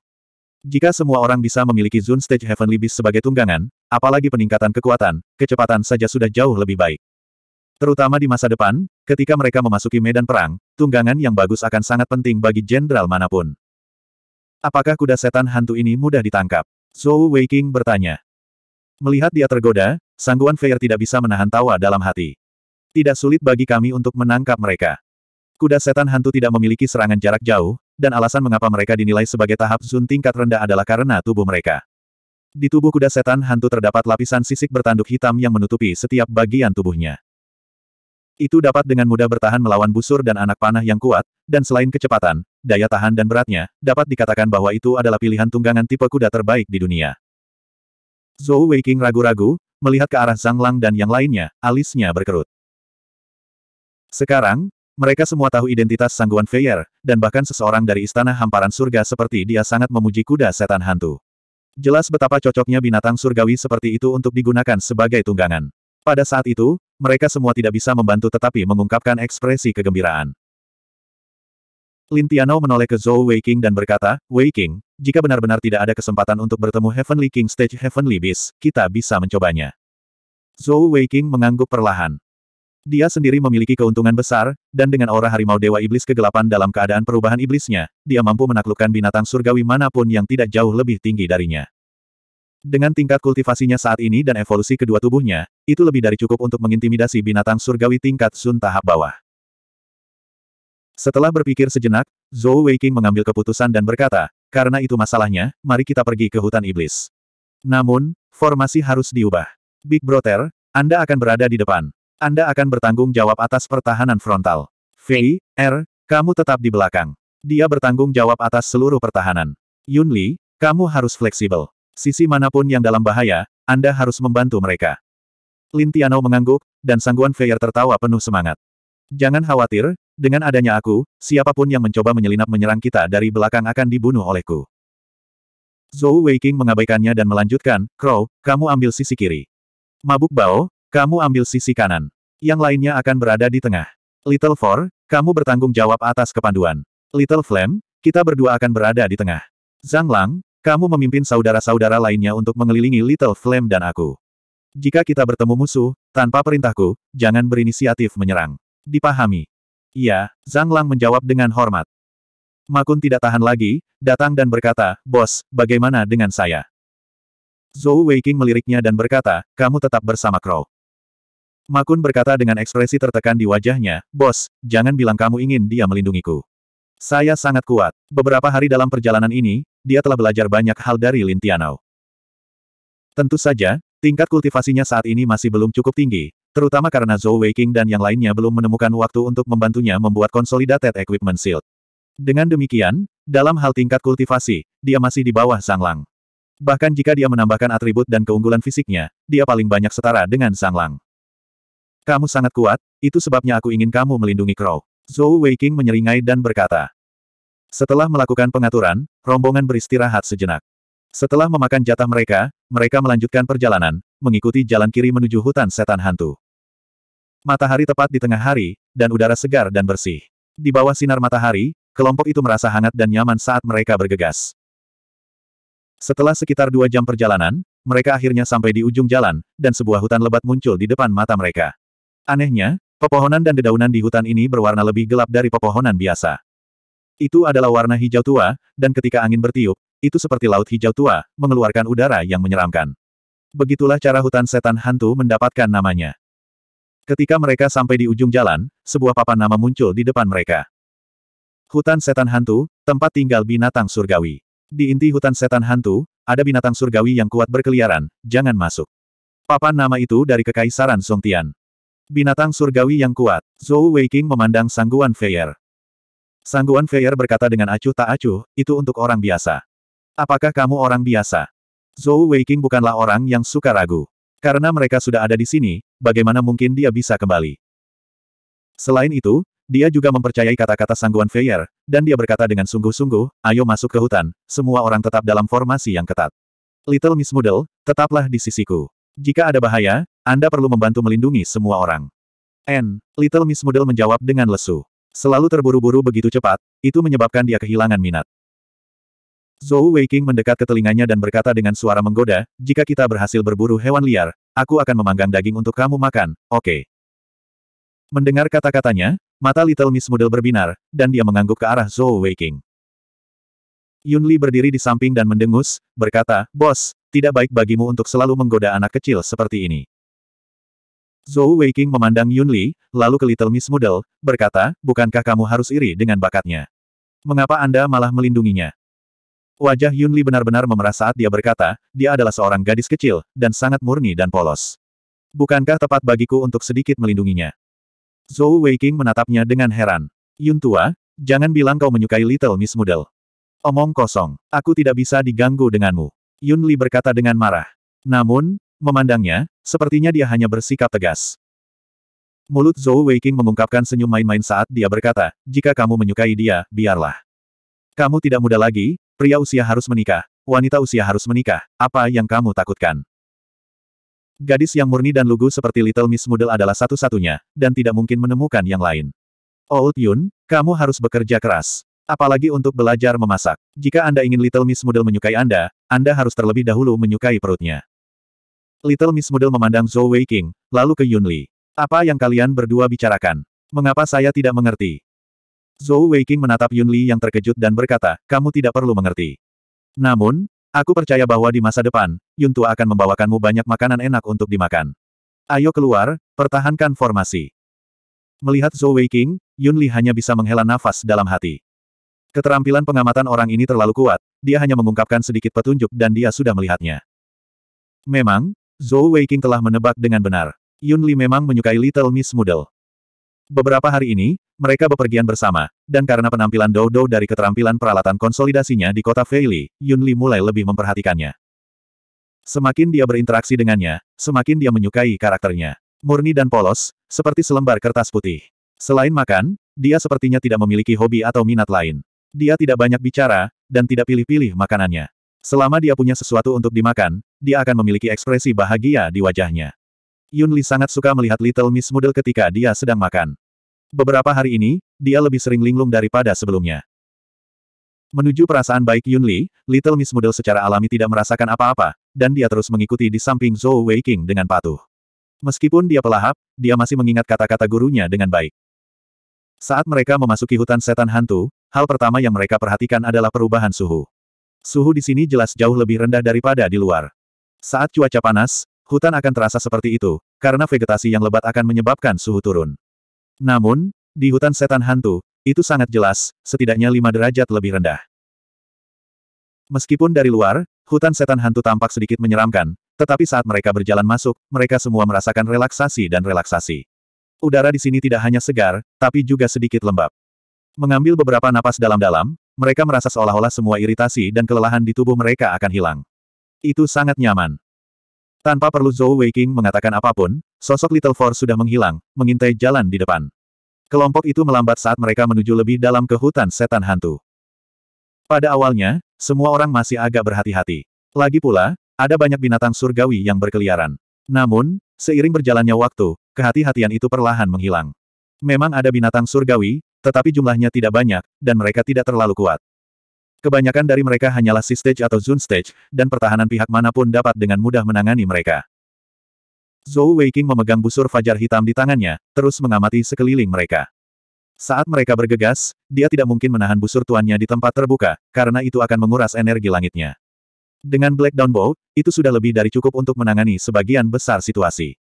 Jika semua orang bisa memiliki Zun Stage Heavenly Beast sebagai tunggangan, apalagi peningkatan kekuatan, kecepatan saja sudah jauh lebih baik. Terutama di masa depan, ketika mereka memasuki medan perang, tunggangan yang bagus akan sangat penting bagi jenderal manapun. Apakah kuda setan hantu ini mudah ditangkap? Zhou Weiqing bertanya. Melihat dia tergoda, sangguan Feyer tidak bisa menahan tawa dalam hati. Tidak sulit bagi kami untuk menangkap mereka. Kuda setan hantu tidak memiliki serangan jarak jauh, dan alasan mengapa mereka dinilai sebagai tahap zun tingkat rendah adalah karena tubuh mereka. Di tubuh kuda setan hantu terdapat lapisan sisik bertanduk hitam yang menutupi setiap bagian tubuhnya. Itu dapat dengan mudah bertahan melawan busur dan anak panah yang kuat, dan selain kecepatan, daya tahan dan beratnya, dapat dikatakan bahwa itu adalah pilihan tunggangan tipe kuda terbaik di dunia. Zhou Weiqing ragu-ragu, melihat ke arah Zhang Lang dan yang lainnya, alisnya berkerut. Sekarang, mereka semua tahu identitas sangguan Feyer, dan bahkan seseorang dari istana hamparan surga seperti dia sangat memuji kuda setan hantu. Jelas betapa cocoknya binatang surgawi seperti itu untuk digunakan sebagai tunggangan. Pada saat itu, mereka semua tidak bisa membantu tetapi mengungkapkan ekspresi kegembiraan. Lin Lintiano menoleh ke Zhou King dan berkata, Wei King, jika benar-benar tidak ada kesempatan untuk bertemu Heavenly King Stage Heavenly Beast, kita bisa mencobanya. Zhou King mengangguk perlahan. Dia sendiri memiliki keuntungan besar, dan dengan aura harimau Dewa Iblis kegelapan dalam keadaan perubahan iblisnya, dia mampu menaklukkan binatang surgawi manapun yang tidak jauh lebih tinggi darinya. Dengan tingkat kultivasinya saat ini dan evolusi kedua tubuhnya, itu lebih dari cukup untuk mengintimidasi binatang surgawi tingkat Sun tahap bawah. Setelah berpikir sejenak, Zhou Weiqing mengambil keputusan dan berkata, karena itu masalahnya, mari kita pergi ke hutan iblis. Namun, formasi harus diubah. Big Brother, Anda akan berada di depan. Anda akan bertanggung jawab atas pertahanan frontal. Fei, R, kamu tetap di belakang. Dia bertanggung jawab atas seluruh pertahanan. Yun Li, kamu harus fleksibel. Sisi manapun yang dalam bahaya, Anda harus membantu mereka. Lin Tiano mengangguk, dan Sangguan Fei'er tertawa penuh semangat. Jangan khawatir, dengan adanya aku, siapapun yang mencoba menyelinap menyerang kita dari belakang akan dibunuh olehku. Zhou Weiqing mengabaikannya dan melanjutkan, Crow, kamu ambil sisi kiri. Mabuk Bao, kamu ambil sisi kanan. Yang lainnya akan berada di tengah. Little Four, kamu bertanggung jawab atas kepanduan. Little Flame, kita berdua akan berada di tengah. Zhang Lang, kamu memimpin saudara-saudara lainnya untuk mengelilingi Little Flame dan aku. Jika kita bertemu musuh, tanpa perintahku, jangan berinisiatif menyerang. Dipahami. Iya, Zhang Lang menjawab dengan hormat. Makun tidak tahan lagi, datang dan berkata, Bos, bagaimana dengan saya? Zhou Weiqing meliriknya dan berkata, kamu tetap bersama Crow. Makun berkata dengan ekspresi tertekan di wajahnya, Bos, jangan bilang kamu ingin dia melindungiku. Saya sangat kuat. Beberapa hari dalam perjalanan ini, dia telah belajar banyak hal dari Lin Tianao. Tentu saja, tingkat kultivasinya saat ini masih belum cukup tinggi, terutama karena Zhou Weiqing dan yang lainnya belum menemukan waktu untuk membantunya membuat konsolidated Equipment Shield. Dengan demikian, dalam hal tingkat kultivasi, dia masih di bawah Sang Lang. Bahkan jika dia menambahkan atribut dan keunggulan fisiknya, dia paling banyak setara dengan Sang Lang. Kamu sangat kuat, itu sebabnya aku ingin kamu melindungi Crow. Zhou Weiqing menyeringai dan berkata. Setelah melakukan pengaturan, rombongan beristirahat sejenak. Setelah memakan jatah mereka, mereka melanjutkan perjalanan, mengikuti jalan kiri menuju hutan setan hantu. Matahari tepat di tengah hari, dan udara segar dan bersih. Di bawah sinar matahari, kelompok itu merasa hangat dan nyaman saat mereka bergegas. Setelah sekitar dua jam perjalanan, mereka akhirnya sampai di ujung jalan, dan sebuah hutan lebat muncul di depan mata mereka. Anehnya, pepohonan dan dedaunan di hutan ini berwarna lebih gelap dari pepohonan biasa. Itu adalah warna hijau tua, dan ketika angin bertiup, itu seperti laut hijau tua, mengeluarkan udara yang menyeramkan. Begitulah cara hutan setan hantu mendapatkan namanya. Ketika mereka sampai di ujung jalan, sebuah papan nama muncul di depan mereka. Hutan setan hantu, tempat tinggal binatang surgawi. Di inti hutan setan hantu, ada binatang surgawi yang kuat berkeliaran, jangan masuk. Papan nama itu dari Kekaisaran Songtian. Binatang surgawi yang kuat. Zhou Weiqing memandang Sangguan Feier. Sangguan Feier berkata dengan acuh tak acuh, itu untuk orang biasa. Apakah kamu orang biasa? Zhou Weiqing bukanlah orang yang suka ragu. Karena mereka sudah ada di sini, bagaimana mungkin dia bisa kembali? Selain itu, dia juga mempercayai kata-kata sangguan Feier, dan dia berkata dengan sungguh-sungguh, ayo masuk ke hutan, semua orang tetap dalam formasi yang ketat. Little Miss Moodle, tetaplah di sisiku. Jika ada bahaya, Anda perlu membantu melindungi semua orang. N. Little Miss Model menjawab dengan lesu. Selalu terburu-buru begitu cepat, itu menyebabkan dia kehilangan minat. Zhou Weiking mendekat ke telinganya dan berkata dengan suara menggoda, jika kita berhasil berburu hewan liar, aku akan memanggang daging untuk kamu makan, oke. Okay. Mendengar kata-katanya, mata Little Miss Model berbinar, dan dia mengangguk ke arah Zhou Yun Yunli berdiri di samping dan mendengus, berkata, Bos, tidak baik bagimu untuk selalu menggoda anak kecil seperti ini. Zhou Weiqing memandang Yun Li, lalu ke Little Miss Model, berkata, bukankah kamu harus iri dengan bakatnya? Mengapa Anda malah melindunginya? Wajah Yun Li benar-benar memerah saat dia berkata, dia adalah seorang gadis kecil, dan sangat murni dan polos. Bukankah tepat bagiku untuk sedikit melindunginya? Zhou Weiqing menatapnya dengan heran. Yun Tua, jangan bilang kau menyukai Little Miss Model. Omong kosong, aku tidak bisa diganggu denganmu. Yun Li berkata dengan marah. Namun, memandangnya, sepertinya dia hanya bersikap tegas. Mulut Zhou Weiqing mengungkapkan senyum main-main saat dia berkata, jika kamu menyukai dia, biarlah. Kamu tidak muda lagi, pria usia harus menikah, wanita usia harus menikah, apa yang kamu takutkan? Gadis yang murni dan lugu seperti Little Miss Model adalah satu-satunya, dan tidak mungkin menemukan yang lain. Oh, Old Yun, kamu harus bekerja keras. Apalagi untuk belajar memasak. Jika Anda ingin Little Miss Model menyukai Anda, Anda harus terlebih dahulu menyukai perutnya. Little Miss Model memandang Zhou Wei lalu ke Yun Li. Apa yang kalian berdua bicarakan? Mengapa saya tidak mengerti? Zhou Wei menatap Yun Li yang terkejut dan berkata, kamu tidak perlu mengerti. Namun, aku percaya bahwa di masa depan, Yun Tua akan membawakanmu banyak makanan enak untuk dimakan. Ayo keluar, pertahankan formasi. Melihat Zhou Wei King, Yun Li hanya bisa menghela nafas dalam hati. Keterampilan pengamatan orang ini terlalu kuat, dia hanya mengungkapkan sedikit petunjuk dan dia sudah melihatnya. Memang, Zhou Weiqing telah menebak dengan benar. Yun Li memang menyukai Little Miss Moodle. Beberapa hari ini, mereka bepergian bersama, dan karena penampilan Dou Dou dari keterampilan peralatan konsolidasinya di kota Feili, Yun Li mulai lebih memperhatikannya. Semakin dia berinteraksi dengannya, semakin dia menyukai karakternya. Murni dan polos, seperti selembar kertas putih. Selain makan, dia sepertinya tidak memiliki hobi atau minat lain. Dia tidak banyak bicara, dan tidak pilih-pilih makanannya. Selama dia punya sesuatu untuk dimakan, dia akan memiliki ekspresi bahagia di wajahnya. Yun Li sangat suka melihat Little Miss Model ketika dia sedang makan. Beberapa hari ini, dia lebih sering linglung daripada sebelumnya. Menuju perasaan baik Yun Li, Little Miss Model secara alami tidak merasakan apa-apa, dan dia terus mengikuti di samping Zhou Weiqing dengan patuh. Meskipun dia pelahap, dia masih mengingat kata-kata gurunya dengan baik. Saat mereka memasuki hutan setan hantu, hal pertama yang mereka perhatikan adalah perubahan suhu. Suhu di sini jelas jauh lebih rendah daripada di luar. Saat cuaca panas, hutan akan terasa seperti itu, karena vegetasi yang lebat akan menyebabkan suhu turun. Namun, di hutan setan hantu, itu sangat jelas, setidaknya 5 derajat lebih rendah. Meskipun dari luar, hutan setan hantu tampak sedikit menyeramkan, tetapi saat mereka berjalan masuk, mereka semua merasakan relaksasi dan relaksasi. Udara di sini tidak hanya segar, tapi juga sedikit lembab. Mengambil beberapa napas dalam-dalam, mereka merasa seolah-olah semua iritasi dan kelelahan di tubuh mereka akan hilang. Itu sangat nyaman. Tanpa perlu Zhou Weiqing mengatakan apapun, sosok Little Four sudah menghilang, mengintai jalan di depan. Kelompok itu melambat saat mereka menuju lebih dalam ke hutan setan hantu. Pada awalnya, semua orang masih agak berhati-hati. Lagi pula, ada banyak binatang surgawi yang berkeliaran. Namun, seiring berjalannya waktu, kehati-hatian itu perlahan menghilang. Memang ada binatang surgawi, tetapi jumlahnya tidak banyak, dan mereka tidak terlalu kuat. Kebanyakan dari mereka hanyalah si stage atau zone stage, dan pertahanan pihak manapun dapat dengan mudah menangani mereka. Zhou Weiqing memegang busur fajar hitam di tangannya, terus mengamati sekeliling mereka. Saat mereka bergegas, dia tidak mungkin menahan busur tuannya di tempat terbuka, karena itu akan menguras energi langitnya. Dengan Black Down Bow, itu sudah lebih dari cukup untuk menangani sebagian besar situasi.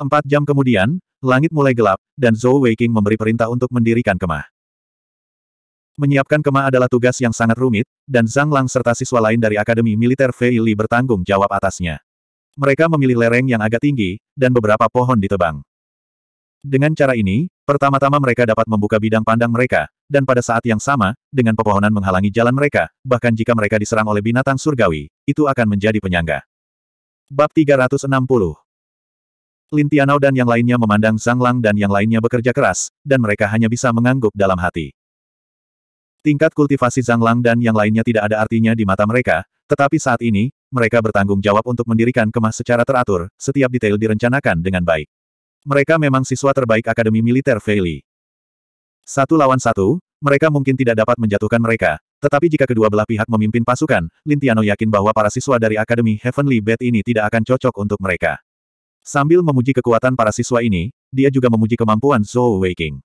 Empat jam kemudian, Langit mulai gelap, dan Zhou Weiqing memberi perintah untuk mendirikan kemah. Menyiapkan kemah adalah tugas yang sangat rumit, dan Zhang Lang serta siswa lain dari Akademi Militer Fei Li bertanggung jawab atasnya. Mereka memilih lereng yang agak tinggi, dan beberapa pohon ditebang. Dengan cara ini, pertama-tama mereka dapat membuka bidang pandang mereka, dan pada saat yang sama, dengan pepohonan menghalangi jalan mereka, bahkan jika mereka diserang oleh binatang surgawi, itu akan menjadi penyangga. Bab 360 Tianao dan yang lainnya memandang Zhang Lang dan yang lainnya bekerja keras, dan mereka hanya bisa mengangguk dalam hati. Tingkat kultivasi Zhang Lang dan yang lainnya tidak ada artinya di mata mereka, tetapi saat ini, mereka bertanggung jawab untuk mendirikan kemah secara teratur, setiap detail direncanakan dengan baik. Mereka memang siswa terbaik Akademi Militer Feili. Satu lawan satu, mereka mungkin tidak dapat menjatuhkan mereka, tetapi jika kedua belah pihak memimpin pasukan, Lintiano yakin bahwa para siswa dari Akademi Heavenly Bed ini tidak akan cocok untuk mereka. Sambil memuji kekuatan para siswa ini, dia juga memuji kemampuan Zhou Weiqing.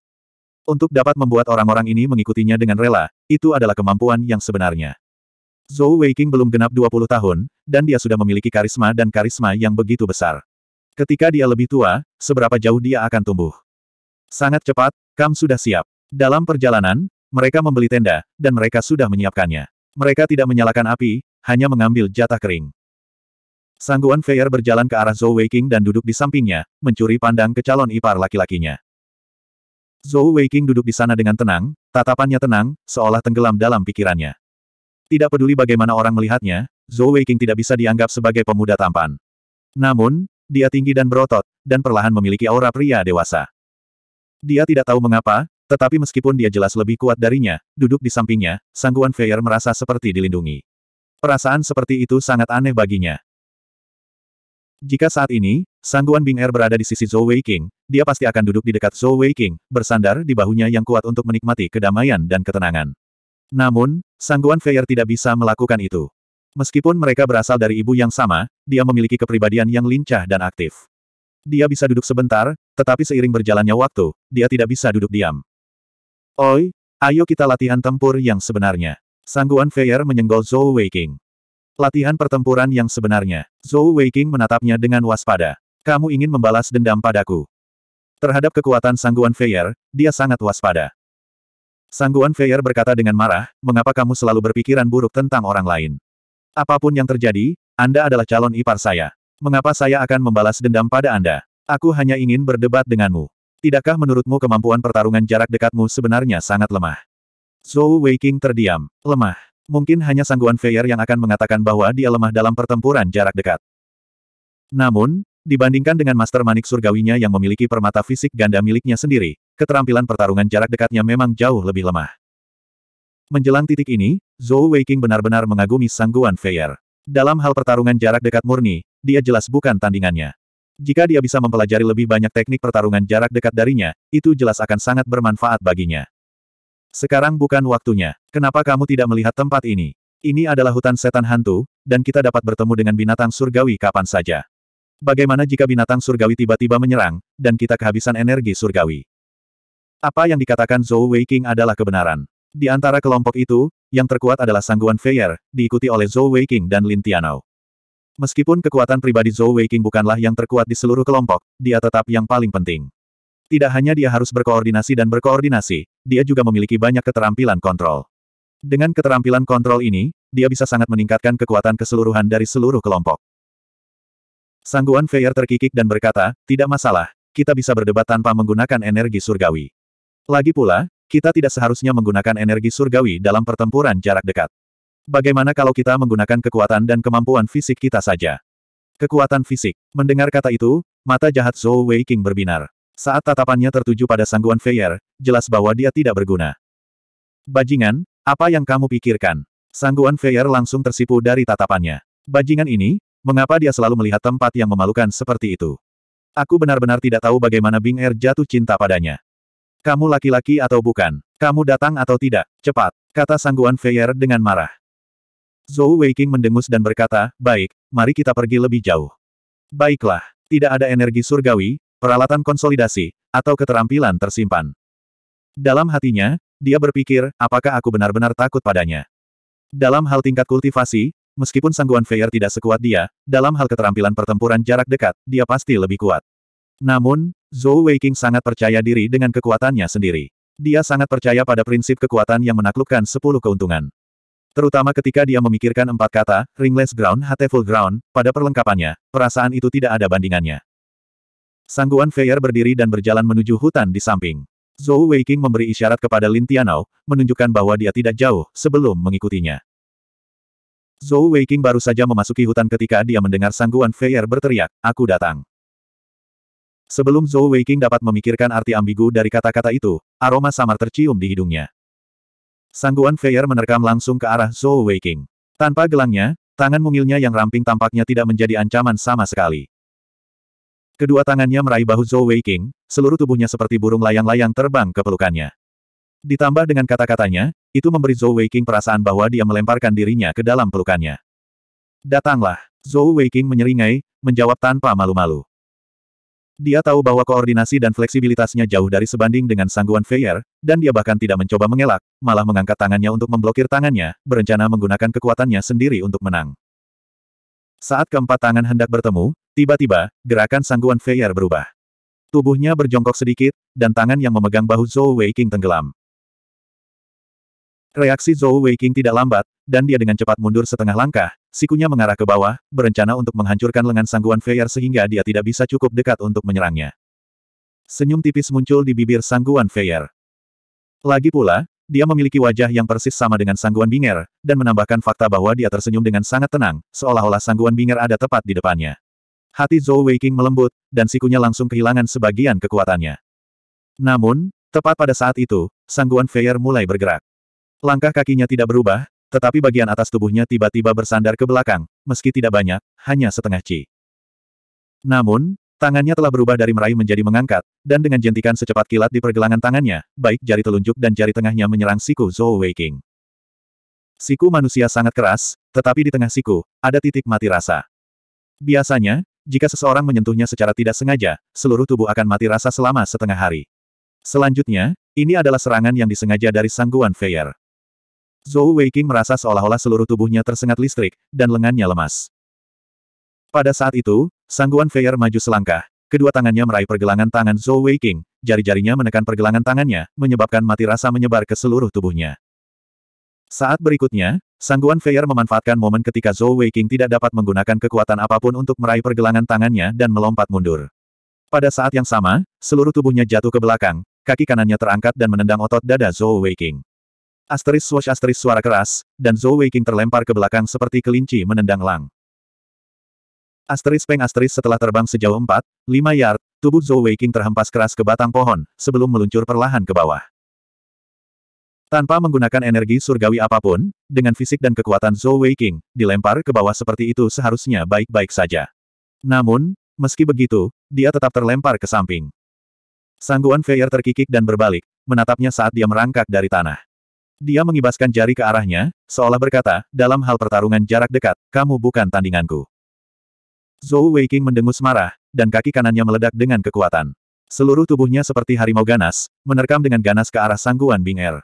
Untuk dapat membuat orang-orang ini mengikutinya dengan rela, itu adalah kemampuan yang sebenarnya. Zhou Weiqing belum genap 20 tahun, dan dia sudah memiliki karisma dan karisma yang begitu besar. Ketika dia lebih tua, seberapa jauh dia akan tumbuh. Sangat cepat, Kam sudah siap. Dalam perjalanan, mereka membeli tenda, dan mereka sudah menyiapkannya. Mereka tidak menyalakan api, hanya mengambil jatah kering. Sangguan Feier berjalan ke arah Zhou Weiqing dan duduk di sampingnya, mencuri pandang ke calon ipar laki-lakinya. Zhou Weiqing duduk di sana dengan tenang, tatapannya tenang, seolah tenggelam dalam pikirannya. Tidak peduli bagaimana orang melihatnya, Zhou Weiqing tidak bisa dianggap sebagai pemuda tampan. Namun, dia tinggi dan berotot, dan perlahan memiliki aura pria dewasa. Dia tidak tahu mengapa, tetapi meskipun dia jelas lebih kuat darinya, duduk di sampingnya, Sangguan Feier merasa seperti dilindungi. Perasaan seperti itu sangat aneh baginya. Jika saat ini, Sangguan Bing Er berada di sisi Zhou Wei King, dia pasti akan duduk di dekat Zhou Wei King, bersandar di bahunya yang kuat untuk menikmati kedamaian dan ketenangan. Namun, Sangguan Feier tidak bisa melakukan itu. Meskipun mereka berasal dari ibu yang sama, dia memiliki kepribadian yang lincah dan aktif. Dia bisa duduk sebentar, tetapi seiring berjalannya waktu, dia tidak bisa duduk diam. Oi, ayo kita latihan tempur yang sebenarnya. Sangguan Feier menyenggol Zhou Wei King. Latihan pertempuran yang sebenarnya. Zhou Weiqing menatapnya dengan waspada. Kamu ingin membalas dendam padaku. Terhadap kekuatan sangguan Feier, dia sangat waspada. Sangguan Feier berkata dengan marah, mengapa kamu selalu berpikiran buruk tentang orang lain? Apapun yang terjadi, Anda adalah calon ipar saya. Mengapa saya akan membalas dendam pada Anda? Aku hanya ingin berdebat denganmu. Tidakkah menurutmu kemampuan pertarungan jarak dekatmu sebenarnya sangat lemah? Zhou Weiqing terdiam. Lemah. Mungkin hanya sangguan Feyer yang akan mengatakan bahwa dia lemah dalam pertempuran jarak dekat. Namun, dibandingkan dengan Master Manik Surgawinya yang memiliki permata fisik ganda miliknya sendiri, keterampilan pertarungan jarak dekatnya memang jauh lebih lemah. Menjelang titik ini, Zhou Weiqing benar-benar mengagumi sangguan Feyer. Dalam hal pertarungan jarak dekat murni, dia jelas bukan tandingannya. Jika dia bisa mempelajari lebih banyak teknik pertarungan jarak dekat darinya, itu jelas akan sangat bermanfaat baginya. Sekarang bukan waktunya. Kenapa kamu tidak melihat tempat ini? Ini adalah hutan setan hantu, dan kita dapat bertemu dengan binatang surgawi kapan saja. Bagaimana jika binatang surgawi tiba-tiba menyerang, dan kita kehabisan energi surgawi? Apa yang dikatakan Zhou Weiqing adalah kebenaran. Di antara kelompok itu, yang terkuat adalah Sangguan Feier, diikuti oleh Zhou Weiqing dan Lin Tianao. Meskipun kekuatan pribadi Zhou Weiqing bukanlah yang terkuat di seluruh kelompok, dia tetap yang paling penting. Tidak hanya dia harus berkoordinasi dan berkoordinasi, dia juga memiliki banyak keterampilan kontrol. Dengan keterampilan kontrol ini, dia bisa sangat meningkatkan kekuatan keseluruhan dari seluruh kelompok. Sangguan Feyer terkikik dan berkata, tidak masalah, kita bisa berdebat tanpa menggunakan energi surgawi. Lagi pula, kita tidak seharusnya menggunakan energi surgawi dalam pertempuran jarak dekat. Bagaimana kalau kita menggunakan kekuatan dan kemampuan fisik kita saja? Kekuatan fisik. Mendengar kata itu, mata jahat Zhou Wei King berbinar. Saat tatapannya tertuju pada sangguan Feyer, jelas bahwa dia tidak berguna. Bajingan, apa yang kamu pikirkan? Sangguan Feyer langsung tersipu dari tatapannya. Bajingan ini, mengapa dia selalu melihat tempat yang memalukan seperti itu? Aku benar-benar tidak tahu bagaimana Bing Er jatuh cinta padanya. Kamu laki-laki atau bukan? Kamu datang atau tidak? Cepat, kata Sangguan Feyer dengan marah. Zhou Weiking mendengus dan berkata, baik, mari kita pergi lebih jauh. Baiklah, tidak ada energi surgawi, peralatan konsolidasi, atau keterampilan tersimpan. Dalam hatinya, dia berpikir, apakah aku benar-benar takut padanya. Dalam hal tingkat kultivasi, meskipun sangguan Feyer tidak sekuat dia, dalam hal keterampilan pertempuran jarak dekat, dia pasti lebih kuat. Namun, Zhou Weiking sangat percaya diri dengan kekuatannya sendiri. Dia sangat percaya pada prinsip kekuatan yang menaklukkan sepuluh keuntungan. Terutama ketika dia memikirkan empat kata, ringless ground hateful ground, pada perlengkapannya, perasaan itu tidak ada bandingannya. Sangguan Feier berdiri dan berjalan menuju hutan di samping. Zhou Weiqing memberi isyarat kepada Lin Tianao, menunjukkan bahwa dia tidak jauh, sebelum mengikutinya. Zhou Weiqing baru saja memasuki hutan ketika dia mendengar Sangguan Feier berteriak, aku datang. Sebelum Zhou Weiqing dapat memikirkan arti ambigu dari kata-kata itu, aroma samar tercium di hidungnya. Sangguan Feier menerkam langsung ke arah Zhou Weiqing. Tanpa gelangnya, tangan mungilnya yang ramping tampaknya tidak menjadi ancaman sama sekali. Kedua tangannya meraih bahu Zhou Wei King, seluruh tubuhnya seperti burung layang-layang terbang ke pelukannya. Ditambah dengan kata-katanya, itu memberi Zhou Wei King perasaan bahwa dia melemparkan dirinya ke dalam pelukannya. Datanglah, Zhou Wei King menyeringai, menjawab tanpa malu-malu. Dia tahu bahwa koordinasi dan fleksibilitasnya jauh dari sebanding dengan sangguan Feier, dan dia bahkan tidak mencoba mengelak, malah mengangkat tangannya untuk memblokir tangannya, berencana menggunakan kekuatannya sendiri untuk menang. Saat keempat tangan hendak bertemu, tiba-tiba, gerakan sangguan Feier berubah. Tubuhnya berjongkok sedikit, dan tangan yang memegang bahu Zhou Weiqing tenggelam. Reaksi Zhou Weiqing tidak lambat, dan dia dengan cepat mundur setengah langkah, sikunya mengarah ke bawah, berencana untuk menghancurkan lengan sangguan Feier sehingga dia tidak bisa cukup dekat untuk menyerangnya. Senyum tipis muncul di bibir sangguan Feier. Lagi pula, dia memiliki wajah yang persis sama dengan sangguan Binger, dan menambahkan fakta bahwa dia tersenyum dengan sangat tenang, seolah-olah sangguan Binger ada tepat di depannya. Hati Zhou Weiqing melembut, dan sikunya langsung kehilangan sebagian kekuatannya. Namun, tepat pada saat itu, sangguan Feier mulai bergerak. Langkah kakinya tidak berubah, tetapi bagian atas tubuhnya tiba-tiba bersandar ke belakang, meski tidak banyak, hanya setengah ci. Namun, Tangannya telah berubah dari meraih menjadi mengangkat, dan dengan jentikan secepat kilat di pergelangan tangannya, baik jari telunjuk dan jari tengahnya menyerang siku Zhou Weiking. Siku manusia sangat keras, tetapi di tengah siku, ada titik mati rasa. Biasanya, jika seseorang menyentuhnya secara tidak sengaja, seluruh tubuh akan mati rasa selama setengah hari. Selanjutnya, ini adalah serangan yang disengaja dari sangguan Feyer. Zhou Weiking merasa seolah-olah seluruh tubuhnya tersengat listrik, dan lengannya lemas. Pada saat itu, Sangguan Feier maju selangkah, kedua tangannya meraih pergelangan tangan Zhou Weiqing, jari-jarinya menekan pergelangan tangannya, menyebabkan mati rasa menyebar ke seluruh tubuhnya. Saat berikutnya, Sangguan Feier memanfaatkan momen ketika Zhou Weiqing tidak dapat menggunakan kekuatan apapun untuk meraih pergelangan tangannya dan melompat mundur. Pada saat yang sama, seluruh tubuhnya jatuh ke belakang, kaki kanannya terangkat dan menendang otot dada Zhou Weiqing. Asteris swash asteris suara keras, dan Zhou Weiqing terlempar ke belakang seperti kelinci menendang lang. Asteris peng asteris setelah terbang sejauh 4, 5 yard, tubuh Zhou Weiqing terhempas keras ke batang pohon, sebelum meluncur perlahan ke bawah. Tanpa menggunakan energi surgawi apapun, dengan fisik dan kekuatan Zhou Weiqing, dilempar ke bawah seperti itu seharusnya baik-baik saja. Namun, meski begitu, dia tetap terlempar ke samping. Sangguan Feier terkikik dan berbalik, menatapnya saat dia merangkak dari tanah. Dia mengibaskan jari ke arahnya, seolah berkata, dalam hal pertarungan jarak dekat, kamu bukan tandinganku. Zhou Weiqing mendengus marah, dan kaki kanannya meledak dengan kekuatan. Seluruh tubuhnya seperti harimau ganas, menerkam dengan ganas ke arah sangguan Bing Er.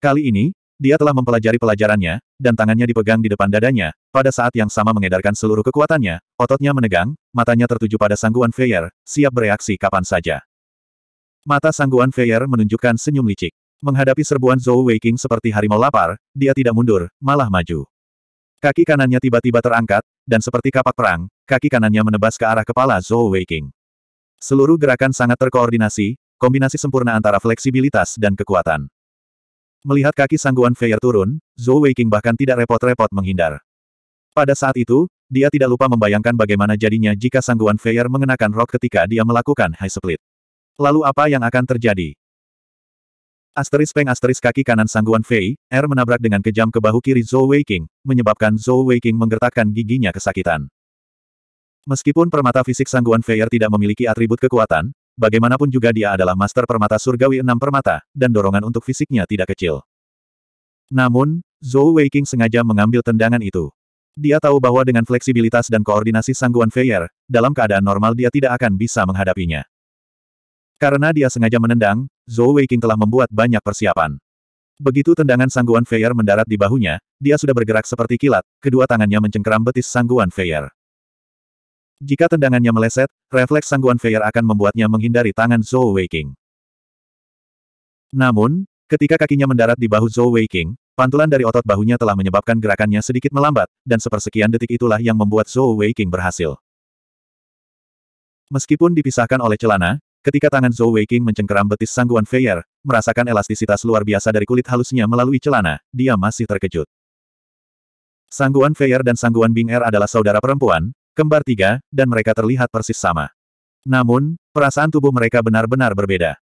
Kali ini, dia telah mempelajari pelajarannya, dan tangannya dipegang di depan dadanya, pada saat yang sama mengedarkan seluruh kekuatannya, ototnya menegang, matanya tertuju pada sangguan Feier, siap bereaksi kapan saja. Mata sangguan Feier menunjukkan senyum licik. Menghadapi serbuan Zhou Weiqing seperti harimau lapar, dia tidak mundur, malah maju. Kaki kanannya tiba-tiba terangkat, dan seperti kapak perang, kaki kanannya menebas ke arah kepala Zhou Weiqing. Seluruh gerakan sangat terkoordinasi, kombinasi sempurna antara fleksibilitas dan kekuatan. Melihat kaki sangguan Feier turun, Zhou Weiqing bahkan tidak repot-repot menghindar. Pada saat itu, dia tidak lupa membayangkan bagaimana jadinya jika sangguan Feier mengenakan rok ketika dia melakukan high split. Lalu apa yang akan terjadi? Asteris peng asteris kaki kanan sangguan Fei, R menabrak dengan kejam ke bahu kiri Zhou Weiking, menyebabkan Zhou Weiking menggertakkan giginya kesakitan. Meskipun permata fisik sangguan Fei R tidak memiliki atribut kekuatan, bagaimanapun juga dia adalah master permata surgawi enam permata, dan dorongan untuk fisiknya tidak kecil. Namun, Zhou Weiking sengaja mengambil tendangan itu. Dia tahu bahwa dengan fleksibilitas dan koordinasi sangguan Fei R, dalam keadaan normal dia tidak akan bisa menghadapinya. Karena dia sengaja menendang, Zhou Weiqing telah membuat banyak persiapan. Begitu tendangan sangguan Feier mendarat di bahunya, dia sudah bergerak seperti kilat, kedua tangannya mencengkeram betis sangguan Feier. Jika tendangannya meleset, refleks sangguan Feier akan membuatnya menghindari tangan Zhou Weiqing. Namun, ketika kakinya mendarat di bahu Zhou Weiqing, pantulan dari otot bahunya telah menyebabkan gerakannya sedikit melambat, dan sepersekian detik itulah yang membuat Zhou Weiqing berhasil. Meskipun dipisahkan oleh celana, Ketika tangan Zhou Weiqing mencengkeram betis sangguan Feier, merasakan elastisitas luar biasa dari kulit halusnya melalui celana, dia masih terkejut. Sangguan Feier dan Sangguan Bing Er adalah saudara perempuan, kembar tiga, dan mereka terlihat persis sama. Namun, perasaan tubuh mereka benar-benar berbeda.